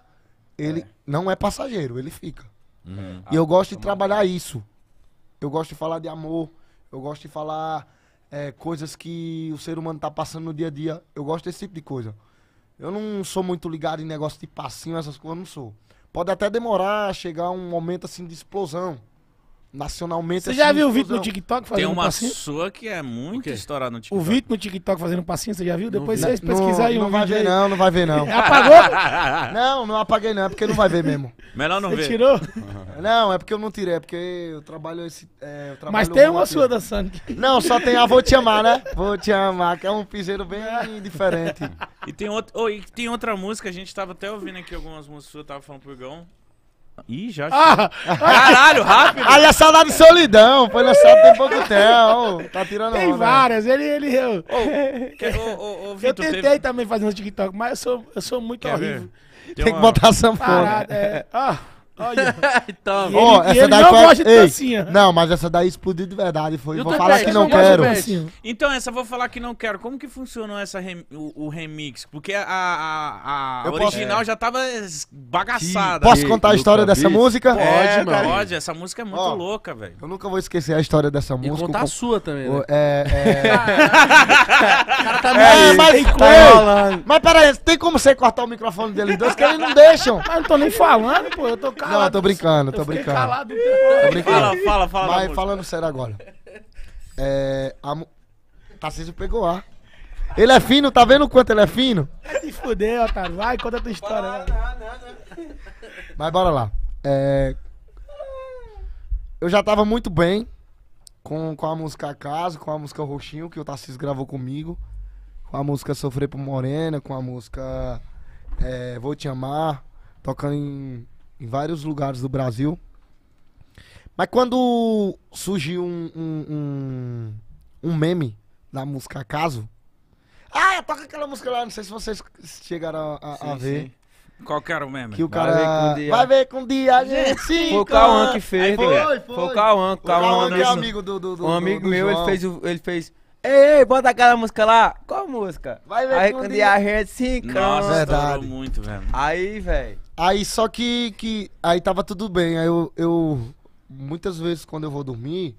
ele é. não é passageiro, ele fica. Uhum. E eu ah, gosto de trabalhar isso. Eu gosto de falar de amor, eu gosto de falar é, coisas que o ser humano tá passando no dia a dia. Eu gosto desse tipo de coisa. Eu não sou muito ligado em negócio de passinho, essas coisas, eu não sou. Pode até demorar, chegar um momento assim de explosão. Nacionalmente Você assim, já viu o Vitor no TikTok fazendo Tem uma sua que é muito estourada no TikTok. O Vitor no TikTok fazendo passinho, você já viu? Depois vocês pesquisar aí. Não, não vai ver não, não vai ver não. Apagou? [laughs] não, não apaguei não, é porque não vai ver mesmo. Melhor não ver. Você tirou? não, é porque eu não tirei, é porque eu trabalho esse... É, Mas tem uma sua Sandy. Não, só tem a Vou Te Amar, né? [laughs] Vou Te Amar, que é um piseiro bem é. diferente. E tem, e tem outra música, a gente tava até ouvindo aqui algumas músicas, eu tava falando pro Igão, Ih, já. Ah, caralho, rápido! Aí é saudade solidão, foi lançado tem pouco tempo. Tá tirando Tem onda. várias, ele. ele eu oh, oh, oh, Victor, eu tentei teve... também fazer um TikTok, mas eu sou, eu sou muito Quer horrível. Tem, tem uma... que botar sanfona. Parada, é. Ah. Olha. [laughs] então, ele, essa ele daí não foi... gosta de dancinha. Não, mas essa daí explodiu de verdade. Foi, eu vou falar que não quero. Então, essa vou falar que não quero. Como que funcionou essa rem... o, o, remix? Porque a, a, a original posso... já tava bagaçada. Posso Ei, contar a história dessa visto? música? Pode, é, mano. Pode, essa música é muito oh, louca, velho. Eu nunca vou esquecer a história dessa música. E contar com... a sua também, né? É, é... [laughs] o cara tá é, mas, tem mas peraí, tem como você cortar o microfone deles dois? Que eles não deixam. Mas eu não tô nem falando, pô. Eu tô calado calado. Não, tô brincando, tô brincando. Calado. Tô brincando. Fala, fala, fala. Mas falando sério agora. É. A... Tarcísio pegou ar. Ele é fino, tá vendo quanto ele é fino? Vai se fuder, otário. Vai, conta a tua história. não, não, não. Mas bora lá. É... Eu já tava muito bem com, com a música Caso, com a música Roxinho, que o Tarcísio gravou comigo. Com a música Sofrer pro Morena, com a música é, Vou Te Amar, tocando em em vários lugares do Brasil. Mas quando surgiu um, um, um, um meme da música Caso, Ah, é, toca aquela música lá, não sei se vocês chegaram a, a, sim, ver. Sim. Qual que era o meme? Que o cara. Vai ver com um dia. Vai ver com um dia, gente. Sim, [laughs] foi o Cauã que fez, foi, né? foi, foi. o Cauã. Cauã é amigo do. do, do um amigo do meu, ele fez. ele fez Ei, bota aquela música lá. Qual música? Vai ver com um dia. dia. gente sim cara, Nossa, é muito, velho. Aí, velho. Aí só que, que. Aí tava tudo bem. Aí eu, eu. Muitas vezes quando eu vou dormir,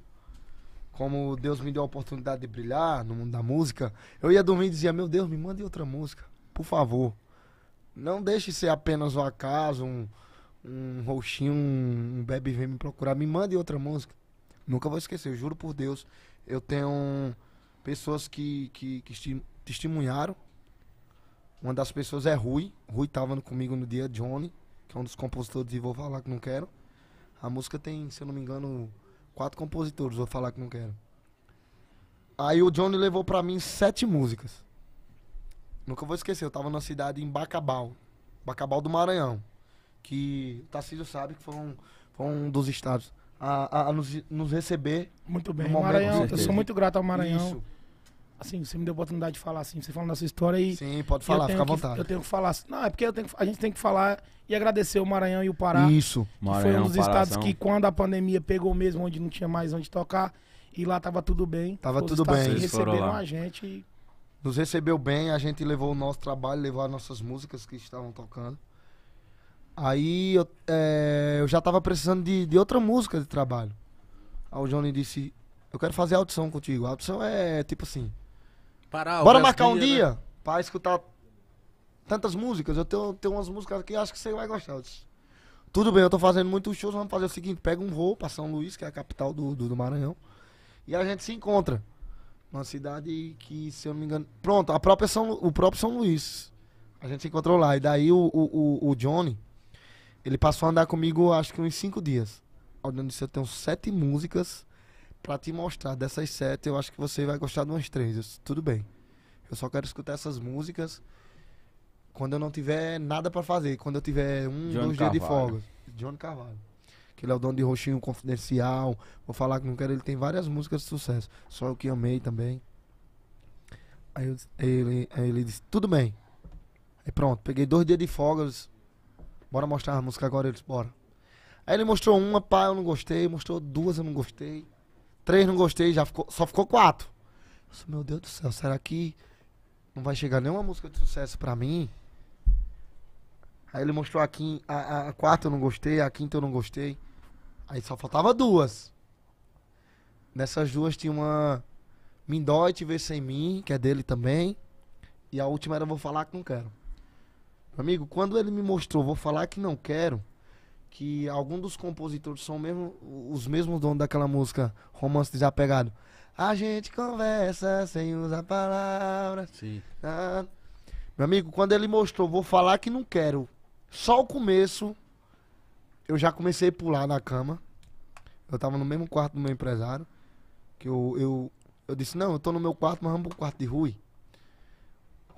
como Deus me deu a oportunidade de brilhar no mundo da música, eu ia dormir e dizia: Meu Deus, me mande outra música, por favor. Não deixe ser apenas um acaso, um, um roxinho, um, um vem me procurar. Me mande outra música. Nunca vou esquecer, eu juro por Deus. Eu tenho pessoas que, que, que testemunharam uma das pessoas é Rui. Rui tava comigo no dia, Johnny, que é um dos compositores e Vou Falar Que Não Quero. A música tem, se eu não me engano, quatro compositores, Vou Falar Que Não Quero. Aí o Johnny levou para mim sete músicas. Nunca vou esquecer, eu tava na cidade em Bacabal. Bacabal do Maranhão. Que o Tarcísio sabe que foi um, foi um dos estados a, a, a nos, nos, receber. Muito bem, no Maranhão. Eu sou muito grato ao Maranhão. Isso assim, você me deu a oportunidade de falar assim, você falando da sua história e. Sim, pode falar, fica à que, vontade. Eu tenho que falar assim. Não, é porque tenho, a gente tem que falar e agradecer o Maranhão e o Pará. Isso, Maranhão, Foi um dos estados que, quando a pandemia pegou mesmo, onde não tinha mais onde tocar, e lá tava tudo bem. Tava tudo bem. Eles receberam a gente e... Nos recebeu bem, a gente levou o nosso trabalho, levou as nossas músicas que estavam tocando. Aí eu, é, eu já tava precisando de, de outra música de trabalho. Aí o Johnny disse, eu quero fazer audição contigo. A audição é tipo assim, Parar, Bora marcar um dia né? pra escutar tantas músicas. Eu tenho, tenho umas músicas que acho que você vai gostar. Tudo bem, eu tô fazendo muito shows, vamos fazer o seguinte, pega um voo pra São Luís, que é a capital do, do, do Maranhão, e a gente se encontra. Uma cidade que, se eu não me engano. Pronto, a própria São, o próprio São Luís. A gente se encontrou lá. E daí o, o, o, o Johnny, ele passou a andar comigo acho que uns cinco dias. Onde eu tenho sete músicas para te mostrar. Dessas sete, eu acho que você vai gostar de umas três. Eu, tudo bem. Eu só quero escutar essas músicas quando eu não tiver nada para fazer. Quando eu tiver um, John dois dias de folga. John Carvalho. Que ele é o dono de Roxinho Confidencial. Vou falar que não quero. Ele tem várias músicas de sucesso. Só o que amei também. Aí eu, ele, ele disse: Tudo bem. Aí pronto, peguei dois dias de folga. Disse, bora mostrar a música agora. Eles, bora. Aí ele mostrou uma, pá, eu não gostei. Mostrou duas, eu não gostei. Três não gostei, já ficou, só ficou quatro. Disse, meu Deus do céu, será que não vai chegar nenhuma música de sucesso pra mim? Aí ele mostrou a, a, a quarta eu não gostei, a quinta eu não gostei. Aí só faltava duas. Nessas duas tinha uma Mindói Te Ver Sem Mim, que é dele também. E a última era Vou Falar Que Não Quero. Amigo, quando ele me mostrou Vou Falar Que Não Quero, que algum dos compositores são mesmo, os mesmos donos daquela música Romance Desapegado. A gente conversa sem usar palavras. Sim. Ah, meu amigo, quando ele mostrou, vou falar que não quero. Só o começo, eu já comecei a pular na cama. Eu tava no mesmo quarto do meu empresário. Que eu, eu, eu disse, não, eu tô no meu quarto, mas vamos pro quarto de Rui.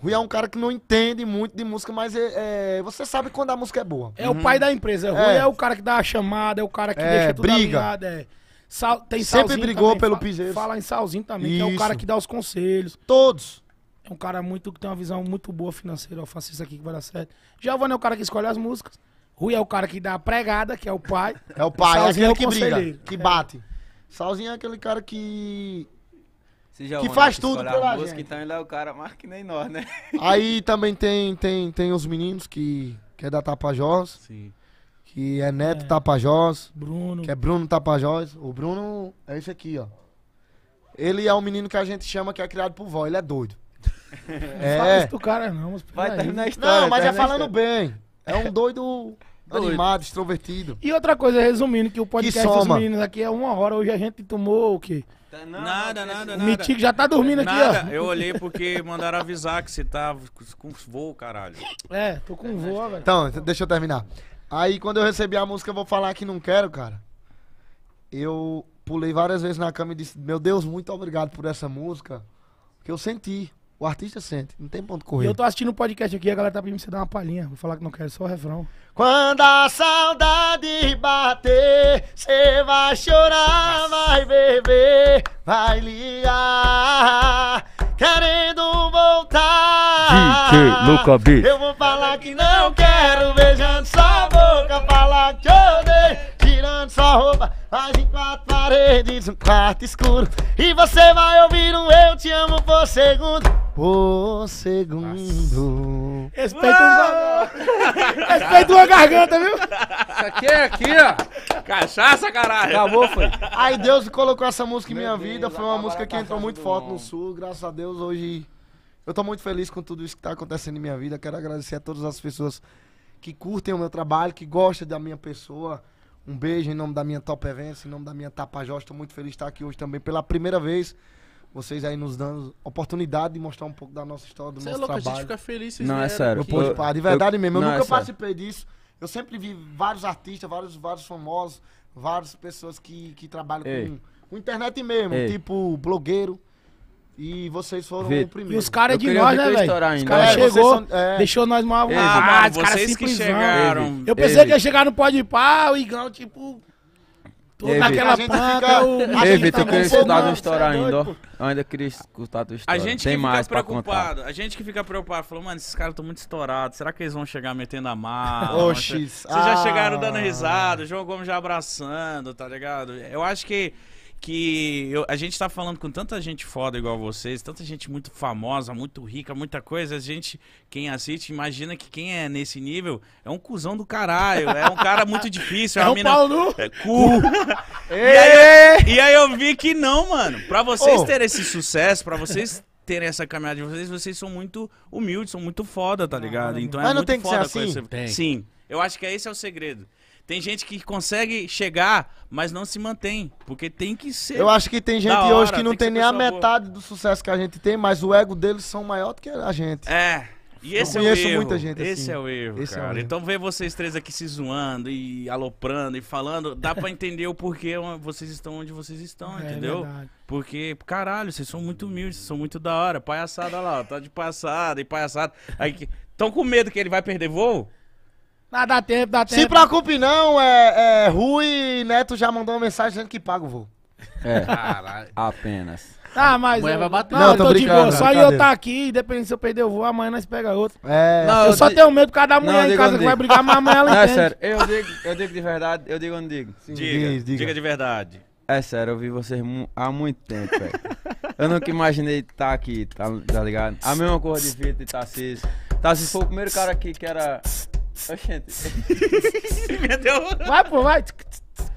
Rui é um cara que não entende muito de música, mas é, é, você sabe quando a música é boa. É uhum. o pai uhum. da empresa. Rui é. é. o cara que dá a chamada, é o cara que é, deixa tudo briga. alinhado. É. Sal, tem Sempre brigou também, pelo piseiro. Fala em Salzinho também, Isso. que é o cara que dá os conselhos. Todos. É um cara muito que tem uma visão muito boa financeira. Eu faço isso aqui que vai dar certo. Giovanni é o cara que escolhe as músicas. Rui é o cara que dá a pregada, que é o pai. É o pai, é Salzinho é aquele é que briga, que é. bate. Salzinho é aquele cara que Seja que faz tudo pela música, gente. Então ele é o cara mais que nem nós, né? [laughs] Aí também tem, tem, tem os meninos que, que é da Tapajós. Sim. Que é Neto é. Tapajós. Bruno. Que é Bruno Tapajós. O Bruno é esse aqui, ó. Ele é um menino que a gente chama que é criado por vó. Ele é doido. [laughs] é. Não fala isso do cara, não. Vai terminar a história. Não, mas é falando bem. É um [laughs] doido... Animado, extrovertido. E outra coisa, resumindo, que o podcast que dos meninos aqui é uma hora. Hoje a gente tomou o quê? Tá, não, nada, nada, nada. O Mitico já tá dormindo nada. aqui, ó. Eu olhei porque mandaram avisar que você tava tá com voo, caralho. É, tô com voo, velho. Então, deixa eu terminar. Aí quando eu recebi a música, eu vou falar que não quero, cara. Eu pulei várias vezes na cama e disse, meu Deus, muito obrigado por essa música. Porque eu senti. O artista sente, não tem ponto correr. Eu tô assistindo um podcast aqui, a galera tá pedindo pra você dar uma palhinha. Vou falar que não quero, é só o refrão. Quando a saudade bater, você vai chorar, vai beber, vai ligar, querendo voltar. DJ Luca B. Eu vou falar que não quero, beijando sua boca, falar que eu sua roupa Faz em quatro paredes, um quarto escuro E você vai ouvir um Eu Te Amo por segundo Por segundo Respeito Respeita um... Ah! [laughs] Respeita uma garganta, viu? Isso aqui é aqui, ó Cachaça, caralho Acabou, foi Aí Deus colocou essa música em minha vida Foi uma música que tá entrou muito forte no sul Graças a Deus, hoje... Eu tô muito feliz com tudo isso que tá acontecendo em minha vida Quero agradecer a todas as pessoas que curtem o meu trabalho, que gostam da minha pessoa um beijo em nome da minha Top Events, em nome da minha Tapajós. Estou muito feliz de estar aqui hoje também pela primeira vez. Vocês aí nos dando oportunidade de mostrar um pouco da nossa história, do Cê é nosso é louco, trabalho. A gente fica feliz, vocês Não, é sério. Aqui. Eu, eu, de verdade eu, mesmo. Eu nunca é participei disso. Eu sempre vi vários artistas, vários, vários famosos, várias pessoas que, que trabalham Ei. com, com internet mesmo. Ei. Tipo blogueiro e vocês foram Vê. o primeiro. E os caras é de nós, né, velho? Os caras é, chegou, são, é... deixou nós mal arrumados. Ah, ah, os caras que chegaram. eu pensei que ia chegar no pó de pau o Igão, tipo... Tudo naquela planta, o... Ei, Vitor, tá eu queria escutar tua história é ainda, ó. Eu ainda queria escutar tua história. A gente Tem que mais fica preocupado, a gente que fica preocupado, falou, mano, esses caras estão muito estourados, será que eles vão chegar metendo a mala? Oxi. Vocês já ah. chegaram dando risada, o João Gomes já abraçando, tá ligado? Eu acho que que eu, a gente tá falando com tanta gente foda igual vocês, tanta gente muito famosa, muito rica, muita coisa. A gente, quem assiste, imagina que quem é nesse nível é um cuzão do caralho, é um cara muito difícil. É, é um mina, É cu. e, aí, e, aí, eu vi que não, mano. Pra vocês oh. terem esse sucesso, pra vocês terem essa caminhada de vocês, vocês são muito humildes, são muito foda, tá ligado? É então é Mas não muito tem que foda ser assim? Sim. Eu acho que esse é o segredo. Tem gente que consegue chegar, mas não se mantém. Porque tem que ser. Eu acho que tem gente hora, hoje que não tem, tem nem a metade boa. do sucesso que a gente tem, mas o ego deles são maior do que a gente. É. E esse eu é conheço o erro. muita gente assim. Esse é o erro, esse cara. É o erro. Então ver vocês três aqui se zoando e aloprando e falando, dá pra entender o porquê vocês estão onde vocês estão, é, entendeu? É Porque, caralho, vocês são muito humildes, vocês são muito da hora. Palhaçada lá, ó, tá de passada e palhaçada. Aí, tão com medo que ele vai perder voo? Mas dá tempo, dá tempo. Se preocupe não, é, é, Rui Neto já mandou uma mensagem dizendo que paga o voo. É, Caralho. apenas. Tá, mas. Amanhã eu, vai bater. Não, não tô, tô de boa. Só eu tá aqui, dependendo se eu perder o voo, amanhã nós pega outro. É. Não, eu, eu só tenho medo por causa da mulher em casa que digo. vai brigar, mais amanhã ela é entende. É sério, eu digo, eu digo de verdade, eu digo ou não digo? Sim, diga, diga, diga de verdade. É sério, eu vi vocês há muito tempo, velho. Eu nunca imaginei estar tá aqui, tá, tá ligado? A mesma coisa de Vitor e Tassis. Tá Tassis tá foi o primeiro cara aqui que era Oxente. Vai, pô, vai.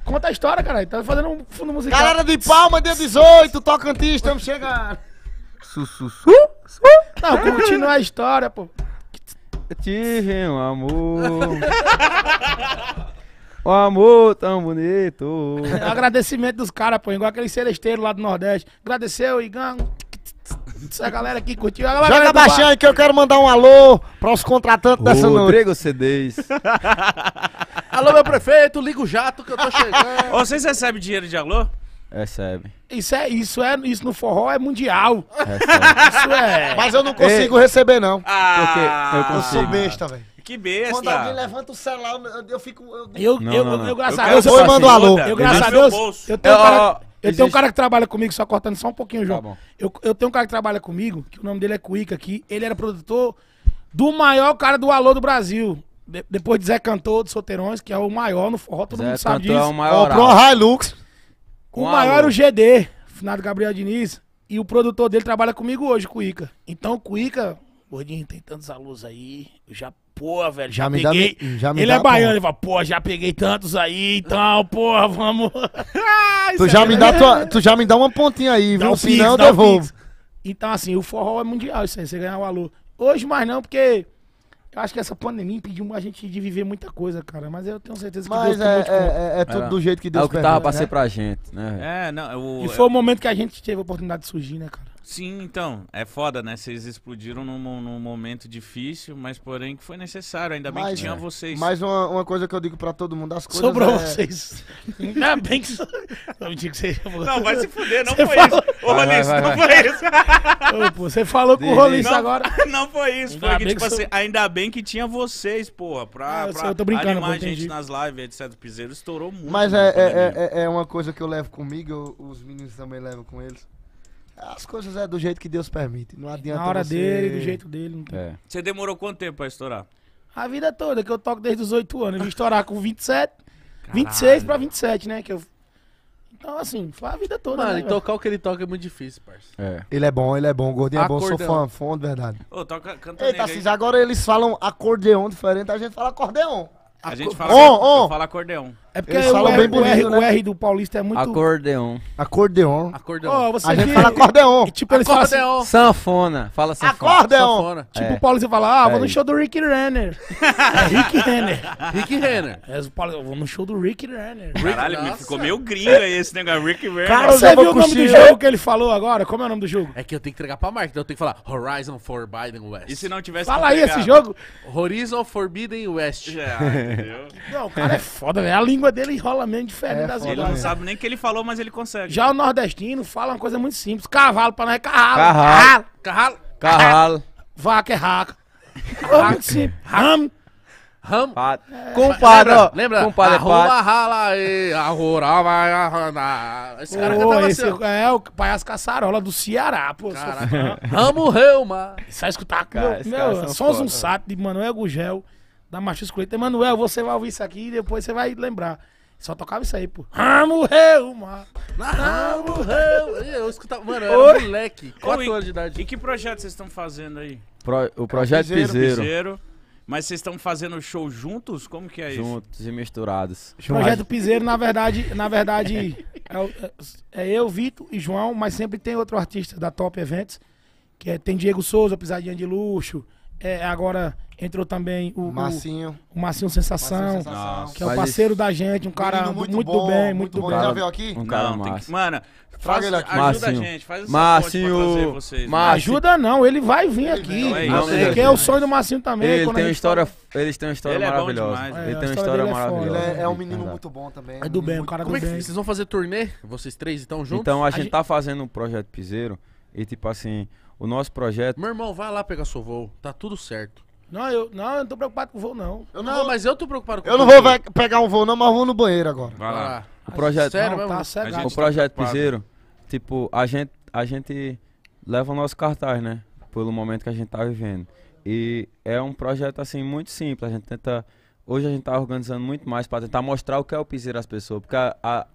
Conta a história, caralho. Tá fazendo um fundo musical. Galera de Palma, dia 18, Tocantins, estamos chegando. Su, su, su. Não, continua a história, pô. Eu tive um amor. O amor tão bonito. agradecimento dos caras, pô. Igual aquele celesteiro lá do Nordeste. Agradeceu, Igão. Essa é galera que curtiu. A galera Joga baixinho aí que eu quero mandar um alô para os contratantes Rodrigo dessa noite. Rodrigo Cedês. [laughs] alô, meu prefeito, liga o jato que eu tô chegando. Vocês recebem dinheiro de alô? Recebe. Isso é, isso é, isso no forró é mundial. Recebe. Isso é. Mas eu não consigo Ei. receber não. Ah, eu consigo. Eu sou besta, velho. Que besta. Quando alguém levanta o celular, eu, fico. Eu, eu, não, eu, não, não. eu, graças a Deus. Eu, mando assim, um alô. Eu, graças a Deus. Eu tenho. Eu, eu Existe... tenho um cara que trabalha comigo, só cortando só um pouquinho, João. Tá eu, eu tenho um cara que trabalha comigo, que o nome dele é Cuica aqui. Ele era produtor do maior cara do Alô do Brasil. De, depois de Zé Cantor, dos Soterões, que é o maior no forró, todo Zé mundo sabe disso. É o maior. Comprou Hilux. O maior era o GD, finado Gabriel Diniz. E o produtor dele trabalha comigo hoje, Cuica. Então, Cuica, gordinho, tem tantos alunos aí. Eu já pô, velho, já, já me peguei. Dá, já me ele dá, é baiano, pô. ele fala, pô, já peguei tantos aí, então, porra, vamos. [laughs] Ah, tu, é já me dá tua, tu já me dá uma pontinha aí, dá viu? Um Se não, eu devolvo. Então, assim, o forró é mundial, isso aí, você ganhar valor. Hoje mais não, porque eu acho que essa pandemia impediu a gente de viver muita coisa, cara. Mas eu tenho certeza que Mas Deus é, é, é, é, tudo é. do jeito que Deus É o que permite, tava pra né? ser pra gente, né? É, não. Eu, e foi eu... o momento que a gente teve a oportunidade de surgir, né, cara? Sim, então, é foda, né? Vocês explodiram num, num momento difícil, mas porém que foi necessário. Ainda bem Mas, que tinha né? vocês. mais uma, uma coisa que eu digo pra todo mundo, as coisas. Sobrou é- vocês. [laughs] Ainda bem que. Não, que você. Não, vai se fuder, não Você foi falou- isso. Ô, Rolis, não foi isso. Ô, pô, você falou com o Delícia. agora. [laughs] não foi isso. Ainda Foi que, bem tipo que assim, sou- ainda bem que tinha vocês, porra, pra, é, eu pra eu tô brincando, animar a gente entendi. nas lives, etc. Piseiro estourou muito. Mas é, é, é- é, é, uma coisa que eu levo comigo, os meninos também levam com eles. As coisas é do jeito que Deus permite. Não adianta. Na hora você... dele, do jeito dele. Não tem... é. Você demorou quanto tempo pra estourar? A vida toda, que eu toco desde os 8 anos. Eu vim estourar com 27, Caralho. 26 pra 27, né? Que eu... Então, assim, foi a vida toda. Mano, né, e tocar o que ele toca é muito difícil, parceiro. É. Ele é bom, ele é bom. O Gordinho acordeão. é bom, sou fã, fã de verdade. Ô, toca, canta Eita, agora eles falam acordeão diferente, a gente fala acordeão. A, a gente fala, on, on. fala acordeão. É porque eles falam o, bem bonito, o, R, né? o R do paulista é muito. Acordeon. Acordeon. Acordeon. Oh, você a gente fala acordeon. Tipo, eles falam assim, sanfona. Fala sanfona. Acordeon. Sanfona. É. Tipo, é. o paulista fala, ah, vou no show do Rick Renner. Rick Renner. Rick Renner. É, o paulista, vou no show do Rick Renner. Caralho, Nossa. ficou meio gringo aí esse negócio. Rick Renner. Cara, você viu o nome do jogo que ele falou agora? Como é o nome do jogo? É que eu tenho que entregar pra marca, então eu tenho que falar Horizon Forbidden West. E se não tivesse Fala aí esse jogo. Horizon Forbidden West. Já, Não, o cara é foda, né? é A língua língua dele rola mesmo diferente é, das Ele não sabe nem o que ele falou, mas ele consegue. Já o nordestino fala uma coisa muito simples. Cavalo pra nós é carralo. Carralo. Carralo. Carralo. Vaca é raca. Muito Ramo. Ramo. É, compadre, lembra, Lembra? Compadre, é arrola, rala aí, rural vai arranar. Esse cara oh, esse, assim. É, o Palhaço Caçarola do Ceará, pô. Ramo Reuma. Sai escutar, cara, meu, meu, meu sons um sato de Manuel Gugel da Machis Cleiton. Emanuel, você vai ouvir isso aqui e depois você vai lembrar. Só tocava isso aí, pô. Ah, morreu, mano. Ah, morreu. Eu escutava, mano, eu era Oi. moleque, 4 anos de idade. E que projeto vocês estão fazendo aí? Pro- o projeto Piseiro. Piseiro. Mas vocês estão fazendo show juntos? Como que é isso? Juntos e misturados. Projeto Piseiro, na verdade, na verdade, é, é, é eu, Vitor e João, mas sempre tem outro artista da Top Eventos, que é- tem Diego Souza, Pisadinha de Luxo, é, agora entrou também o Marcinho. O, o Marcinho Sensação, que é o parceiro da gente, um cara muito, muito bom, bem, muito, muito bom. bem. Já veio aqui? Um cara não, massa. Que, mano, Traga ele aqui. Ajuda a gente, faz esse Marcinho, vocês, né? Marcinho. Ajuda não, ele vai vir ele aqui. Vem, é, que é o sonho do Marcinho também. Ele tem uma história, eles têm uma história ele é maravilhosa. É ele tem uma história é maravilhosa. É, ele é, é um menino muito bom também. É do bem, o cara do bem. Vocês vão fazer turnê? Vocês três estão então, juntos? Então a gente tá fazendo um projeto piseiro e tipo assim, o nosso projeto. Meu irmão, vai lá pegar seu voo. Tá tudo certo. Não, eu não, eu não tô preocupado com o voo, não. Eu não, não vou... mas eu tô preocupado com Eu não vou pegar um voo, não, mas vou no banheiro agora. Vai lá. O projeto. Sério, não, tá cegado. O tá projeto tá Piseiro, tipo, a gente, a gente leva o nosso cartaz, né? Pelo momento que a gente tá vivendo. E é um projeto, assim, muito simples. A gente tenta. Hoje a gente tá organizando muito mais para tentar mostrar o que é o piseiro às pessoas. Porque a, a,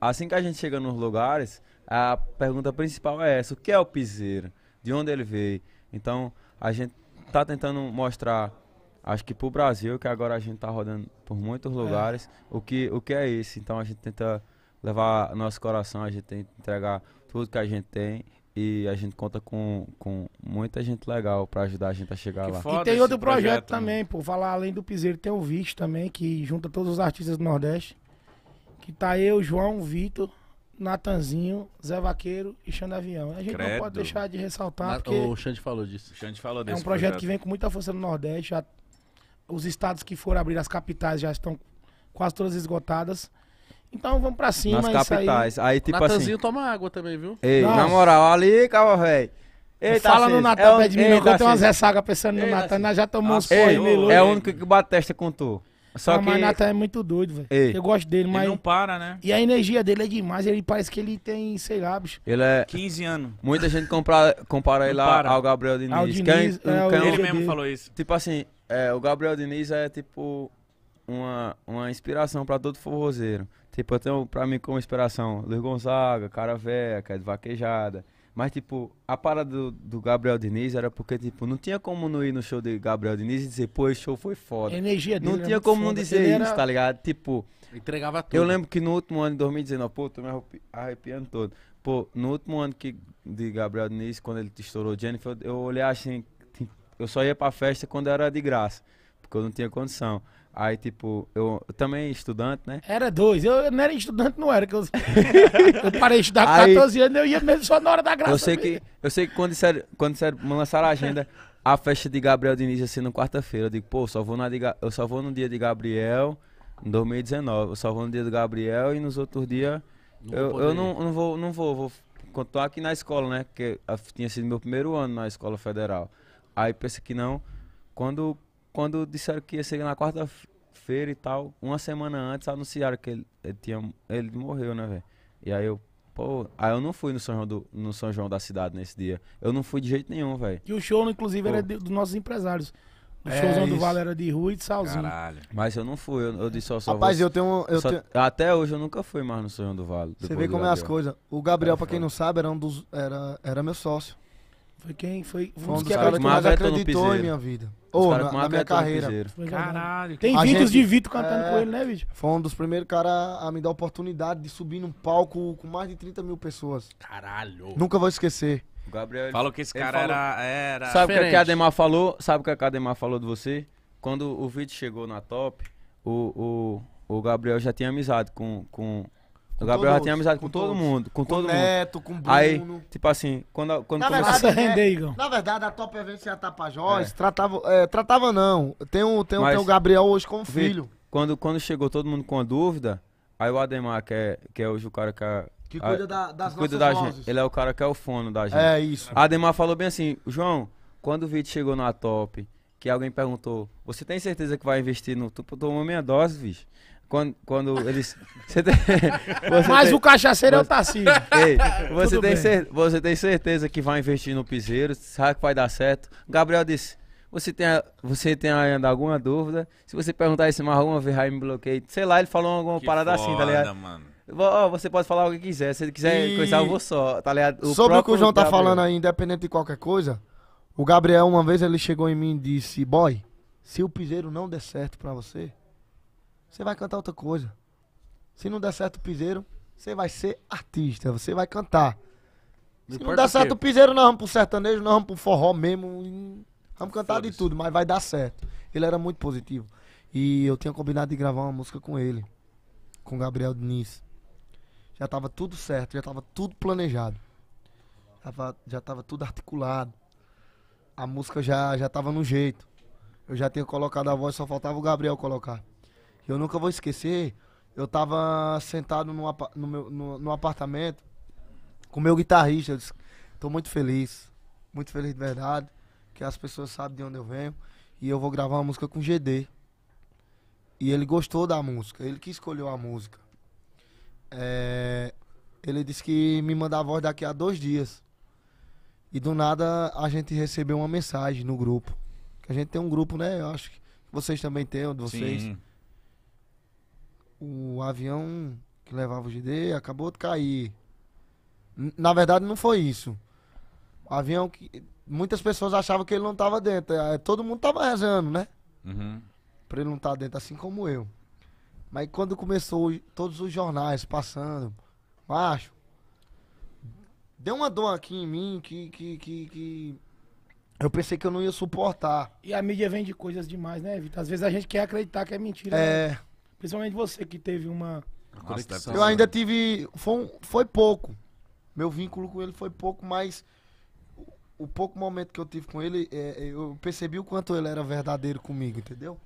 assim que a gente chega nos lugares, a pergunta principal é essa: o que é o piseiro? de onde ele veio. Então, a gente tá tentando mostrar, acho que pro Brasil, que agora a gente tá rodando por muitos é. lugares, é. o, que, o que é isso. Então, a gente tenta levar nosso coração, a gente que entregar tudo que a gente tem e a gente conta com, com muita gente legal para ajudar a gente a chegar que lá. E tem outro projeto, projeto né? também, por falar além do Piseiro, tem o Vix também, que junta todos os artistas do Nordeste. Que tá eu, João, Vitor, Natanzinho, Zé Vaqueiro e Xande Avião. A gente Credo. não pode deixar de ressaltar. Na... Porque o Xande falou disso. O Xande falou desse É um projeto, projeto, que vem com muita força no Nordeste. Já... Os estados que foram abrir, as capitais já estão quase todas esgotadas. Então vamos pra cima. Nas capitais. Aí... aí, tipo Natanzinho assim... toma água também, viu? Ei, na moral, ali, calma, velho. Fala no Natan, é pede mim, eu tenho umas ressagas pensando no Natan. Nós já tomamos ah, sonho. É o único que o Batesta contou. Só o que... é muito doido, velho. Eu gosto dele, mas. Ele não para, né? E a energia dele é demais. Ele parece que ele tem, sei lá, bicho. Ele é. 15 anos. Muita gente compara, compara ele lá ao Gabriel Diniz. Ao Diniz Quem, é, ele, mesmo falou isso. Tipo assim, é, o Gabriel Diniz é tipo uma, uma inspiração pra todo forrozeiro. Tipo, eu tenho pra mim como inspiração Luiz Gonzaga, Cara Véia, Vaquejada. Mas, tipo, a parada do, do, Gabriel Diniz era porque, tipo, não tinha como não ir no show de Gabriel Diniz e dizer, pô, esse show foi foda. A energia dele Não tinha como não dizer isso, tá ligado? Tipo. Entregava tudo. Eu lembro que no último ano de 2019, pô, tô me arrepiando todo. Pô, no último ano que, de Gabriel Diniz, quando ele estourou o Jennifer, eu olhei assim, tipo, eu só ia pra festa quando era de graça, porque eu não tinha condição. Aí, tipo, eu, eu também estudante, né? Era dois. Eu, eu não era estudante, não era. Que eu, [laughs] eu parei de estudar com 14 anos, eu ia mesmo só na hora da graça. Eu sei que, eu sei que quando, disseram, quando disseram, lançaram a agenda, a festa de Gabriel Diniz ia ser na quarta-feira. Eu digo, pô, só vou na de eu só vou no dia de Gabriel em 2019. Eu só vou no dia do Gabriel e nos outros dias. eu eu não, não vou, não vou, vou continuar aqui na escola, né? Porque tinha sido meu primeiro ano na escola federal. Aí pensei que não. Quando quando disseram que ia ser na quarta-feira e tal, uma semana antes anunciaram que ele, ele tinha, ele morreu, né, velho? E aí eu, pô, aí eu não fui no São, João do, no São João da cidade nesse dia. Eu não fui de jeito nenhum, velho. E o show, inclusive, pô. era dos nossos empresários. O é, showzão do Vale era de rua e de salzinho. Caralho. Mas eu não fui, eu, eu disse só, só Rapaz, eu tenho. Eu só, tenho... Até hoje eu nunca fui mais no Sonho do Vale. Você vê como é as coisas. O Gabriel, é, pra quem foi. não sabe, era um dos. Era, era meu sócio. Foi quem? Foi, um dos que, cara que mais acreditou em minha vida. Ou oh, na, na minha carreira. Caralho. Tem vídeos gente, de Vitor cantando é, com ele, né, bicho? Foi um dos primeiros caras a me dar a oportunidade de subir num palco com mais de 30 mil pessoas. Caralho. Nunca vou esquecer. O Gabriel. Falou que esse cara era, era. Sabe o que a Ademar falou? Sabe o que a Ademar falou de você? Quando o vídeo chegou na top, o, o, o Gabriel já tinha amizade com, com o Gabriel já tinha amizade com, com todo mundo. Com, com todo Neto, mundo. com Bruno. Aí, tipo assim, quando, quando na começou... Verdade, é, Igor. Na verdade, a Top Events e a Tapajós é. tratava, é, tratava não. Tem o, tem, um, tem o Gabriel hoje como filho. Quando, quando chegou todo mundo com a dúvida, aí o Ademar, que é, que é hoje o cara que é... Que cuida a, da, das que cuida da gente. Ele é o cara que é o fono da gente. É isso. Ademar falou bem assim, João, quando o vídeo chegou na Top, que alguém perguntou, você tem certeza que vai investir no... Tu tomou minha dose, bicho. Quando, quando eles. [laughs] Você tem, você Mas tem, o cachaceiro você, é o Tarcísio. Ei, [laughs] você, tem cer, você tem certeza que vai investir no Piseiro, sabe que vai dar certo. Gabriel disse: você tem, você tem ainda alguma dúvida? Se você perguntar isso mais alguma vez, aí me bloqueia. Sei lá, ele falou alguma que parada foda, assim, tá ligado? Mano. você pode falar o que quiser. Se ele quiser e... coisar, eu vou só, tá ligado? O Sobre o que o João tá falando aí, independente de qualquer coisa, o Gabriel, uma vez, ele chegou em mim e disse: Boy, se o piseiro não der certo pra você, você vai cantar outra coisa. Se não der certo o piseiro, você vai ser artista, você vai cantar. Se não der certo o piseiro, nós vamos pro sertanejo, nós vamos pro forró mesmo. Vamos cantar de tudo, mas vai dar certo. Ele era muito positivo. E eu tinha combinado de gravar uma música com ele, com Gabriel Diniz. Já tava tudo certo, já tava tudo planejado. Já tava, já tava tudo articulado. A música já, já tava no jeito. Eu já tinha colocado a voz, só faltava o Gabriel colocar. Eu nunca vou esquecer. Eu tava sentado num, no meu, no, no apartamento com meu guitarrista. Eu disse, tô muito feliz. Muito feliz de verdade. Que as pessoas sabem de onde eu venho. E eu vou gravar uma música com GD. E ele gostou da música. Ele que escolheu a música. É, ele disse que me mandar a voz daqui a dois dias. E do nada a gente recebeu uma mensagem no grupo. Que a gente tem um grupo, né? Eu acho que vocês também têm, um de vocês. Sim o avião que levava o GD acabou de cair. Na verdade, não foi isso. O avião que. Muitas pessoas achavam que ele não estava dentro. É, é, todo mundo estava rezando, né? Uhum. Pra ele não estar tá dentro, assim como eu. Mas quando começou todos os jornais passando, macho, deu uma dor aqui em mim que, que, que, que, eu pensei que eu não ia suportar. E a mídia vende coisas demais, né, Vitor? Às vezes a gente quer acreditar que é mentira. É. Né? Principalmente você que teve uma. Nossa, eu ainda tive. Foi, um, foi pouco. Meu vínculo com ele foi pouco, mas o, o pouco momento que eu tive com ele, é, é, eu percebi o quanto ele era verdadeiro comigo, entendeu?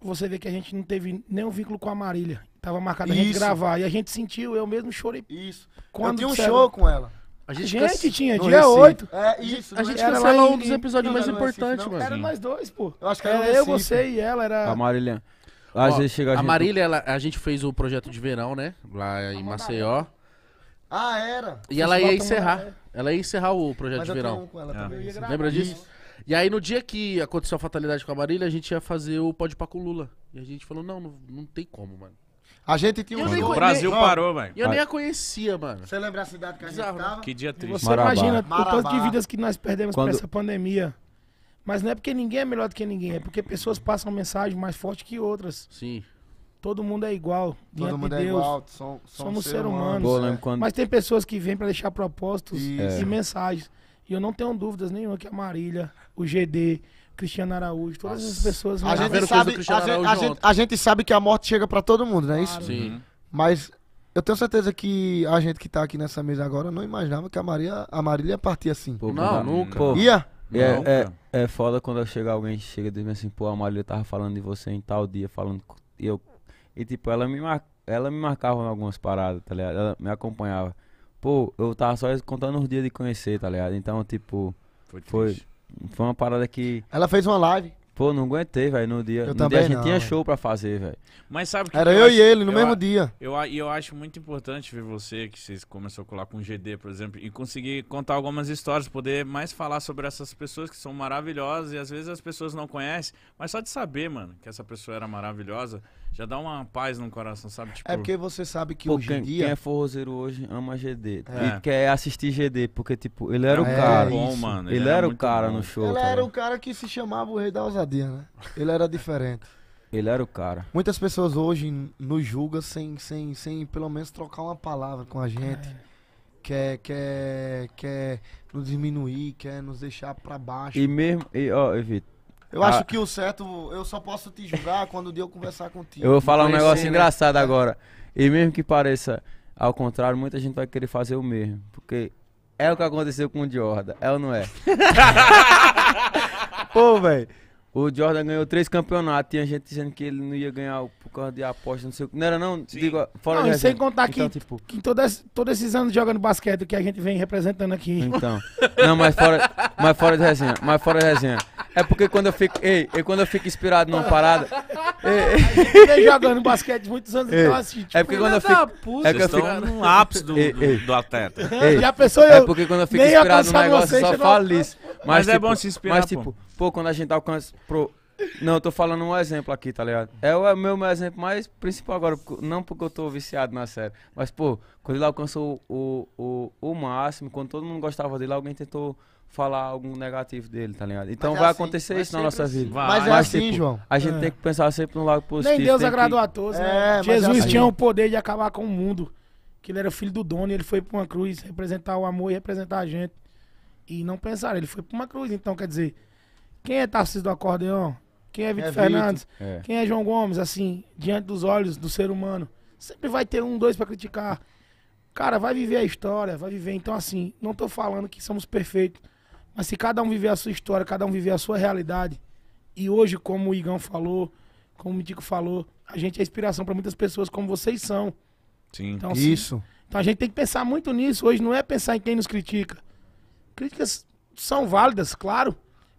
Você vê que a gente não teve nenhum vínculo com a Marília. Tava marcado a gente gravar. E a gente sentiu, eu mesmo chorei. Isso. Quando eu tinha um disseram... show com ela. A gente, é, a gente tinha, dia Recife. 8. É, isso. A gente cancelou um dos episódios não, mais é importantes, mano. Era nós dois, pô. Eu acho que era, era eu, você e ela. Era... A Marília. Ah, chega, a, a Marília, ela, a gente fez o projeto de verão, né? Lá em Maceió. Ah, era. E ela ia encerrar. Né? Ela ia encerrar o projeto Mas de verão. É. Lembra disso? Isso. E aí no dia que aconteceu a fatalidade com a Marília, a gente ia fazer o Pode pra com o Lula. E a gente falou, não, não, não tem como, mano. A gente tinha um O Brasil parou, velho. Eu nem a conhecia, mano. Você lembra a cidade que a gente Exato. Né? tava? Que dia triste. Você Marabá. imagina Marabá. o tanto de vidas que nós perdemos Quando... essa pandemia. Mas não é porque ninguém é melhor do que ninguém, é porque pessoas passam mensagem mais forte que outras. Sim. Todo mundo é igual. Todo mundo é Deus. é igual, são, são somos seres humanos. humanos. quando... Mas tem pessoas que vêm para deixar propósitos Isso. e é. mensagens. E eu não tenho dúvidas nenhuma que a Marília, o GD, Cristiano Araújo, todas Nossa. essas pessoas. A gente, sabe, a, gente, a, gente, a gente, sabe, que a morte chega para todo mundo, não é isso? Claro. Sim. Uhum. Mas eu tenho certeza que a gente que tá aqui nessa mesa agora não imaginava que a Maria, a Marília ia partir assim. Pô, não, nunca. Pô. Ia? É, Não, é, é, é, foda quando chega alguém chega e diz assim, pô, a Maria tava falando de você em tal dia, falando. E eu. E tipo, ela me, mar, ela me marcava em algumas paradas, tá ligado? Ela me acompanhava. Pô, eu tava só contando os dias de conhecer, tá ligado? Então, tipo. Foi, foi, foi uma parada que. Ela fez uma live. Pô, não aguentei, velho, no dia. Eu no também dia a gente não, tinha véio. show pra fazer, velho. Mas sabe que Era eu, eu acho, e ele no mesmo dia. E eu, eu, eu acho muito importante ver você, que você começou a colar com GD, por exemplo, e conseguir contar algumas histórias, poder mais falar sobre essas pessoas que são maravilhosas e às vezes as pessoas não conhecem, mas só de saber, mano, que essa pessoa era maravilhosa, já dá uma paz no coração, sabe? É tipo... É porque você sabe que Pô, hoje em dia. Quem é forrozeiro hoje ama GD. É. E quer assistir GD, porque, tipo, ele era o é, cara. Bom, mano. Ele, ele era, era o cara bom. no show. Ele tá era o cara que se chamava o rei da ousadia, né? Ele era diferente. Ele era o cara. Muitas pessoas hoje nos julgam sem, sem, sem pelo menos trocar uma palavra com a gente. É. Quer, quer, quer nos diminuir, quer nos deixar pra baixo. E mesmo, e, ó, Evito, eu ah. acho que o certo, eu só posso te julgar [laughs] quando o dia eu conversar contigo. Eu vou falar um negócio né? engraçado é. agora. E mesmo que pareça ao contrário, muita gente vai querer fazer o mesmo. Porque é o que aconteceu com o Jordan, é ou não é? [laughs] Pô, velho. O Jordan ganhou três campeonatos. Tinha gente dizendo que ele não ia ganhar por causa de aposta, não sei o que. Não era, não? Digo, fora não, e sem contar então, que, tipo... que todos, esses anos jogando basquete que a gente vem representando aqui. Então. Não, mas fora, mas fora de resenha. Mas fora de resenha. É porque quando eu fico. Ei, eu, quando eu fico inspirado numa parada. [laughs] ei, vem jogando basquete muitos anos, então ei, Tipo, é porque quando eu fico. Puta, é que eu fico no ápice do, ei, do, do atleta. Ei, Já pensou é eu? É porque quando eu fico inspirado num negócio, só falo isso. Mas, mas é tipo, é bom se inspirar, Mas tipo, pô, pô quando a gente alcança... Pro... Não, eu tô falando um exemplo aqui, tá ligado? É o meu, exemplo mais principal agora, não porque eu tô viciado na série, mas, pô, quando ele alcançou o, o, o máximo, quando todo mundo gostava dele, alguém tentou falar algo negativo dele, tá ligado? Então vai é assim, acontecer isso na nossa assim. vida. Vai. Mas é mas, assim, tipo, João. A gente é. tem que pensar sempre no lado positivo. Nem Deus agradou que... a todos, né? É, Jesus assim. tinha o poder de acabar com o mundo, que ele era filho do dono e ele foi pra uma cruz representar o amor e representar a gente e não pensaram. Ele foi para uma cruz. Então, quer dizer, quem é Tarcísio do Acordeão? Quem é, é Vitor é Fernandes? É. Quem é João Gomes? Assim, diante dos olhos do ser humano. Sempre vai ter um, dois para criticar. Cara, vai viver a história, vai viver. Então, assim, não estou falando que somos perfeitos. Mas se cada um viver a sua história, cada um viver a sua realidade. E hoje, como o Igão falou, como o Mitico falou, a gente é inspiração para muitas pessoas como vocês são. Sim, então, assim, isso. Então a gente tem que pensar muito nisso. Hoje não é pensar em quem nos critica. Críticas são válidas, claro,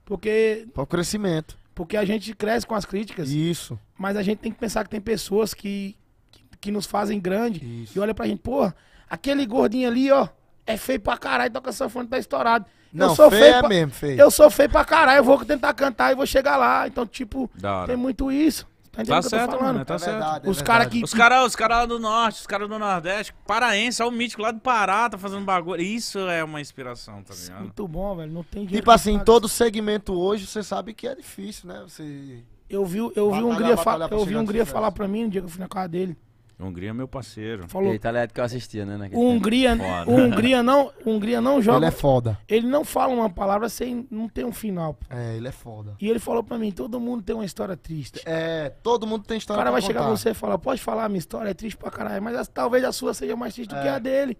porque. Para o crescimento. Porque a gente cresce com as críticas. Isso. Mas a gente tem que pensar que tem pessoas que, que, que nos fazem grande Isso. e olha pra gente, porra, aquele gordinho ali, ó, é feio pra caralho, toca fone, tá estourado. Não, eu sou feio, feio é pra... mesmo, feio. Eu sou feio pra caralho, eu vou tentar cantar e vou chegar lá. Então, tipo, tem muito isso. Tá, tá certo, mano, tá é certo. É verdade, os é caras que. Os caras os cara lá do norte, os caras do nordeste, paraense, é o mítico lá do Pará, tá fazendo bagulho. Isso é uma inspiração, tá ligado? Muito bom, velho. Não tem jeito. Tipo assim, em todo segmento hoje, você sabe que é difícil, né? Você. Eu vi, eu vi um gria, fa... eu vi assim, falar pra mim um dia que eu fui na casa dele. Hungria é meu parceiro. Falou. Ele tá ligado que eu assistia, né? Hungria, Hungria, não, Hungria não joga. Ele é foda. Ele não fala uma palavra sem não ter um final. Pô. É, ele é foda. E ele falou pra mim: todo mundo tem uma história triste. É, todo mundo tem história O cara vai contar. chegar você e falar: pode falar, minha história é triste pra caralho, mas talvez a sua seja mais triste é. do que é. a dele.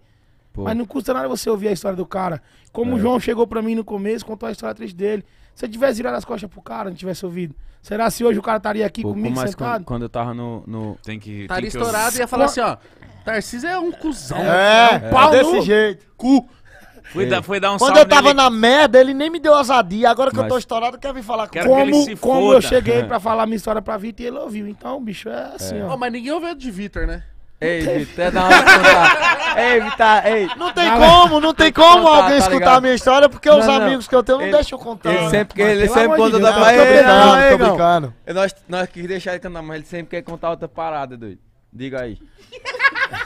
Pô. Mas não custa nada você ouvir a história do cara. Como é. o João chegou pra mim no começo, contou a história triste dele. Se eu tivesse virado as costas pro cara, não tivesse ouvido. Será se hoje o cara estaria aqui Pouco comigo mais sentado? Quando, quando eu tava no. no... Tem que. Estaria tem que estourado e ia falar assim, ó. Tarcísio é um cuzão. É, é um pau é desse no... jeito. Cu. Fui, da, fui dar um Quando eu tava nele... na merda, ele nem me deu ousadia. Agora que Mas... eu tô estourado, quer vir falar com como, que como eu cheguei é. pra falar minha história pra Vitor e ele ouviu. Então, bicho, é assim, é. ó. Oh, mas ninguém ouviu de Vitor, né? Ei, Vitor, é da hora contar. Ei, Vitor, ei. Não tem como, não tem como contar, tá, alguém tá escutar a minha história, porque não, os não. amigos que eu tenho não ele, deixam contar. Ele sempre, quer, ele sempre conta da parada. Tô brincando, Nós, nós quis deixar ele cantar, mas ele sempre quer contar outra parada, doido. Diga aí.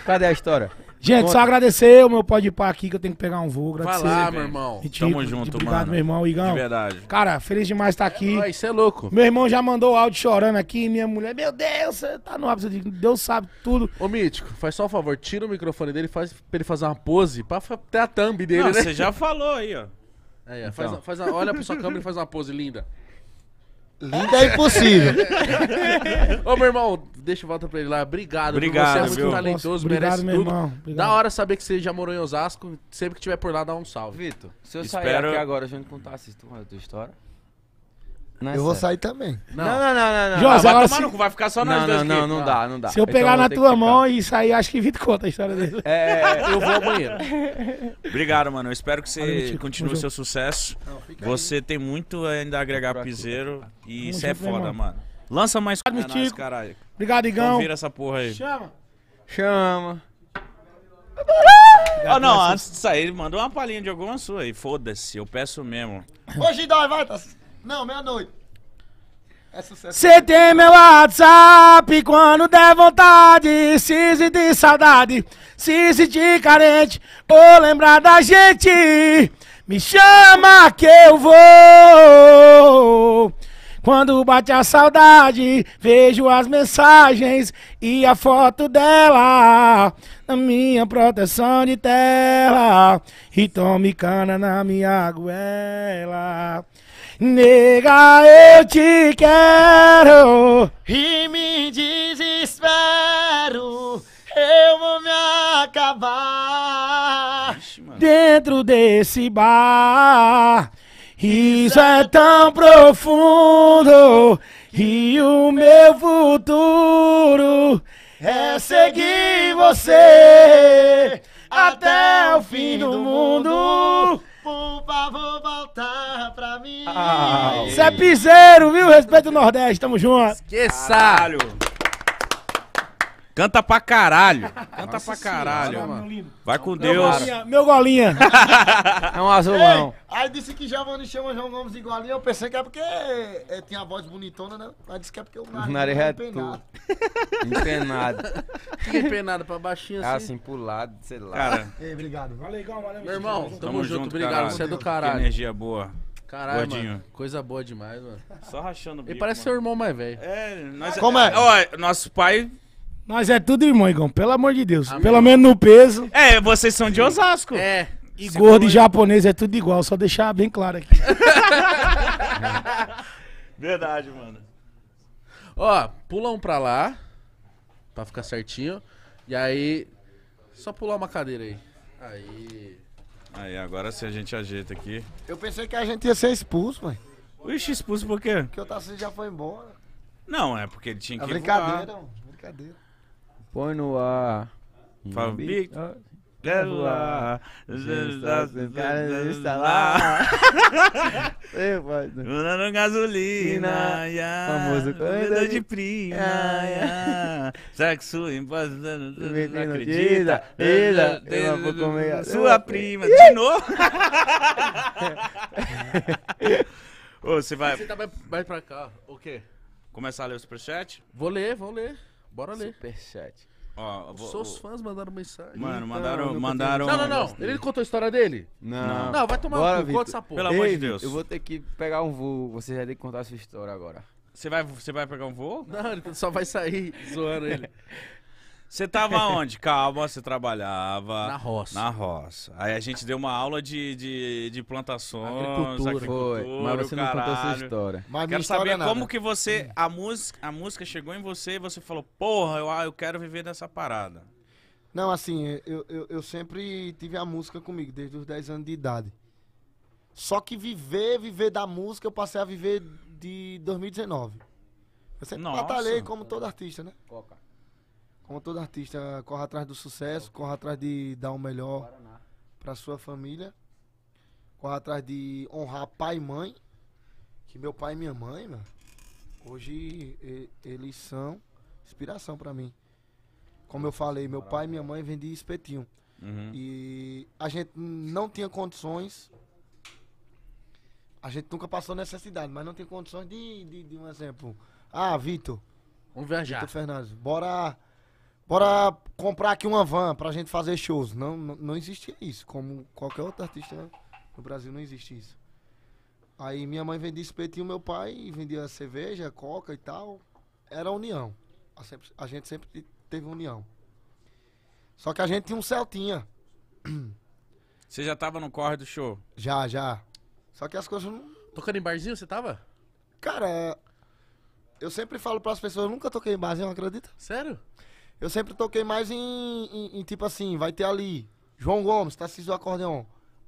Cadê a história? Gente, Conta. só agradecer o meu pode par aqui que eu tenho que pegar um voo. Agradecer. Vai lá, meu irmão. Ritico, Tamo junto, obrigado, mano. meu irmão, Igão. De verdade. Cara, feliz demais estar tá aqui. É, isso é louco. Meu irmão já mandou o áudio chorando aqui. Minha mulher, meu Deus, você tá no ápice. Deus sabe tudo. Ô, Mítico, faz só um favor. Tira o microfone dele faz, pra ele fazer uma pose pra ter a thumb dele, Não, né? Você já falou aí, ó. É, é, então. faz, faz, olha pra sua câmera e faz uma pose linda. Linda é impossível. Ô, meu irmão, deixa eu voltar pra ele lá. Obrigado, Obrigado, você é muito viu? talentoso, Obrigado, merece meu tudo. irmão. Obrigado. Da hora saber que você já morou em Osasco. Sempre que tiver por lá, dá um salve. Vitor, se eu sair Espero- aqui agora a gente contasse Tarcísio, a tua história? Não é eu vou sair também. Não, não, não, não. não. José, ah, vai, se... no... vai ficar só nós não, dois. Não, aqui. não, não dá, não dá. Se eu então pegar então, na tua mão e sair, acho que vinte conta a história dele. É, é, é eu vou ao banheiro. [laughs] Obrigado, mano. Eu espero que você tipo, continue o seu sucesso. Não, você aí. tem muito ainda a agregar pro piseiro. E isso é foda, mano. mano. Lança mais coisa. É caralho. Obrigado, então Igão. Então vira essa porra aí. Chama. Chama. Ah, oh, não, antes de sair, manda uma palhinha de alguma sua aí. Foda-se, eu peço mesmo. Hoje dói, vai, tá. Não, meia-noite. É sucesso. tem meu WhatsApp quando der vontade. Se de saudade, se de carente ou lembrar da gente. Me chama que eu vou. Quando bate a saudade, vejo as mensagens e a foto dela na minha proteção de tela. E tome cana na minha goela. Nega, eu te quero e me desespero. Eu vou me acabar Ixi, dentro desse bar. Isso é, é tão profundo e o meu futuro é, é seguir você até o fim do mundo por favor, voltar pra mim. Isso ah, é viu? Respeito o Nordeste, tamo junto. Esqueçalho. Caralho. Canta pra caralho. [laughs] Canta Nossa pra caralho. Senhora, Vai com meu Deus. Golinha, meu [laughs] golinha. é um azulão. Ei, aí disse que Giovanni chama João Gomes de golinha. Eu pensei que é porque é, é, tinha a voz bonitona, né? Aí disse que é porque o nariz, o nariz é, é empenado. empenado. [laughs] empenado pra baixinho assim. Ah, assim, pro lado, sei lá. Cara. Ei, obrigado. Valeu, igual, valeu. Meu irmão, tamo, tamo junto, junto obrigado. Caralho. Você é do caralho. Que energia boa. Caralho, mano. Coisa boa demais, mano. Só rachando o bico. Ele parece mano. seu irmão mais velho. É, nós... Como é? é? Ó, nosso pai nós é tudo irmão, Igão, pelo amor de Deus. Amém. Pelo menos no peso. É, vocês são de Osasco. É. E gordo e japonês é tudo igual, só deixar bem claro aqui. [laughs] Verdade, mano. Ó, pula um pra lá, pra ficar certinho. E aí, só pular uma cadeira aí. Aí. Aí, agora se a gente ajeita aqui. Eu pensei que a gente ia ser expulso, mãe Ixi, expulso por quê? Porque o Tassi já foi embora. Não, é porque ele tinha é que brincadeira, voar. Mano, brincadeira. Põe no ar. Fala, Big. Ah. Quero voar. Os caras está lá. Mandando gasolina. Famoso corredor de prima. Sexo em não né, né, né, acredita, dita. Ida. Eu vou comer sua prima. De novo? [laughs] Ô, você vai. Você tá mais pra cá. O quê? Começar a ler o superchat? Vou ler, vou ler. Bora ler. Superchat. Ó, vou, Seus vou- fãs mandaram mensagem. Mano, mandaram. mandaram Não, não, não. Ele contou a história dele? Não. Não, vai tomar Bora, no cu, conta essa porra. Pelo amor de Deus. Eu vou ter que pegar um voo. Você já tem que contar a sua história agora. Você vai, você vai pegar um voo? Não, ele só vai sair zoando ele. [laughs] Você tava onde? [laughs] Calma, você trabalhava. Na roça. Na roça. Aí a gente deu uma aula de, de, de plantações, agricultura. Foi. Mas você caralho. não contou essa história. Mas quero história saber é como que você. A música, a música chegou em você e você falou, porra, eu, ah, eu quero viver dessa parada. Não, assim, eu, eu, eu sempre tive a música comigo, desde os 10 anos de idade. Só que viver, viver da música, eu passei a viver de 2019. Eu sempre Nossa. batalhei como todo artista, né? Coca como todo artista, corre atrás do sucesso, corre atrás de dar o melhor para sua família, corre atrás de honrar pai e mãe, que meu pai e minha mãe, mano, hoje e, eles são inspiração para mim. Como eu falei, meu pai e minha mãe vendiam espetinho. Uhum. E a gente não tinha condições. A gente nunca passou necessidade, mas não tem condições de, de, de um exemplo. Ah, Vitor. Vamos viajar. Vitor Fernandes, bora bora comprar aqui uma van pra gente fazer shows. Não, não, não existia isso. Como qualquer outro artista no Brasil, não existe isso. Aí minha mãe vendia espetinho, meu pai vendia cerveja, coca e tal. Era união. A, sempre, a gente sempre teve união. Só que a gente tinha um Celtinha. [clears throat] Você já tava no corre do show? Já, já. Só que as coisas não. Tocando em barzinho, você tava? Cara, eu sempre falo para as pessoas, eu nunca toquei em barzinho, acredita? Sério? Eu sempre toquei mais em, em, em tipo assim, vai ter ali, João Gomes, Tarcísio do Acordeon.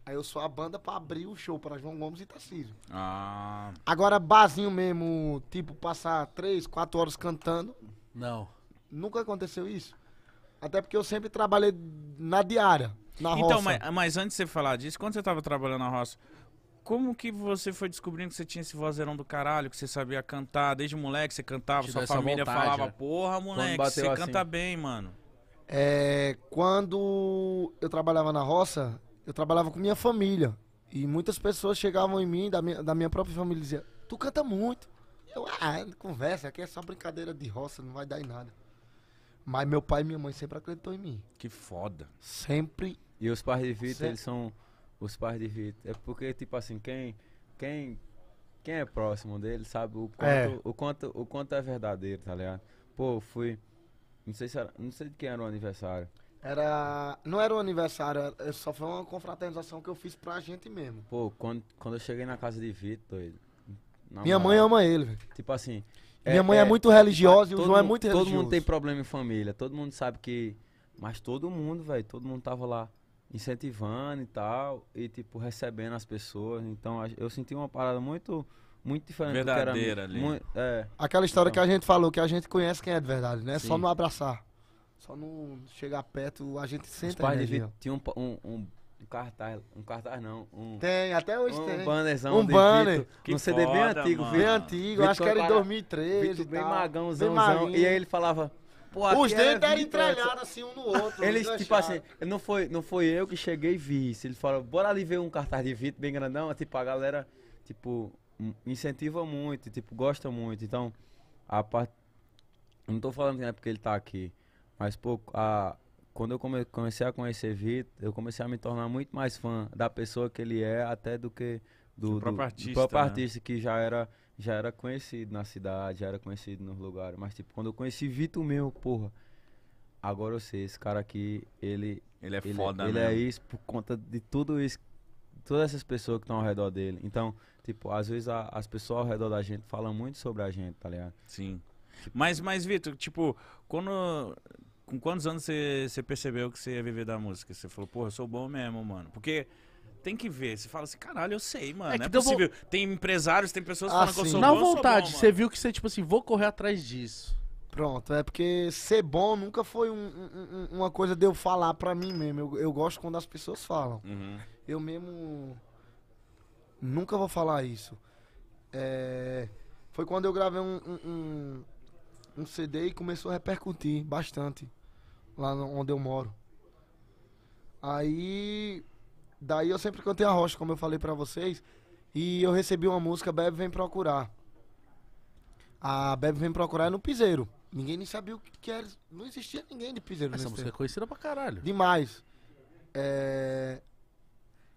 Aí eu sou a banda pra abrir o show pra João Gomes e Tarcísio. Ah. Agora, barzinho mesmo, tipo, passar três, quatro horas cantando. Não. Nunca aconteceu isso. Até porque eu sempre trabalhei na diária, na então, roça. Então, mas, mas, antes de você falar disso, quando você tava trabalhando na roça, como que você foi descobrindo que você tinha esse vozeirão do caralho, que você sabia cantar desde moleque, você cantava, sua família vontade, falava, né? porra, moleque, você assim. canta bem, mano. É, quando eu trabalhava na roça, eu trabalhava com minha família. E muitas pessoas chegavam em mim, da minha, da minha própria família, e diziam, tu canta muito. Eu, ah, conversa, aqui é só brincadeira de roça, não vai dar em nada. Mas meu pai e minha mãe sempre acreditou em mim. Que foda. Sempre. E os pais de Vita, eles são os pais de Vitor. É porque, tipo assim, quem, quem, quem é próximo dele sabe o quanto, é. o quanto, o quanto é verdadeiro, tá ligado? Pô, fui. Não sei se era, não sei de quem era o aniversário. Era. Não era um aniversário, é, é, só foi uma confraternização que eu fiz pra gente mesmo. Pô, quando, quando eu cheguei na casa de Vitor, doido. Minha mãe ama ele, velho. Tipo assim. Minha é, mãe é, é, muito tipo, religiosa e o João é muito todo religioso. Todo mundo tem problema em família, todo mundo sabe que. Mas todo mundo, velho, todo mundo tava lá incentivando e tal, e tipo, recebendo as pessoas. Então eu senti uma parada muito muito diferente Verdadeira do que era, ali. Muito, é. Aquela história então, que a gente falou, que a gente conhece quem é de verdade, né? É Sim. Só não abraçar. Só não chegar perto, a gente sente Os tinha um, um, um, cartaz, um cartaz não. Um, tem, até hoje um tem. Um bannerzão um banner. Vito, um CD foda, bem antigo, mano. Bem antigo, Vito acho que era em 2013 Vito bem magãozão. E aí ele falava... Os dentes eram entrelhados assim um no outro. [laughs] Eles, tipo assim, não foi, não foi eu que cheguei e vi isso. Eles falaram, bora ali ver um cartaz de Vitor bem grandão. É, tipo, a galera, tipo, incentiva muito, tipo, gosta muito. Então, a parte. Não tô falando que não é porque ele tá aqui. Mas, pouco a, quando eu comecei a conhecer Vitor, eu comecei a me tornar muito mais fã da pessoa que ele é, até do que do, do próprio artista, do próprio né? artista que já era já era conhecido na cidade, já era conhecido nos lugares. Mas, tipo, quando eu conheci Vitor meu, porra, agora eu sei, esse cara aqui, ele. Ele é ele, é foda, Ele é mesmo. é isso por conta de tudo isso, todas essas pessoas que estão ao redor dele. Então, tipo, às vezes a, as pessoas ao redor da gente falam muito sobre a gente, tá ligado? Sim. mas, mas Vitor, tipo, quando. Com quantos anos você percebeu que você ia viver da música? Você falou, porra, eu sou bom mesmo, mano. Porque tem que ver. Você fala assim, caralho, eu sei, mano. É, é que é possível. Vou... Tem empresários, tem pessoas que ah, que eu ah, sou Na bom, vontade, você viu que você, tipo assim, vou correr atrás disso. Pronto, é porque ser bom nunca foi um, um, uma coisa de eu falar pra mim mesmo. Eu, eu gosto quando as pessoas falam. Uhum. Eu mesmo nunca vou falar isso. É... foi quando eu gravei um, um, um, CD e começou a repercutir bastante lá onde eu moro. Aí Daí eu sempre cantei a rocha, como eu falei para vocês. E eu recebi uma música, Bebe Vem Procurar. A Bebe Vem Procurar é no Piseiro. Ninguém nem sabia o que era. Não existia ninguém de Piseiro Essa música é tempo. é conhecida pra caralho. Demais. É...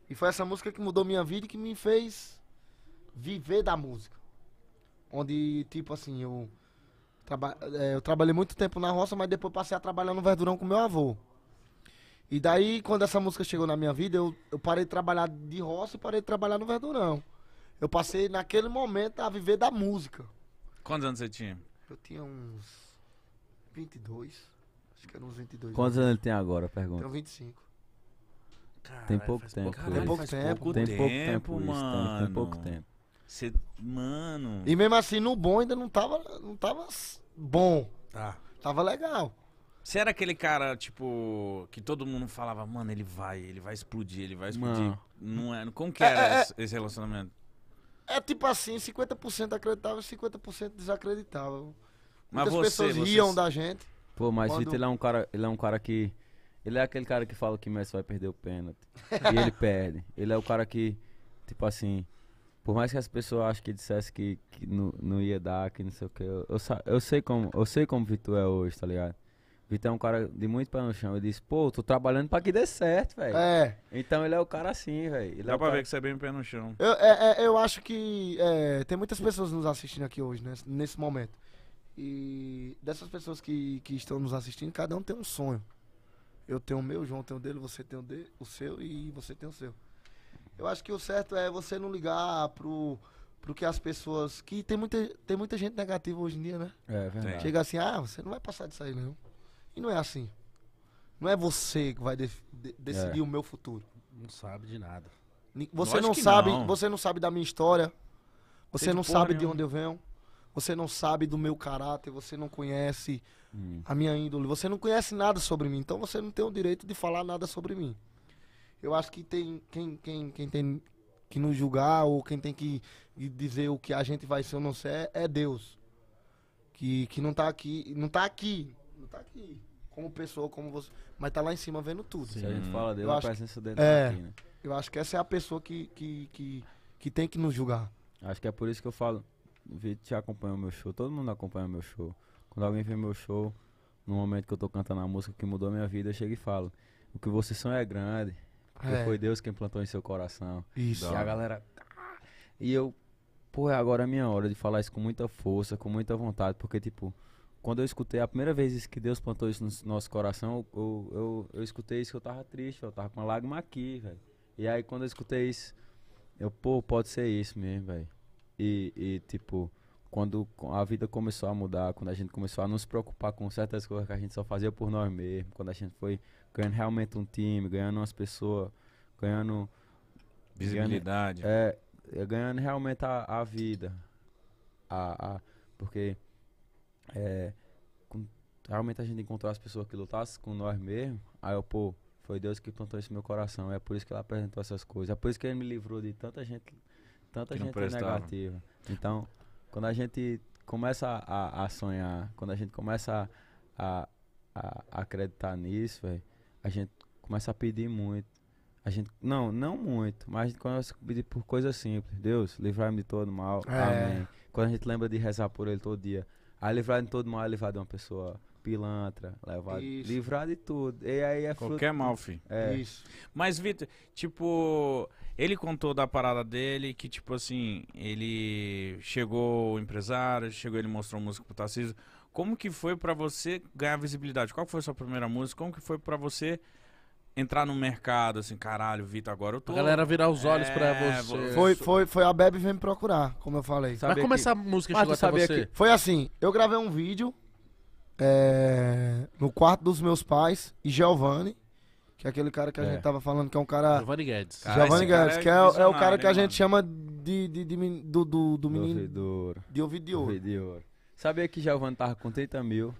E foi essa música que mudou minha vida e que me fez viver da música. Onde, tipo assim, eu, traba... é, eu trabalhei muito tempo na roça, mas depois passei a trabalhar no verdurão com meu avô. E daí, quando essa música chegou na minha vida, eu, eu parei de trabalhar de roça e parei de trabalhar no Verdurão. Eu passei, naquele momento, a viver da música. Quantos anos você tinha? Eu tinha uns 22. Acho que era uns 22. Quantos anos ele tem agora, pergunta? Tenho 25. Caralho, tem pouco tempo. Caralho, tem pouco tempo. tem pouco tempo, isso, mano. Tem, tem pouco tempo. Cê... Mano. E mesmo assim, no bom ainda não tava, não tava bom. Tá. Tava legal. Você era aquele cara, tipo, que todo mundo falava, mano, ele vai, ele vai explodir, ele vai explodir. Não, não é, como que é, era é, é, esse relacionamento? É tipo assim, 50% acreditava e 50% desacreditava. Muitas mas Muitas pessoas você... riam da gente. Pô, mas quando... Vitor, ele é um cara, ele é um cara que ele é aquele cara que fala que Messi vai perder o pênalti [laughs] e ele perde. Ele é o cara que tipo assim, por mais que as pessoas achem que dissesse que, que não, não ia dar, que não sei o que, eu, eu, eu sei como, eu sei como Vitor é hoje, tá ligado? Vitor é um cara de muito pé no chão. Ele disse, pô, tô trabalhando pra que dê certo, velho. É. Então ele é o cara assim, velho. É Dá é pra cara... ver que você é bem pé no chão. Eu, é, é, eu acho que é, tem muitas pessoas nos assistindo aqui hoje, né, nesse momento. E dessas pessoas que, que estão nos assistindo, cada um tem um sonho. Eu tenho o meu, o João tem o dele, você tem o, dele, o seu e você tem o seu. Eu acho que o certo é você não ligar pro, pro que as pessoas. Que tem muita, tem muita gente negativa hoje em dia, né? É, verdade. Chega assim, ah, você não vai passar disso aí, não. E não é assim. Não é você que vai de de decidir é. o meu futuro. Não sabe de nada. Você não, não sabe, não. você não sabe da minha história. Você não sabe de onde eu venho. Você não sabe do meu caráter, você não conhece hum. a minha índole, você não conhece nada sobre mim, então você não tem o direito de falar nada sobre mim. Eu acho que tem quem, quem, quem tem que nos julgar ou quem tem que dizer o que a gente vai ser ou não ser é, é Deus. Que, que não tá aqui, não tá aqui, não tá aqui como pessoa, como você. Mas tá lá em cima vendo tudo. Sim, a gente fala dele, a presença dele é, tá aqui, né? Eu acho que essa é a pessoa que, que, que, que tem que nos julgar. Acho que é por isso que eu falo. O Vitor te acompanha o meu show, todo mundo acompanha o meu show. Quando alguém vê meu show, no momento que eu tô cantando a música que mudou a minha vida, eu chego e falo: O que vocês são é grande. Porque é. foi Deus quem plantou em seu coração. Isso. E a galera. Ah! E eu, pô, é agora é a minha hora de falar isso com muita força, com muita vontade, porque, tipo, quando eu escutei a primeira vez que Deus plantou isso no nosso coração, eu, eu, eu escutei isso que eu tava triste, eu tava com uma lágrima aqui, velho. E aí quando eu escutei isso, eu, pô, pode ser isso mesmo, velho. E, e, tipo, quando a vida começou a mudar, quando a gente começou a nos preocupar com certas coisas que a gente só fazia por nós mesmos, quando a gente foi ganhando realmente um time, ganhando umas pessoas, ganhando. Visibilidade. Ganhando, é, é ganhando realmente a, a vida. a, a porque é, com, realmente a gente encontrou as pessoas que lutassem com nós mesmo. Aí eu, pô, foi Deus que plantou isso no meu coração. É por isso que ele apresentou essas coisas. É por isso que ele me livrou de tanta gente, tanta gente prestava. negativa. Então, quando a gente começa a, a sonhar, quando a gente começa a, a, a acreditar nisso, véio, a gente começa a pedir muito. A gente, não, não muito, mas a gente começa a pedir por coisas simples. Deus, livrar-me de todo mal. É. Amém. Quando a gente lembra de rezar por ele todo dia, a livrada de todo mal é livrada de uma pessoa pilantra, levado, livrado de tudo. E aí é Qualquer fruto... mal, filho. É. Isso. Mas, Vitor, tipo, ele contou da parada dele, que, tipo assim, ele chegou o empresário, chegou, ele mostrou música pro Tarcísio. Como que foi para você ganhar visibilidade? Qual foi a sua primeira música? Como que foi para você entrar no mercado, assim, caralho, Vitor, agora eu tô. A galera virar os olhos é, pra você. Foi, foi, foi a Bebe vem me procurar, como eu falei. Mas como que... essa música chegou até você? Que... Foi assim, eu gravei um vídeo é, no quarto dos meus pais e Giovanni, que é aquele cara que a é. gente tava falando, que é um cara... Giovanni Guedes. Cara, Giovanni Guedes, que é, é, é o cara que a gente chama de, de, de, de, do, do, do menino... Ouvidor. De ouvido de ouro. Ouvido de ouro. Sabia que Giovanni tava com 30 mil...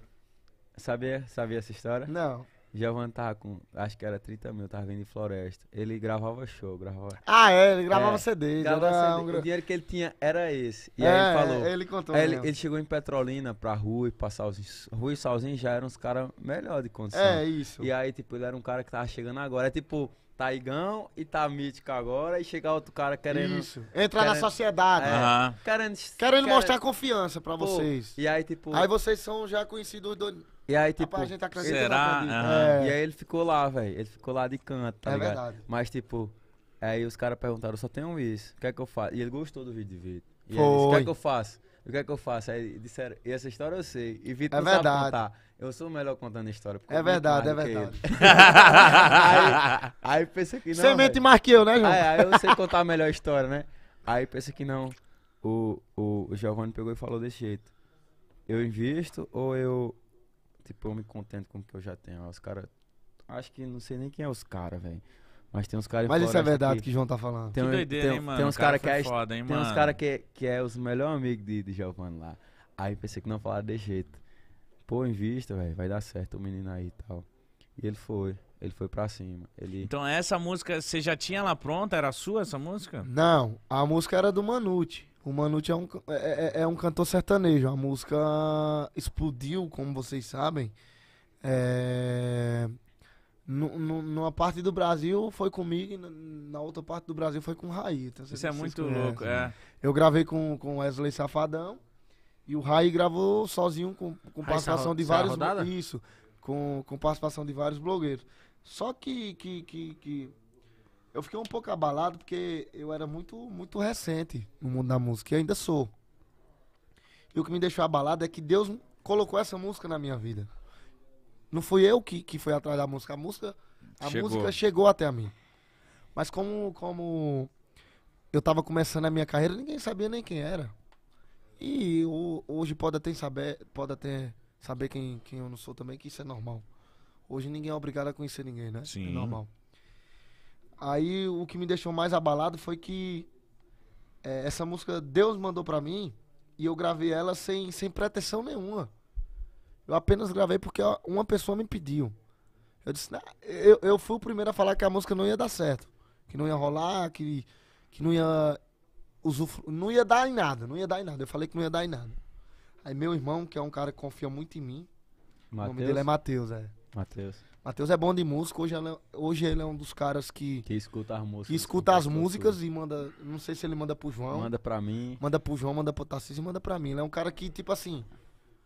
Sabia, sabia essa história? Não. Javan tava com, acho que era 30 mil, tava vindo em floresta. Ele gravava show, gravava. Ah, é, ele gravava é, CD. Gravava era CD. Um... O dinheiro que ele tinha era esse. E é, aí ele falou. Ele contou. Ele, ele, chegou em Petrolina pra Rui, pra Salzinho. Rui e Salzinho já eram uns caras melhor de condição. É, isso. E aí, tipo, ele era um cara que tava chegando agora. É tipo, Taigão e tá Mítico agora, e chegar outro cara querendo. Isso. Entrar querendo, na é, sociedade. É, uhum. Querendo, querendo, querendo mostrar confiança pra pô, vocês. E aí, tipo. Aí vocês são já conhecidos do. E aí, tipo, Rapaz, tá será? Uhum. É. E aí ele ficou lá, velho. Ele ficou lá de canto, tá é ligado? Verdade. Mas, tipo, aí os caras perguntaram, só tem um isso. O que é que eu faço? E ele gostou do vídeo de vídeo. E Foi. disse, o que é que eu faço? O que é que eu faço? Aí disseram, e essa história eu sei. E Vitor é verdade. sabe contar. Eu sou o melhor contando história. É verdade, é verdade. [laughs] aí, aí pensei que não. Você mente mais que eu, né, João? Aí, é, aí, eu sei contar a melhor história, né? Aí pensei que não. O, o, o Giovanni pegou e falou desse jeito. Eu invisto ou eu. Tipo, eu me contento com o que eu já tenho. Os caras. Acho que não sei nem quem é os caras, velho. Mas tem uns caras Mas isso é verdade que, o João tá falando. Tem, que doideira, tem, hein, mano? Tem uns caras é cara que, é, tem uns cara que, que é os melhores amigos de, de Giovanni lá. Aí pensei que não falar desse jeito pô, invista, velho, vai dar certo o menino aí e tal. E ele foi, ele foi pra cima. Ele... Então essa música, você já tinha ela pronta? Era sua essa música? Não, a música era do Manute. O Manute é um, é, é, é um cantor sertanejo. A música explodiu, como vocês sabem. É... Numa parte do Brasil foi comigo e na outra parte do Brasil foi com o Raí. Então, Isso é muito conhecem. louco, né? é. Eu gravei com o Wesley Safadão. E o Rai gravou sozinho com, com participação de vários. Isso. Com, com participação de vários blogueiros. Só que, que, que, que eu fiquei um pouco abalado porque eu era muito, muito recente no mundo da música e ainda sou. E o que me deixou abalado é que Deus colocou essa música na minha vida. Não fui eu que, que fui atrás da música. A música, a chegou. música chegou até a mim. Mas como, como eu estava começando a minha carreira, ninguém sabia nem quem era. E o, hoje pode até saber, pode até saber quem, quem eu não sou também, que isso é normal. Hoje ninguém é obrigado a conhecer ninguém, né? Sim. É normal. Aí o que me deixou mais abalado foi que é, essa música Deus mandou para mim e eu gravei ela sem, sem pretensão nenhuma. Eu apenas gravei porque uma pessoa me pediu. Eu disse, nah, né, eu, eu fui o primeiro a falar que a música não ia dar certo, que não ia rolar, que, que não ia usufru... não ia dar em nada, não ia dar em nada. Eu falei que não ia dar em nada. Aí meu irmão, que é um cara que confia muito em mim, Mateus? o nome dele é Matheus, é. Matheus. Matheus é bom de música, hoje ele, é, hoje ele é um dos caras que. Que escuta as músicas. escuta as músicas tudo. e manda. Não sei se ele manda pro João. Manda pra mim. Manda pro João, manda pro Tarcísio e manda pra mim. Ele é um cara que, tipo assim.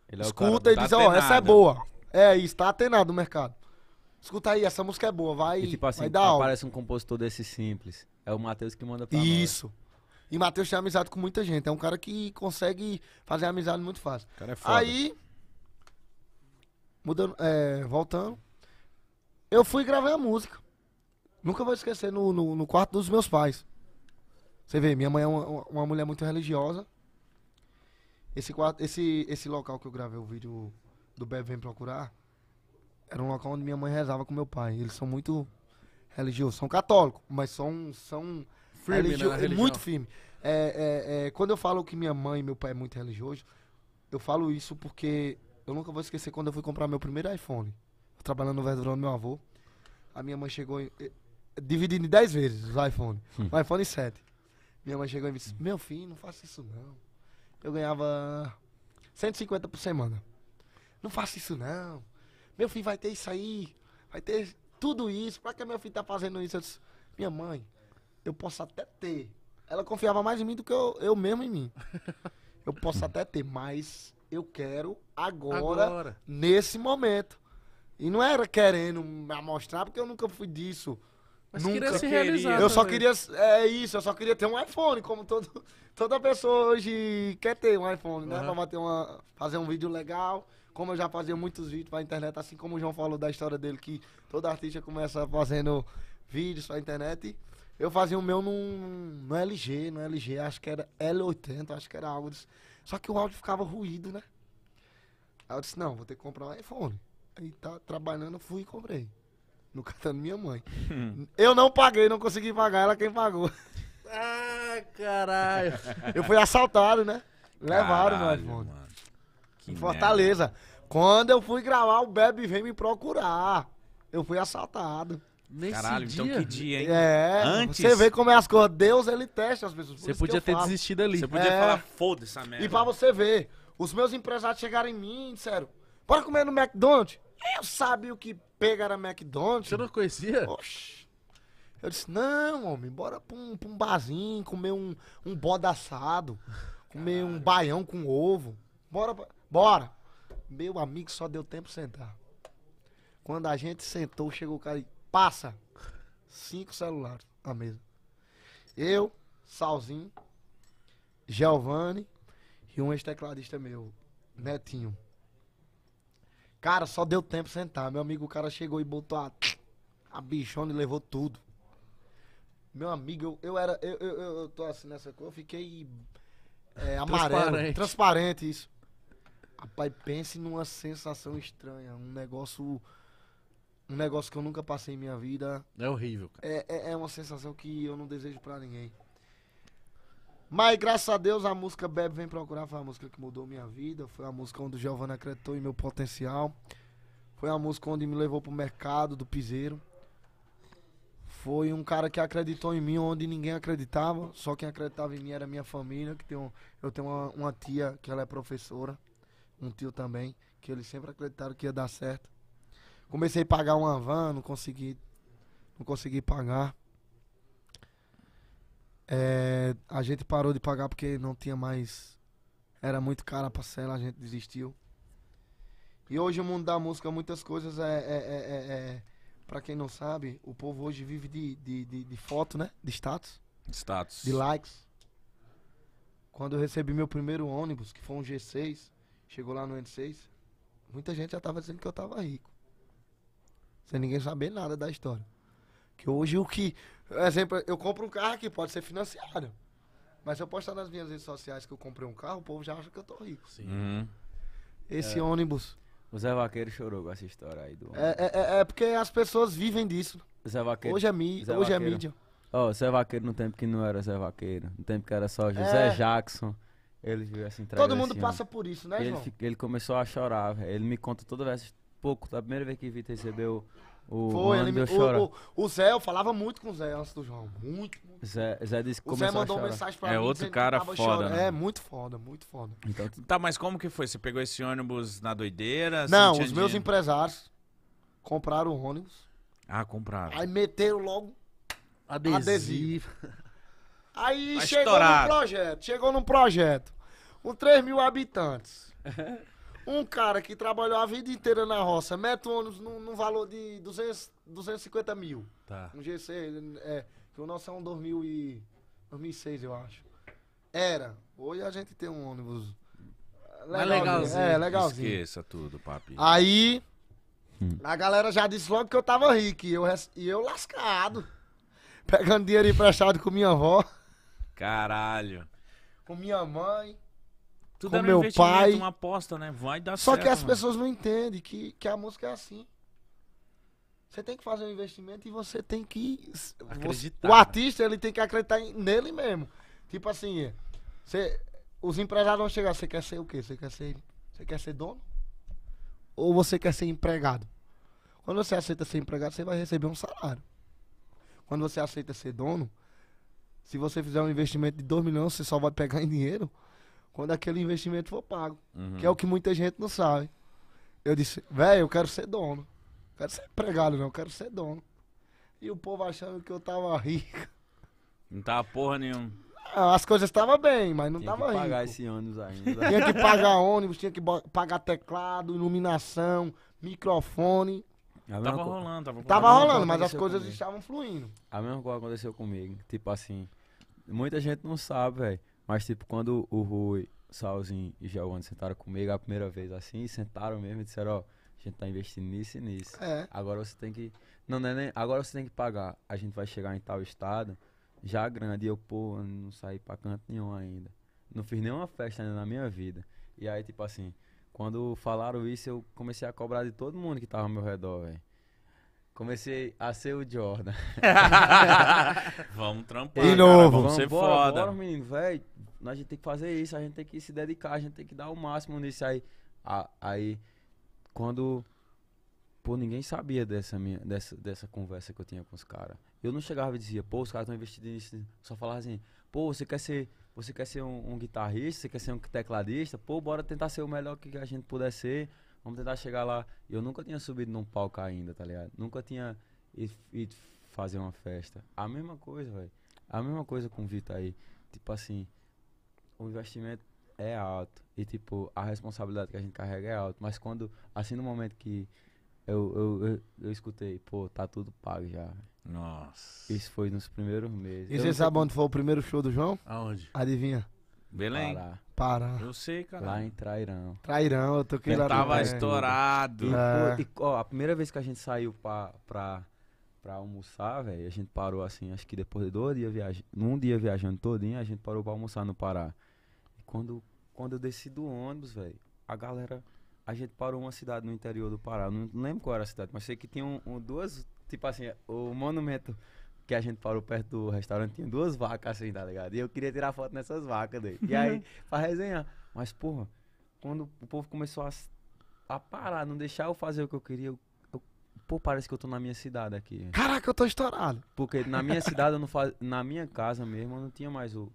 Ele é escuta e diz, ó, oh, essa é boa. É isso, tá atenado no mercado. Escuta aí, essa música é boa, vai. E tipo assim, vai dar aparece um compositor desse simples. É o Matheus que manda pra né? Isso. Nós. E Matheus tem amizade com muita gente. É um cara que consegue fazer amizade muito fácil. O cara é foda. Aí, mudando, é, voltando, eu fui e gravei a música. Nunca vou esquecer, no, no, no quarto dos meus pais. Você vê, minha mãe é uma, uma mulher muito religiosa. Esse, quarto, esse, esse local que eu gravei o vídeo do Bebe Vem Procurar, era um local onde minha mãe rezava com meu pai. Eles são muito religiosos, são católicos, mas são, são firme né, na religião. Muito firme. É, é, é, quando eu falo que minha mãe e meu pai é muito religioso, eu falo isso porque eu nunca vou esquecer quando eu fui comprar meu primeiro iPhone. Trabalhando no verão do meu avô. A minha mãe chegou em, dividindo em 10 vezes o iPhone. Hum. O iPhone 7. Minha mãe chegou e disse: Meu filho, não faça isso não. Eu ganhava 150 por semana. Não faça isso não. Meu filho vai ter isso aí. Vai ter tudo isso. Pra que meu filho tá fazendo isso? Eu disse, minha mãe, eu posso até ter. Ela confiava mais em mim do que eu, eu mesmo em mim. [laughs] Eu posso até ter, mas eu quero agora, agora. nesse momento. E não era querendo me amostrar, porque eu nunca fui disso. Mas nunca queria se realizar. Eu também. só queria. É isso, eu só queria ter um iPhone, como todo, [laughs] toda pessoa hoje quer ter um iPhone, uhum. né? Pra bater uma, fazer um vídeo legal. Como eu já fazia muitos vídeos pra internet, assim como o João falou da história dele, que todo artista começa fazendo vídeos pra internet. E, eu fazia o meu num, no LG, no LG, acho que era L80, acho que era algo disso. Só que o áudio ficava ruído, né? Aí eu disse, não, vou ter que comprar um iPhone. Aí tá trabalhando, fui e comprei. No cartão da minha mãe. [laughs] eu não paguei, não consegui pagar, ela quem pagou. ah, caralho. [laughs] Eu fui assaltado, né? Levaram caralho, meu iPhone. Mano. Que em Fortaleza. Merda. Quando eu fui gravar, o Bebe veio me procurar. Eu fui assaltado. Nesse Caralho, então dia, então que dia, hein? É, Antes... você vê como é as coisas. Deus, ele testa as pessoas. Você podia ter falo. desistido ali. Você podia é... falar, foda essa merda. E pra você ver, os meus empresários chegaram em mim e disseram, bora comer no McDonald's? Eu sabia o que pega era McDonald's. Você não conhecia? Oxi. Eu disse, não, homem, bora pra um, pra um barzinho, comer um, um bode assado, comer Caralho. um baião com ovo. Bora, bora. Meu amigo, só deu tempo de sentar. Quando a gente sentou, chegou o cara e Passa. Cinco celulares na mesa. Eu, Salzinho, Giovanni e um ex-tecladista meu, Netinho. Cara, só deu tempo sentar. Meu amigo, o cara chegou e botou a, a bichona e levou tudo. Meu amigo, eu, eu era. Eu, eu, eu tô assim nessa cor, eu fiquei. É, amarelo, transparente. transparente isso. Rapaz, pense numa sensação estranha, um negócio um negócio que eu nunca passei em minha vida. É horrível, cara. É, é, é uma sensação que eu não desejo para ninguém. Mas graças a Deus a música Bebe Vem Procurar foi a música que mudou minha vida. Foi a música onde o Giovanni acreditou em meu potencial. Foi a música onde me levou pro mercado do piseiro. Foi um cara que acreditou em mim onde ninguém acreditava. Só quem acreditava em mim era minha família. Que tem um, eu tenho uma, uma tia que ela é professora. Um tio também. Que eles sempre acreditaram que ia dar certo. Comecei a pagar uma van, não consegui. Não consegui pagar. É, a gente parou de pagar porque não tinha mais. Era muito cara a parcela, a gente desistiu. E hoje o mundo da música, muitas coisas é. é, é, é, é pra quem não sabe, o povo hoje vive de, de, de, de foto, né? De status. Status. De likes. Quando eu recebi meu primeiro ônibus, que foi um G6, chegou lá no N6, muita gente já tava dizendo que eu tava rico. Sem ninguém saber nada da história. Que hoje o que. Exemplo, eu compro um carro que pode ser financiado. Mas se eu postar nas minhas redes sociais que eu comprei um carro, o povo já acha que eu tô rico. Sim. Uhum. Esse é. ônibus. O Zé Vaqueiro chorou com essa história aí do é, é, é, é porque as pessoas vivem disso. Zé Vaqueiro. Hoje é, mi Zé hoje é Vaqueiro. é mídia. Ó, oh, Zé Vaqueiro no tempo que não era Zé Vaqueiro. No tempo que era só é. José é. Jackson. Ele viu essa Todo mundo assim, passa por isso, né, ele, João? Ele começou a chorar, velho. Ele me conta toda essa história pouco, da primeira vez que Vitor recebeu o Foi, ele, deu O, o, o, Zé, eu falava muito com o Zé antes do João. Muito. muito. Zé, Zé disse que o Zé mandou mensagem pra é mim. É outro cara foda. Né? É, muito foda, muito foda. Então, tá, mas como que foi? Você pegou esse ônibus na doideira? Não, os meus dinheiro? empresários compraram o ônibus. Ah, compraram. Aí meteram logo adesivo. adesivo. Aí tá chegou num projeto, chegou num projeto com 3 mil habitantes. [laughs] Um cara que trabalhou a vida inteira na roça, mete o ônibus num, num valor de 200, 250 mil. Tá. Um GC é, que o nosso é um 2000 e, 2006, eu acho. Era. Hoje a gente tem um ônibus... Legalzinho. legalzinho. É, legalzinho. Esqueça tudo, papi. Aí... Hum. A galera já disse logo que eu tava rico. E eu, e eu lascado. Pegando dinheiro emprestado com minha avó. Caralho. Com minha mãe. Tudo com meu um pai. Uma aposta, né? Vai dar Só certo, que as mano. pessoas não entendem que, que a música é assim. Você tem que fazer um investimento e você tem que acreditar. Você, o artista ele tem que acreditar nele mesmo. Tipo assim, você, os empresários vão chegar, você quer ser o quê? Você quer ser, você quer ser dono? Ou você quer ser empregado? Quando você aceita ser empregado, você vai receber um salário. Quando você aceita ser dono, se você fizer um investimento de 2 milhões, você só vai pegar em dinheiro quando aquele investimento for pago. Uhum. Que é o que muita gente não sabe. Eu disse, velho, eu quero ser dono. quero ser empregado, não, eu quero ser dono. E o povo achando que eu tava rico. Não tava porra nenhuma. Ah, as coisas estavam bem, mas não tinha tava rico. Tinha que pagar esse ônibus ainda. tinha que pagar ônibus, tinha que pagar teclado, iluminação, microfone. Tava rolando, tava, tava rolando, mas as coisas comigo. estavam fluindo. A mesma coisa aconteceu comigo. Tipo assim, muita gente não sabe, velho. Mas, tipo, quando o Rui, Salzinho e Giovanni sentaram comigo a primeira vez assim, sentaram mesmo e disseram, ó, a gente tá investindo nisso e nisso. É. Agora você tem que. Não, não é nem. Agora você tem que pagar. A gente vai chegar em tal estado, já grande. E eu, pô, não saí pra canto nenhum ainda. Não fiz nenhuma festa ainda na minha vida. E aí, tipo assim, quando falaram isso, eu comecei a cobrar de todo mundo que tava ao meu redor, velho. Comecei a ser o Jordan. [laughs] vamos trampar. De novo. Cara, vamos, vamos ser bora, foda. Bora, menino, velho a gente tem que fazer isso, a gente tem que se dedicar, a gente tem que dar o máximo nisso aí. A, aí, quando. Pô, ninguém sabia dessa, minha, dessa, dessa conversa que eu tinha com os caras. Eu não chegava e dizia, pô, os caras estão investindo nisso. Só falava assim, pô, você quer ser, você quer ser um, um, guitarrista, você quer ser um tecladista, pô, bora tentar ser o melhor que a gente puder ser. Vamos tentar chegar lá. Eu nunca tinha subido num palco ainda, tá ligado? Nunca tinha ido fazer uma festa. A mesma coisa, velho. A mesma coisa com o Vitor aí. Tipo assim, o investimento é alto e, tipo, a responsabilidade que a gente carrega é alta. Mas quando, assim, no momento que eu, eu, eu, eu escutei, pô, tá tudo pago já. Nossa. Isso foi nos primeiros meses. E você sabe onde foi o primeiro show do João? Aonde? Adivinha? Belém. Pará. Pará. Eu sei, cara. Lá em Trairão. Trairão, eu tô eu lá. Tava estourado. E, é. pô, e, ó, a primeira vez que a gente saiu pra, pra, pra almoçar, velho, a gente parou assim, acho que depois de dois dias viajando, num dia viajando todinho, a gente parou pra almoçar no Pará. Quando, quando eu desci do ônibus, velho, a galera. A gente parou uma cidade no interior do Pará. Não lembro qual era a cidade, mas sei que tinha um, um, duas. Tipo assim, o monumento que a gente parou perto do restaurante tinha duas vacas assim, tá ligado? E eu queria tirar foto nessas vacas daí. E aí, [laughs] pra resenhar. Mas, porra, quando o povo começou a, a parar, não deixar eu fazer o que eu queria, eu pô, parece que eu tô na minha cidade aqui. Caraca, eu tô estourado. Porque na minha [laughs] cidade, eu não faz... na minha casa mesmo, eu não tinha mais o,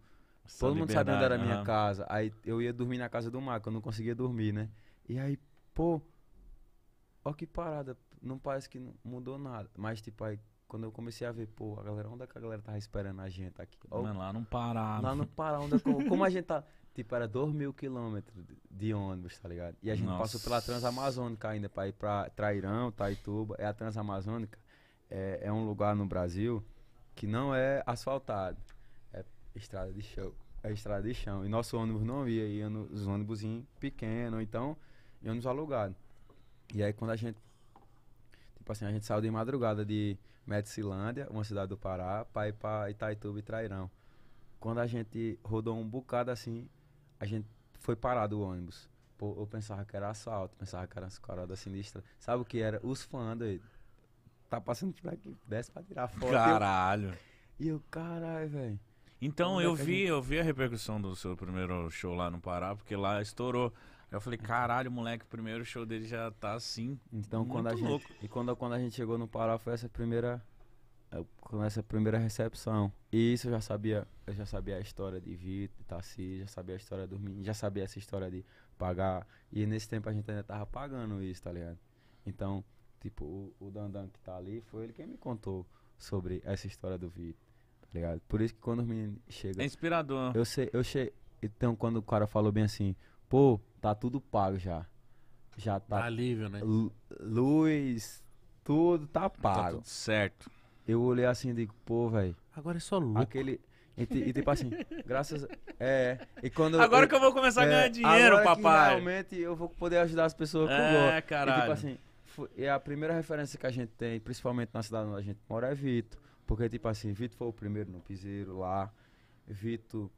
essa Todo mundo sabia onde era a minha casa. Aí eu ia dormir na casa do Marco, eu não conseguia dormir, né? E aí, pô, ó que parada. Não parece que mudou nada. Mas, tipo, aí quando eu comecei a ver, pô, a galera, onde é que a galera tava esperando a gente aqui? Ó, Mano, lá não pararam lá no Pará, onde é como a gente tá. Tipo, era 2 mil quilômetros de- de ônibus, tá ligado? E a gente Nossa. passou pela Transamazônica ainda, pra ir pra Trairão, Taituba. É a Transamazônica. É, é um lugar no Brasil que não é asfaltado estrada de chão. É estrada de chão. E nosso ônibus não ia, ia então, nos ônibus pequenos, então íamos alugado. E aí quando a gente. Tipo assim, a gente saiu de madrugada de Medicilândia, uma cidade do Pará, para ir para Itaituba e Trairão. Quando a gente rodou um bocado assim, a gente foi parado o ônibus. Pô, eu pensava que era assalto, pensava que era assim escorada sinistra. Sabe o que era? Os fãs doido. Tá passando por aqui, desce pra tirar foto. Caralho. E o e eu caralho, velho. Então eu vi, eu vi a repercussão do seu primeiro show lá no Pará, porque lá estourou. Eu falei, uhum. caralho, moleque, o primeiro show dele já tá assim. Então quando a louco. gente e quando, quando a gente chegou no Pará foi essa primeira é, com essa primeira recepção. E isso eu já sabia, eu já sabia a história de Vitor, de Tassi, já sabia a história do menino, já sabia essa história de pagar. E nesse tempo a gente ainda tava pagando isso, tá ligado? Então, tipo, o, o Dandan que tá ali foi ele quem me contou sobre essa história do Vitor. Tá ligado? Por isso que quando os meninos chegam. É inspirador. Eu sei, eu sei. Então, quando o cara falou bem assim, pô, tá tudo pago já. Já tá. Alívio, né? Luz, tudo tá, tá pago. Tá tudo certo. Eu olhei assim e digo, pô, velho. Agora é só louco. Aquele. E, e tipo assim, graças. É. E quando agora eu, que eu vou começar é, a ganhar dinheiro, agora papai. Que realmente eu vou poder ajudar as pessoas com É, caralho. E tipo assim, é a primeira referência que a gente tem, principalmente na cidade onde a gente mora, é Vitor. Porque, tipo assim, Vito foi o primeiro no piseiro lá. Vito.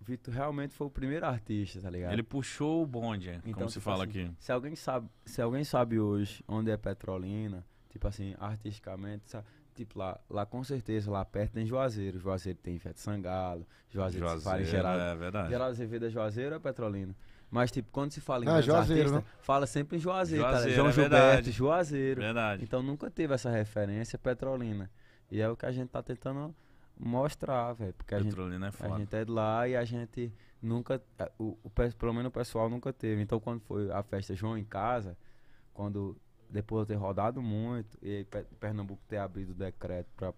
Vito realmente foi o primeiro artista, tá ligado? Ele puxou o bonde, então, como se tipo fala assim, aqui. Se alguém, sabe, se alguém sabe hoje onde é Petrolina, tipo assim, artisticamente, sabe? tipo, lá, lá com certeza, lá perto tem Juazeiro. Juazeiro tem Feto Sangalo, Juazeiro, Juazeiro se fala em Geraldo. É verdade. Geraldo Azevedo é Juazeiro ou é Petrolina? Mas, tipo, quando se fala em é Juazeiro, artista, né? fala sempre em Juazeiro, tá Juazeiro tá? João é Gilberto, Juazeiro. Verdade. Então nunca teve essa referência Petrolina. E é o que a gente tá tentando mostrar, velho. Porque a gente, é a gente é de lá e a gente nunca. O, o, pelo menos o pessoal nunca teve. Então quando foi a festa João em casa, quando. Depois de ter rodado muito, e Pernambuco ter abrido o decreto pra.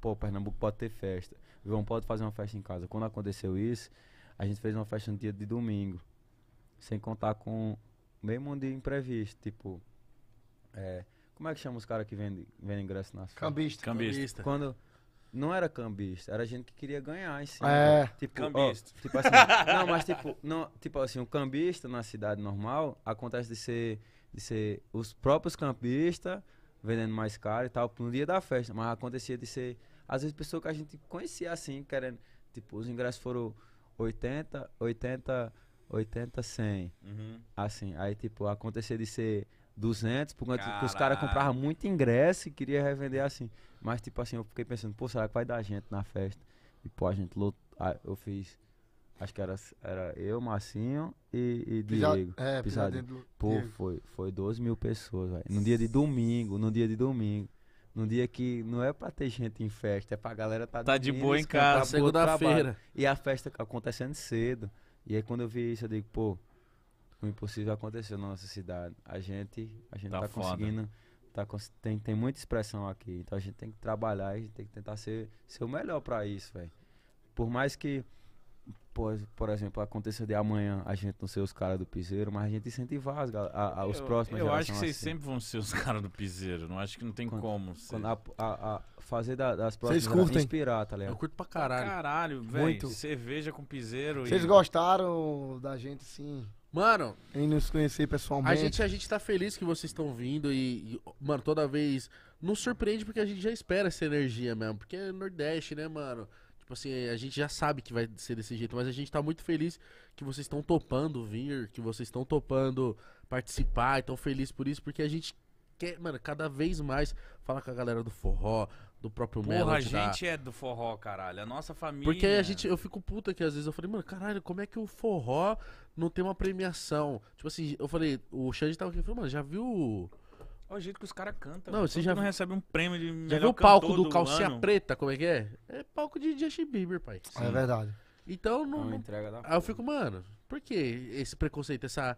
Pô, Pernambuco pode ter festa. João pode fazer uma festa em casa. Quando aconteceu isso, a gente fez uma festa no dia de domingo. Sem contar com mesmo um dia imprevisto. Tipo. É, como é que chama os caras que vendem vende ingresso nas cambista, cambista. Cambista. Quando. Não era cambista, era gente que queria ganhar em cima. É. Tipo, cambista. tipo assim, [laughs] não, mas tipo, não, tipo assim, o cambista na cidade normal acontece de ser, de ser os próprios cambistas vendendo mais caro e tal, no dia da festa. Mas acontecia de ser, às vezes, pessoa que a gente conhecia assim, querendo. Tipo, os ingressos foram 80, 80, 80, 100. Uhum. Assim, aí, tipo, acontecia de ser 200, porque Caralho. os caras compravam muito ingresso e queria revender assim. Mas, tipo assim, eu fiquei pensando, pô, será que vai dar gente na festa? E, pô, a gente lotou. Eu fiz. Acho que era, era eu, Marcinho e, e Pisa, é, Diego. É, Pisadinho. Pô, Diego. foi, foi 12 mil pessoas, velho. No dia de domingo, no dia de domingo. Num dia que não é pra ter gente em festa, é pra galera tá, tá de boa em casa, segunda-feira. E a festa tá acontecendo cedo. E aí quando eu vi isso, eu digo, pô, o impossível aconteceu na nossa cidade. A gente, a gente tá, tá conseguindo. Tá, tem, tem muita expressão aqui. Então a gente tem que trabalhar, a gente tem que tentar ser, ser o melhor para isso, velho. Por mais que, por, por exemplo, aconteça de amanhã a gente não ser os caras do piseiro, mas a gente incentivar as, a, a, os eu, próximos. Eu acho que vocês assim. sempre vão ser os [laughs] caras do piseiro. Não acho que não tem quando, como. Quando a, a, fazer da, das próximas. curtem? Inspirar, tá ligado? Eu curto pra caralho. Caralho, velho. Cerveja com piseiro. Vocês e... gostaram da gente, sim. Mano. Em nos conhecer pessoalmente. A gente, a gente tá feliz que vocês estão vindo e, e, mano, toda vez. Não surpreende porque a gente já espera essa energia mesmo. Porque é Nordeste, né, mano? Tipo assim, a gente já sabe que vai ser desse jeito, mas a gente tá muito feliz que vocês estão topando vir, que vocês estão topando participar, e tão feliz por isso, porque a gente quer, mano, cada vez mais falar com a galera do forró, do próprio Porra, Melody. Porra, a gente da... é do forró, caralho. A nossa família. Porque a gente, eu fico puta que às vezes eu falei, mano, caralho, como é que o forró não tem uma premiação? Tipo assim, eu falei, o Xande tava aqui e falou, mano, já viu. Olha o jeito que os caras cantam. Não, você já não recebe um prêmio de melhor Já viu o palco do, do Calcinha ano? Preta, como é que é? É palco de Justin Bieber, pai. Sim. É verdade. Então não. não... Aí eu fico, mano, por que esse preconceito, essa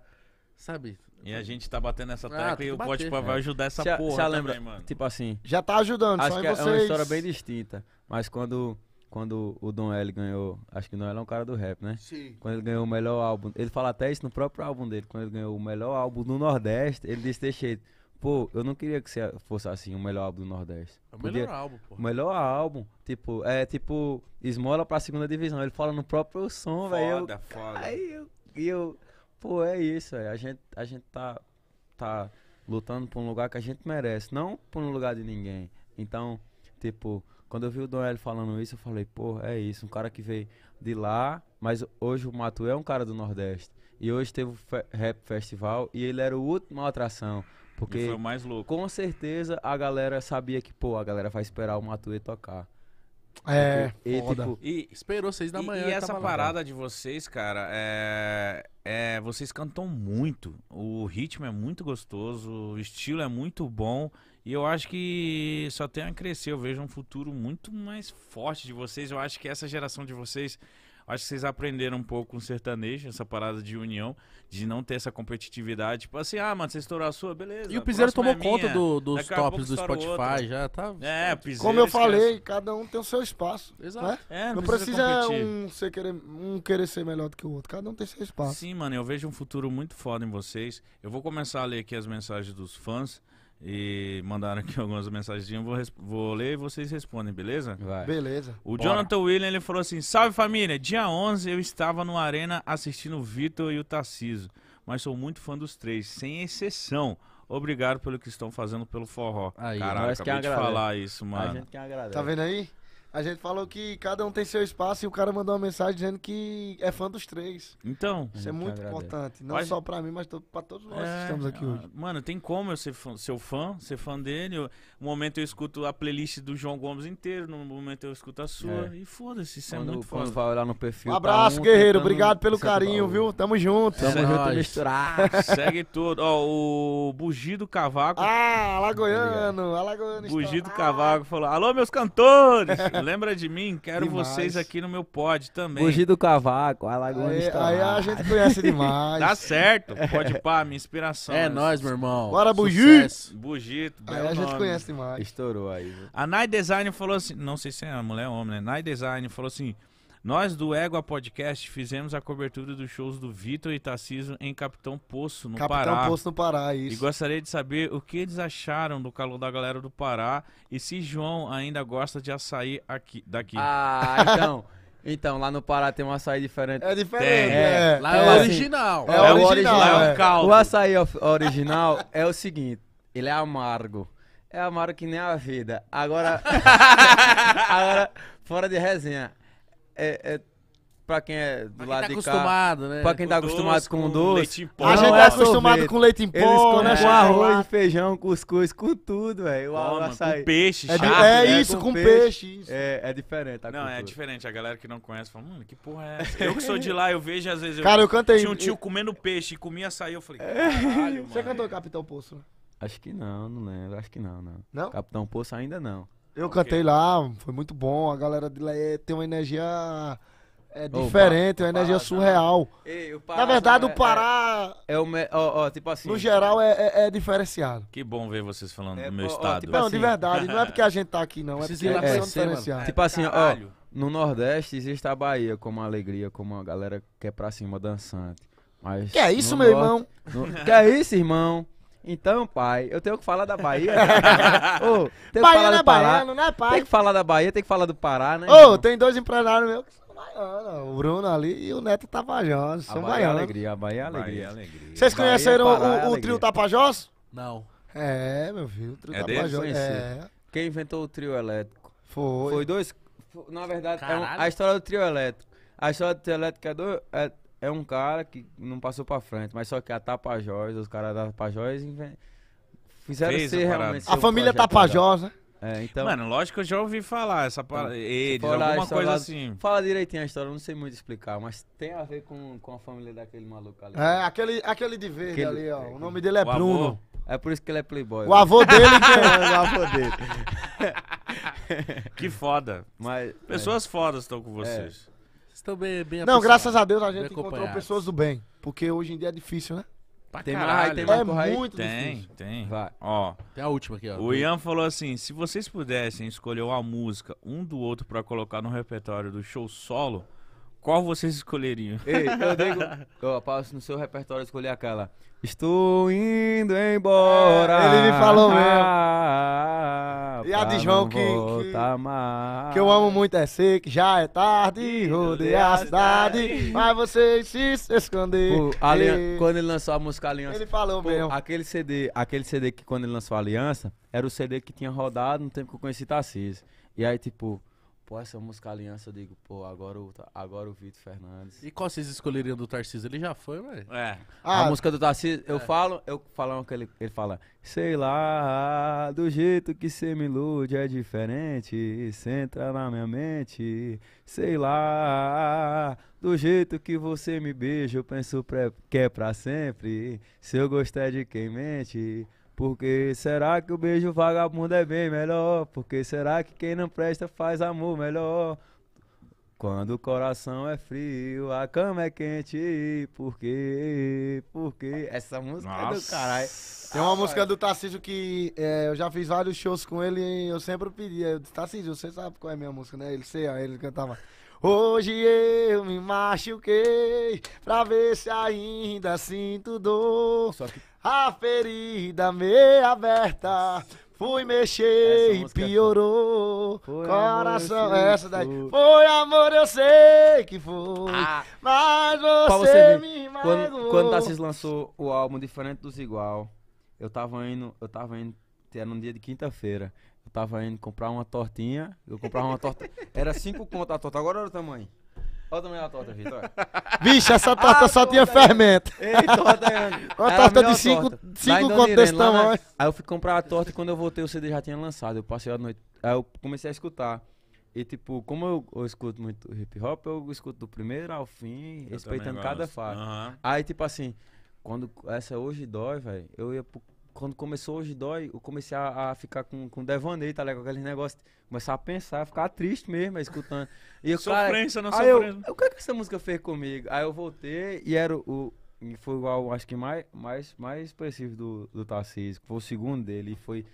Sabe? E a gente tá batendo essa ah, tecla ah, e o Pote tipo, é. vai ajudar essa se, porra se também, lembra, mano. Tipo assim... Já tá ajudando, acho que é vocês... é uma história bem distinta. Mas quando, quando o Don L ganhou... Acho que o Don L é um cara do rap, né? Sim. Quando ele ganhou o melhor álbum... Ele fala até isso no próprio álbum dele. Quando ele ganhou o melhor álbum do Nordeste, ele disse cheio Pô, eu não queria que você fosse assim o melhor álbum do Nordeste. É o melhor álbum, pô. O melhor álbum, tipo, é tipo, esmola pra segunda divisão. Ele fala no próprio som, velho. Foda, véio, eu... foda. Aí eu, eu Pô, é isso, é. A gente, a gente tá, tá lutando por um lugar que a gente merece, não por um lugar de ninguém. Então, tipo, quando eu vi o Doel falando isso, eu falei, pô, é isso, um cara que veio de lá, mas hoje o Matuê é um cara do Nordeste. E hoje teve o Fe Rap Festival e ele era o último atração. Porque e foi o mais louco. Com certeza a galera sabia que, pô, a galera vai esperar o Matuê tocar. É, E, Esperou seis da manhã. E, essa parada lá. de vocês, cara, é, é, vocês cantam muito. O ritmo é muito gostoso, o estilo é muito bom. E eu acho que só tem a crescer. Eu vejo um futuro muito mais forte de vocês. Eu acho que essa geração de vocês Acho que vocês aprenderam um pouco com o sertanejo, essa parada de união, de não ter essa competitividade. Tipo assim, ah, mano, você estourou a sua, beleza. E o Piseiro é tomou é conta do, dos tops do Spotify, já tá. É, Piseiro, Como eu esquece. falei, cada um tem o seu espaço. Né? Exato. Né? É, não, não, precisa, precisa um, ser querer, um querer ser melhor do que o outro. Cada um tem seu espaço. Sim, mano, eu vejo um futuro muito foda em vocês. Eu vou começar a ler aqui as mensagens dos fãs e mandaram aqui [laughs] algumas mensagens. Vou, vou ler e vocês respondem, beleza? Vai. Beleza. O Bora. Jonathan William ele falou assim: Salve família, dia 11 eu estava no Arena assistindo o Vitor e o Tarciso, mas sou muito fã dos três, sem exceção. Obrigado pelo que estão fazendo pelo forró. Aí, Caraca, acabei que de falar isso, mano. A gente que tá agradece. Tá vendo aí? A gente falou que cada um tem seu espaço e o cara mandou uma mensagem dizendo que é fã dos três. Então. Isso é muito importante. Não só pra mim, mas pra todos nós que é, estamos aqui ah, hoje. Mano, tem como eu ser fã, seu fã, ser fã dele. Eu, no momento eu escuto a playlist do João Gomes inteiro, no momento eu escuto a sua. É. E foda-se, isso é quando, é muito quando foda. vai olhar no perfil. Um tá abraço, um guerreiro. Obrigado pelo carinho, viu? Tamo junto. Tamo junto e misturar. [laughs] Segue tudo. Ó, o Bugido Cavaco. Ah, alagoano, alagoano. Bugido estourado. Cavaco falou: Alô, meus cantores! [laughs] Lembra de mim? Quero demais. vocês aqui no meu pod também. Hoje do Cavaco, a Lagoa aí, aí a gente conhece demais. dá tá certo, pode pá, minha inspiração. É nós, meu irmão. Bora, Bugir. Bugito, Aí a gente nome. conhece demais. Estourou aí. Viu? A Night Design falou assim, não sei se é mulher ou homem, né? Night Design falou assim... Nós do Égua Podcast fizemos a cobertura dos shows do Vitor e Tarciso em Capitão Poço, no Capitão Pará. Capitão Poço, no Pará, isso. E gostaria de saber o que eles acharam do calor da galera do Pará e se João ainda gosta de açaí aqui, daqui. Ah, então... [laughs] Então, lá no Pará tem um açaí diferente. É diferente, é. é. Lá é, é original. É, é original. original. É. é o caldo. O açaí original é o seguinte, ele é amargo. É amargo que nem a vida. Agora, [laughs] agora fora de resenha é, é pra quem é do quem lado tá de acostumado, cá. Né? Pra quem tá acostumado com, com doce. Leite em pó. A gente é tá acostumado com leite em pó, Eles né? Com arroz, feijão, cuscuz, com tudo, velho. Com peixe, é, é, é isso, com, com peixe. peixe. É, é diferente. não, é cultura. é diferente. A galera que não conhece fala, mano, que porra é essa? Eu que sou de lá, eu vejo às vezes. Eu Cara, eu cantei. Tinha um tio comendo peixe e comia açaí. Eu falei, é. caralho, Você cantou Capitão Poço? Né? Acho que não, não lembro. Acho que não, não. Não? Capitão Poço ainda não. Eu cantei lá, foi muito bom. A galera de lá é, tem uma energia é diferente, uma energia Pará, surreal. Ei, Pará, Na verdade, é, o Pará. É, é o me... tipo assim. No geral, é, é, é, diferenciado. Que bom ver vocês falando é, do meu estado. Tipo não, assim. de verdade. Não é porque a gente tá aqui, não. É porque lá é, é diferenciado. Tipo assim, No Nordeste existe a Bahia como uma alegria, como uma galera que é pra cima dançante. Mas que é isso, no meu norte, irmão? No... Que é isso, irmão? Então, pai, eu tenho que falar da Bahia. oh, [laughs] tenho Bahia que falar não é baiano, né, pai? Tem que falar da Bahia, tem que falar do Pará, né? Ô, irmão? tem dois empresários meus que são baianos. O Bruno ali e o Neto Tapajós. São Bahia é alegria, a Bahia é alegria. Bahia é alegria. Vocês Bahia, conheceram Pará, o- é o, trio Tapajós? Não. É, meu filho, o trio É Tapajós. É, Quem inventou o trio elétrico? Foi. Foi dois. Na verdade, é um- a história do trio elétrico. A história do trio elétrico é dois. é- é um cara que não passou pra frente, mas só que a Tapajós, os caras da Tapajós fizeram Fez ser realmente. A família Tapajós, né? né? É, então... Mano, lógico que eu já ouvi falar essa então, parada. Eles, falar alguma coisa lado, assim. Fala direitinho a história, eu não sei muito explicar, mas tem a ver com, com a família daquele maluco ali. É, aquele, aquele de verde aquele, ali, ó. o é, nome dele é Bruno. Avô. É por isso que ele é playboy. O né? avô dele que é [laughs] o avô dele. [laughs] que foda. Mas, é. Pessoas é. fodas estão com vocês. É estão bem, bem Não, graças a Deus a gente encontrou pessoas do bem. Porque hoje em dia é difícil, né? Pra tem caralho, mais, tem é muito tem, Tem, Vai. Ó, tem a última aqui, ó. O Ian falou assim, se vocês pudessem escolher uma música um do outro para colocar no repertório do show solo, qual vocês escolheriam? Ei, eu digo, [laughs] eu passo no seu repertório escolher aquela. Estou indo embora. É, ele me falou mesmo. Ah, e a de João que, que, que, eu amo muito é ser que já é tarde, Rodei a cidade, mas você se esconder. Pô, e... Quando ele lançou a música Aliança, ele falou pô, mesmo. Aquele CD, aquele CD que quando ele lançou a Aliança, era o CD que tinha rodado no tempo que eu conheci Tarcísio. E aí tipo, Pô, essa música Aliança, eu digo, pô, agora o, agora o Vitor Fernandes. E qual vocês escolheriam do Tarcísio? Ele já foi, velho. É. Ah, a música do Tarcísio, eu é. falo, eu falo que ele, ele fala, sei lá, do jeito que você me ilude é diferente, cê entra na minha mente, sei lá, do jeito que você me beija, eu penso pra, que é pra sempre, se eu gostar de quem mente, porque será que o beijo vagabundo é bem melhor? Porque será que quem não presta faz amor melhor? Quando o coração é frio, a cama é quente. Por quê? Por quê? Essa música Nossa. é do caralho. Tem uma ah, música do Tarcísio que é, eu já fiz vários shows com ele e eu sempre pedia. Tarcísio, você sabe qual é a minha música, né? Ele sei, ele cantava. Hoje eu me machuquei pra ver se ainda sinto dor. Só que a ferida me aberta. Fui mexer e é piorou. Foi Coração, amor, essa daí. Foi amor, eu sei que foi. Ah, mas você, você me magoou. quando, quando Cis lançou o álbum Diferente dos Igual, eu tava indo, eu tava indo, era um dia de quinta-feira. Eu tava indo comprar uma tortinha. Eu comprava uma torta. [laughs] Era cinco contas a torta. Agora era o tamanho. Olha também a torta, Vitor. [laughs] Vixe, essa torta ah, só tinha aí. fermento. Eita, torta Uma é torta de 5 contos desse né? tamanho. Aí eu fui comprar a torta e quando eu voltei o CD já tinha lançado. Eu passei a noite. Aí eu comecei a escutar. E tipo, como eu, eu escuto muito hip hop, eu escuto do primeiro ao fim, eu respeitando cada faixa. Uhum. Aí tipo assim, quando essa hoje dói, velho, eu ia pro quando começou hoje dói, eu comecei a, a ficar com, com devaneio, tá ligado? Aquele negócio, começar a pensar, ficar triste mesmo, escutando. E eu, sofrência, cara, não Eu, o que é que essa música fez comigo? Aí eu voltei e era o. E foi igual, acho que mais, mais, mais expressivo do, do Tarcísio, que foi o segundo dele. E foi,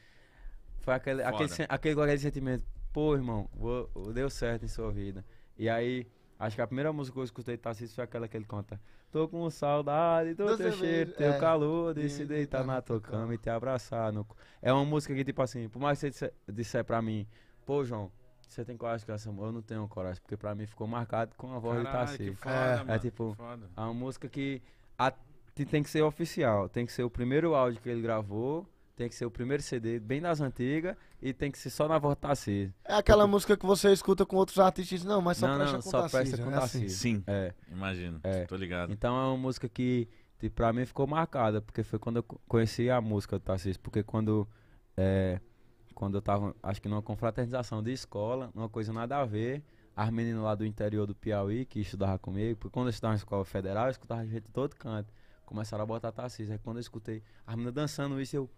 foi aquele, aquele, aquele, aquele sentimento, pô, irmão, vou, deu certo em sua vida. E aí. Acho que a primeira música que eu escutei Tarcísio foi aquela que ele conta: Tô com saudade do, teu cheiro, é. teu calor, de, se deitar na tua cama, e te abraçar. No... É uma música que, tipo assim, por mais que você disser, pra mim, pô, João, você tem coragem com essa música? Eu não tenho coragem, porque pra mim ficou marcado com a voz Caralho, de Tarcísio. Foda, é, é, tipo, foda. é uma música que a, tem que ser oficial, tem que ser o primeiro áudio que ele gravou tem que ser o primeiro CD, bem das antigas, e tem que ser só na voz do É aquela Porque... música que você escuta com outros artistas, não, mas só não, presta não, com só Tarcísio. Né? com é Assim. Sim, é. imagino, é. tô ligado. Então é uma música que e pra mim ficou marcada, porque foi quando eu conheci a música do Tarcísio. Porque quando, é, quando eu tava, acho que numa confraternização de escola, uma coisa nada a ver, as meninas lá do interior do Piauí, que estudavam comigo, porque quando eu estudava na escola federal, eu escutava gente de todo canto. Começaram a botar Tarcísio. Aí quando eu escutei as meninas dançando isso, eu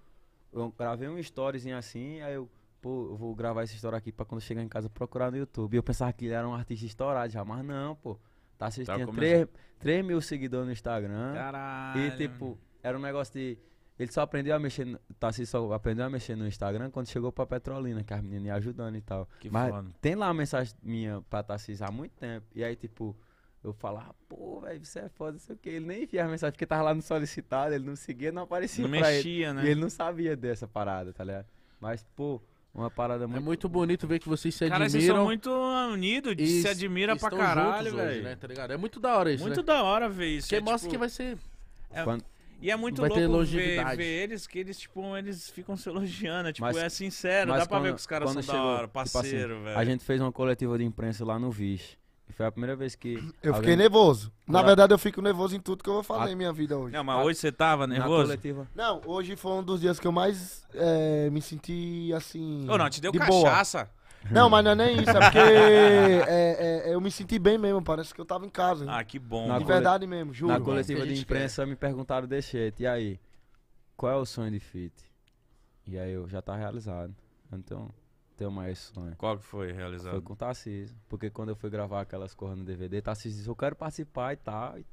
eu gravei um storyzinho assim, aí eu, pô, eu vou gravar esse story aqui pra quando chegar em casa procurar no YouTube. E eu pensava que ele era um artista estourado já, mas não, pô. Tá assistindo 3, 3 mil seguidores no Instagram. Caralho. E tipo, era um negócio de. Ele só aprendeu a mexer. No, tá, assim, só aprendeu a mexer no Instagram quando chegou pra Petrolina, que as meninas iam ajudando e tal. Que Mas foda. tem lá a mensagem minha pra Tassis há muito tempo. E aí, tipo, eu falar, pô, velho, você é foda, não sei o que. Ele nem enviava mensagem porque tava lá no solicitado, ele não seguia, não aparecia. Não mexia, ele. né? E ele não sabia dessa parada, tá ligado? Mas, pô, uma parada é muito. É muito bonito ver que vocês se cara, admiram. Cara, vocês são muito unidos, e se admira pra caralho, velho. Né, tá É muito da hora isso. Muito né? da hora ver isso. Porque é, mostra tipo... que vai ser. É... Quando... E é muito vai louco ver, ver, eles, que eles, tipo, eles ficam se elogiando, é tipo, mas, é sincero, dá pra quando, ver que os caras são chegou, da hora, parceiro, tipo assim, velho. A gente fez uma coletiva de imprensa lá no Vixe foi a primeira vez que. Eu alguém... fiquei nervoso. Na Olá. verdade, eu fico nervoso em tudo que eu falei a... em minha vida hoje. Não, mas a... hoje você tava nervoso? Não, hoje foi um dos dias que eu mais é, me senti assim. Ô, não, te deu de cachaça. Boa. Não, mas não é nem isso, é porque é, é, é, eu me senti bem mesmo, parece que eu tava em casa. Ah, que bom. Na de verdade mesmo, juro. Na coletiva de imprensa quer. me perguntaram desse e aí, qual é o sonho de fit? E aí eu já tá realizado. Então, teu maior sonho. Qual que foi realizado? Foi com o Tarcísio. Porque quando eu fui gravar aquelas coisas no DVD, Tarcísio disse, eu quero participar e tal. E,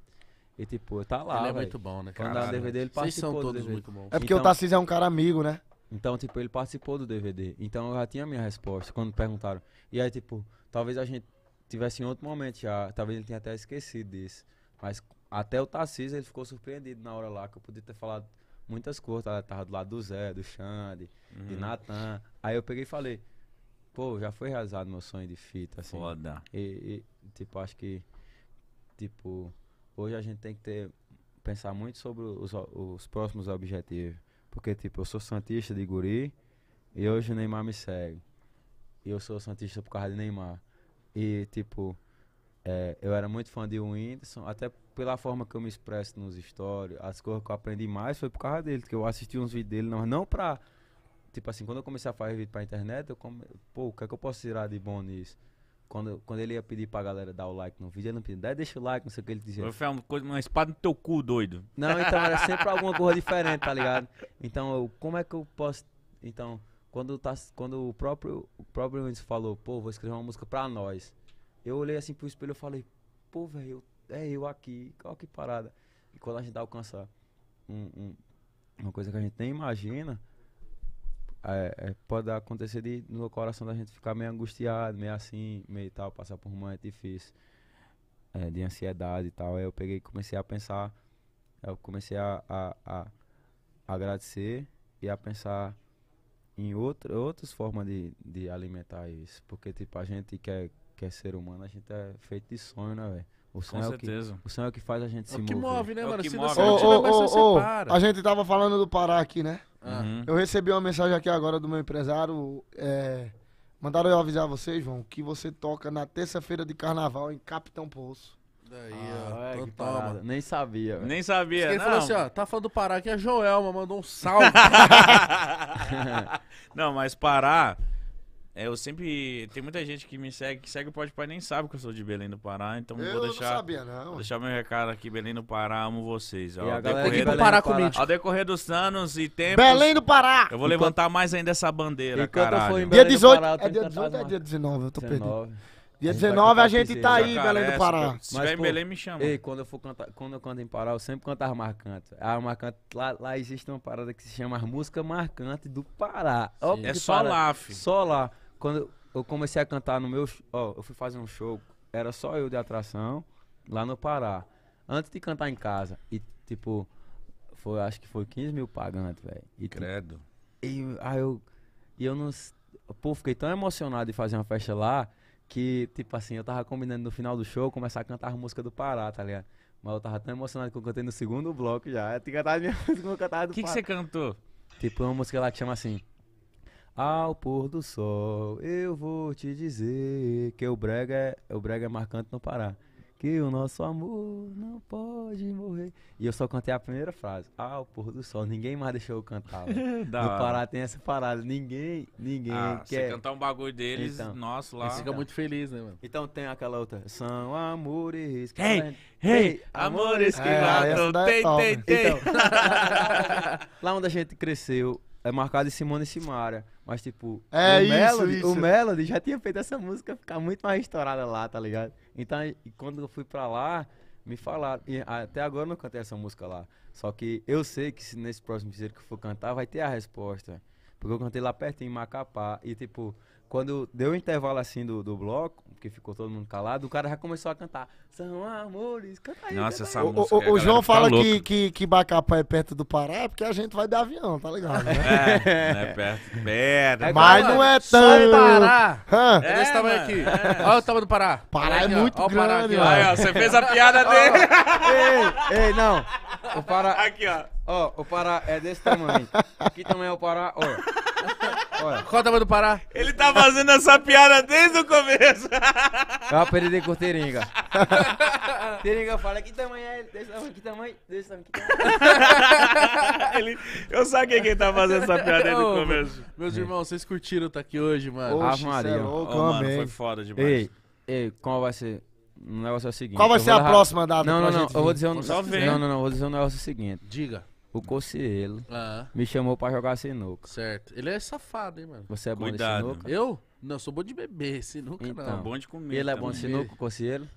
e tipo, tá lá, Ele é véio. muito bom, né, cara? Quando o DVD, ele Vocês são todos muito bons. É porque então, o Tarcísio é um cara amigo, né? Então, tipo, ele participou do DVD. Então, eu já tinha a minha resposta quando perguntaram. E aí, tipo, talvez a gente tivesse em outro momento já. Talvez ele tenha até esquecido disso. Mas até o Tarcísio, ele ficou surpreendido na hora lá, que eu podia ter falado muitas coisas. Ela tava do lado do Zé, do Xande, uhum. de Natan. Aí eu peguei e falei, pô, já foi realizado meu sonho de fita, assim. Foda. E, e, tipo, acho que, tipo, hoje a gente tem que ter, pensar muito sobre os, os próximos objetivos. Porque, tipo, eu sou Santista de guri e hoje o Neymar me segue. E eu sou Santista por causa de Neymar. E, tipo, é, eu era muito fã de Whindersson, até pela forma que eu me expresso nos stories, as coisas que eu aprendi mais foi por causa dele, que eu assisti uns vídeos dele, não, não pra tipo assim, quando eu comecei a fazer vídeo pra internet, eu come... pô, o que é que eu posso tirar de bom nisso? Quando, quando ele ia pedir pra galera dar o like no vídeo, ele não pedia, deixa o like, não sei o que ele dizia. Foi é uma, coisa, uma espada no teu cu, doido. Não, então era [laughs] sempre alguma coisa diferente, tá ligado? Então, eu, como é que eu posso. Então, quando, tá, quando o próprio o próprio Mendes falou, pô, vou escrever uma música pra nós. Eu olhei assim pro espelho e falei, pô, velho, é eu aqui, qual que parada. E quando a gente alcança um, um, uma coisa que a gente nem imagina, é, é, pode acontecer de no coração da gente ficar meio angustiado, meio assim, meio tal, passar por um momento difícil, é, de ansiedade e tal. Aí eu peguei e comecei a pensar, eu comecei a, a, a agradecer e a pensar em outra, outras formas de, de alimentar isso. Porque, tipo, a gente quer, é, quer é ser humano, a gente é feito de sonho, né, velho? O sonho, Com é certeza. o, que, o sonho é o que faz a gente se mover. O que move, né, mano? É se move. Ô, ô, ô, a gente tava falando do Pará aqui, né? Uhum. Eu recebi uma mensagem aqui agora do meu empresário. É, mandaram eu avisar vocês, João, que você toca na terça-feira de carnaval em Capitão Poço. Daí, ah, ó, é, total, Nem sabia. Véio. Nem sabia, Ele falou assim, ó, tá falando do Pará que é Joelma, mandou um salve. [laughs] [laughs] não, mas Pará, é, eu sempre. Tem muita gente que me segue, que segue o Pode Pai nem sabe que eu sou de Belém do Pará, então eu vou deixar. Não sabia, não. Vou deixar meu recado aqui, Belém do Pará, amo vocês. Ó, ao, decorrer do... Pará ao decorrer dos anos e tempos. Belém do Pará! Eu vou levantar mais ainda essa bandeira, cara Dia 18, Pará, é dia 18 ou é dia 19? Eu tô 19. perdido. Dia 19 a gente tá aí, Belém do Pará. Se tiver Mas, pô, em Belém, me chama. Ei, quando eu for cantar, quando eu canto em Pará, eu sempre cantava marcante. Ah, marcante, lá, lá existe uma parada que se chama Música Marcante do Pará. é só lá, filho. Só lá quando eu comecei a cantar no meu. Ó, eu fui fazer um show, era só eu de atração, lá no Pará. Antes de cantar em casa. E, tipo, foi, acho que foi 15 mil pagantes, velho. Tipo, Credo. E aí eu. E eu não. Pô, fiquei tão emocionado de fazer uma festa lá que, tipo assim, eu tava combinando no final do show começar a cantar a música do Pará, tá ligado? Mas eu tava tão emocionado que eu cantei no segundo bloco já. Eu tinha cantado minha [laughs] música, eu cantava do O que, Pará. que você cantou? Tipo, uma música lá que chama assim. Ao pôr do sol, eu vou te dizer que o brega é, o brega é marcante no Pará. Que o nosso amor não pode morrer. E eu só cantei a primeira frase. Ao pôr do sol, ninguém mais deixou eu cantar. [laughs] no Pará tem essa parada. Ninguém, ninguém Ah, quer. você cantar um bagulho deles, Então. nosso lá. fica ficam muito feliz né, mano? Então tem aquela outra. São amores que. Ei, ei, amores que É, matam. é tem, tem, tem. Então, [laughs] lá onde a gente cresceu, é marcado em Simone e Simara. Mas, tipo, é o, isso, Melody, isso. o Melody já tinha feito essa música ficar muito mais estourada lá, tá ligado? Então, quando eu fui pra lá, me falaram. E até agora eu não cantei essa música lá. Só que eu sei que se nesse próximo dia que eu for cantar, vai ter a resposta. Porque eu cantei lá perto em Macapá. E, tipo, quando deu o um intervalo assim do, do bloco, porque ficou todo mundo calado, o cara já começou a cantar. São amores, canta aí. Nossa, canta essa o, música. É o, o João fala que, que, que Bacapá é perto do Pará, é porque a gente vai de avião, tá ligado? Né? [laughs] É, é perto. Merda, É, mas não é tão. Pará. Hã? É, é esse tamanho aqui. É. Olha o tamanho do Pará. Pará aí, é muito ó, grande. ó. Aí, ó, você fez a piada dele. [laughs] ei, ei, não. O Pará. Aqui, ó. Ó, o Pará é desse tamanho. Aqui também é o Pará, ó. Qual Qual tamanho do Pará? Ele tá fazendo essa piada desde o começo. É eu aprendi com o Teringa. [laughs] Teringa fala, que tamanho é ele? que tamanho? que tamanho? [laughs] eu saquei quem é tá fazendo essa piada desde o começo. Meus irmãos, vocês curtiram tá aqui hoje, mano? Oxe, Ave Maria. É louco, oh, mano, foi foda demais. Ei, ei, qual vai ser... O negócio é o seguinte... Qual vai ser a próxima data? Não, não, não, eu vou dizer... Um... Não, não, não, vou dizer o um negócio seguinte. Diga o Cocielo ah. me chamou pra jogar sinuca. Certo. Ele é safado, hein, mano? Você é Cuidado. bom de sinuca? Eu? Não, sou bom de beber, sinuca então, não. Então, bom de comer. Ele é bom de sinuca, o Cocielo?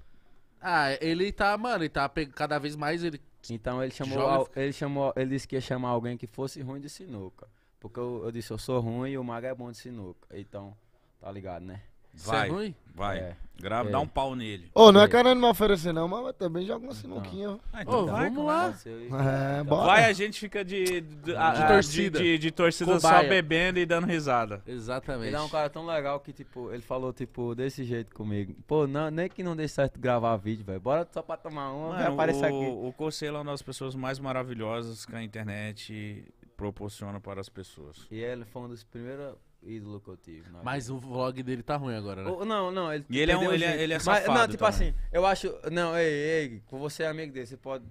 Ah, ele tá, mano, ele tá cada vez mais ele... Então ele chamou, Joga... ele chamou, ele disse que ia chamar alguém que fosse ruim de sinuca. Porque eu, eu disse, eu sou ruim e o Mago é bom de sinuca. Então, tá ligado, né? Vai. Você é ruim? Vai. É. Grava, é. dá um pau nele. Ô, não é querendo me oferecer, não, mas também joga uma sinuquinha. Ah, então tá. vamos lá. É, bora. Vai, a gente fica de, de, a, torcida. De, de torcida só bebendo e dando risada. Exatamente. Ele é um cara tão legal que, tipo, ele falou, tipo, desse jeito comigo. Pô, não, nem que não dê certo gravar vídeo, velho. Bora só pra tomar uma, Mano, aparecer aqui. O Conselho é uma das pessoas mais maravilhosas que a internet proporciona para as pessoas. E ele foi um dos primeiros ídolo que eu tive. Mas o vlog dele tá ruim agora, né? O- não, não, ele. E ele é um- ele é- ele é Mas, safado não, tipo também. Tá? assim, eu acho. Não, ei, ei, você é amigo dele, você pode.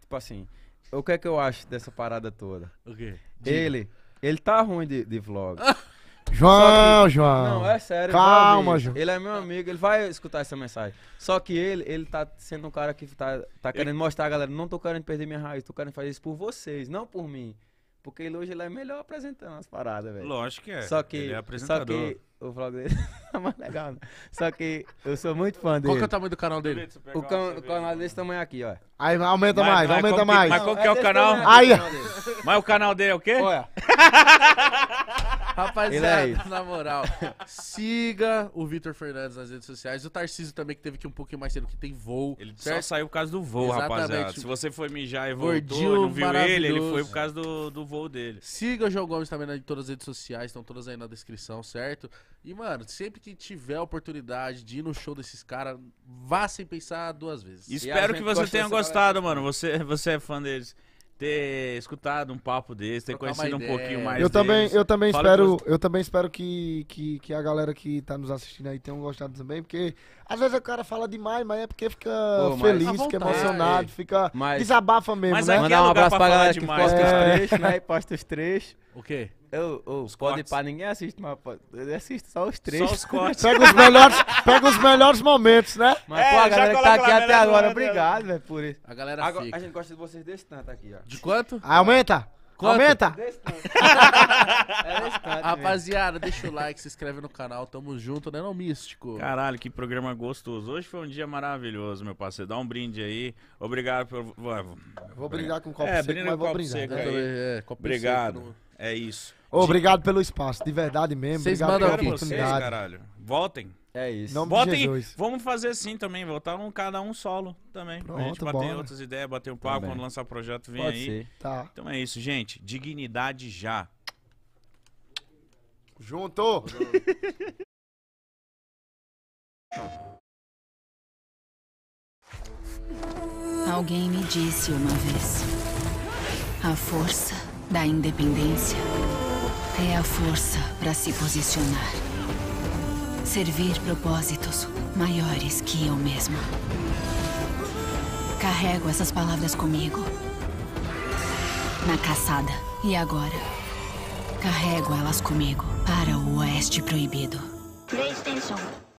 Tipo assim, o que é que eu acho dessa parada toda? O quê? Diga. Ele. Ele tá ruim de, de vlog. [laughs] João, João. Não, é sério. Tá Calma, João. Ele é meu amigo, ele vai escutar essa mensagem. Só que ele, ele tá sendo um cara que tá, tá querendo mostrar, a galera, não tô querendo perder minha raiz, tô querendo fazer isso por vocês, não por mim. Porque ele hoje ele é melhor apresentando as paradas, velho. Lógico que é. Só que, ele é apresentador. Só que o vlog dele [laughs] é mais legal. né? Só que eu sou muito fã dele. Qual que é o tamanho do canal dele? O, can, o canal desse tamanho aqui, ó. Aí aumenta mais, mas aumenta mais. mas qual que é, é o canal? Aí. Mas o canal dele é o quê? Olha. [laughs] Rapaziada, é na moral, siga o Vitor Fernandes nas redes sociais. O Tarcísio também, que teve que ir um pouquinho mais cedo, que tem voo. Ele certo? só saiu por causa do voo, Exatamente. rapaziada. Se você foi mijar e voltou Gordinho, não viu ele, ele foi por causa do, do voo dele. Siga o João Gomes também em todas as redes sociais, estão todas aí na descrição, certo? E, mano, sempre que tiver oportunidade de ir no show desses caras, vá sem pensar duas vezes. Espero que você tenha gostado, mano. Você, você é fã deles ter escutado um papo desse, ter conhecido um pouquinho mais. Eu deles. também, eu também Fala espero, que... eu também espero que, que, que a galera que tá nos assistindo aí tenha gostado também, porque às vezes o cara fala demais, mas é porque fica Pô, feliz, tá fica emocionado, é. fica. Mas, desabafa mesmo. Mas né? Mandar é um abraço pra, pra galera que posta é. os trechos, né? E posta os trechos. O quê? Eu, eu, os pode para ninguém assiste, mas eu assisto só os três. Só os cortes. [laughs] pega, os melhores, pega os melhores momentos, né? Mas é, pô, a galera que tá aqui até agora, obrigado, velho, né, por isso. A galera agora, fica. A gente gosta de vocês desse tanto aqui, ó. De quanto? Aumenta! Quanto? Aumenta! [laughs] É Rapaziada, deixa o like, se inscreve no canal, tamo junto, né, não, Místico? Caralho, que programa gostoso. Hoje foi um dia maravilhoso, meu parceiro. Dá um brinde aí. Obrigado por. Vou brindar com o copo é, seco, mas vou brindar. Seco é, aí. É, é copo Obrigado. Seco, é isso. Obrigado pelo espaço, de verdade mesmo. Vocês Obrigado pela oportunidade. Vocês, caralho. Voltem. É isso. Nome Bota em, vamos fazer assim também, voltar um cada um solo também. Pronto, a gente bater bora. outras ideias, bater um papo, também. quando lançar o projeto, vem Pode aí. Ser. Tá. Então é isso, gente. Dignidade já. Junto! [laughs] Alguém me disse uma vez: a força da independência é a força para se posicionar. Servir propósitos maiores que eu mesma. Carrego essas palavras comigo. Na caçada. E agora? Carrego elas comigo para o Oeste Proibido. PlayStation.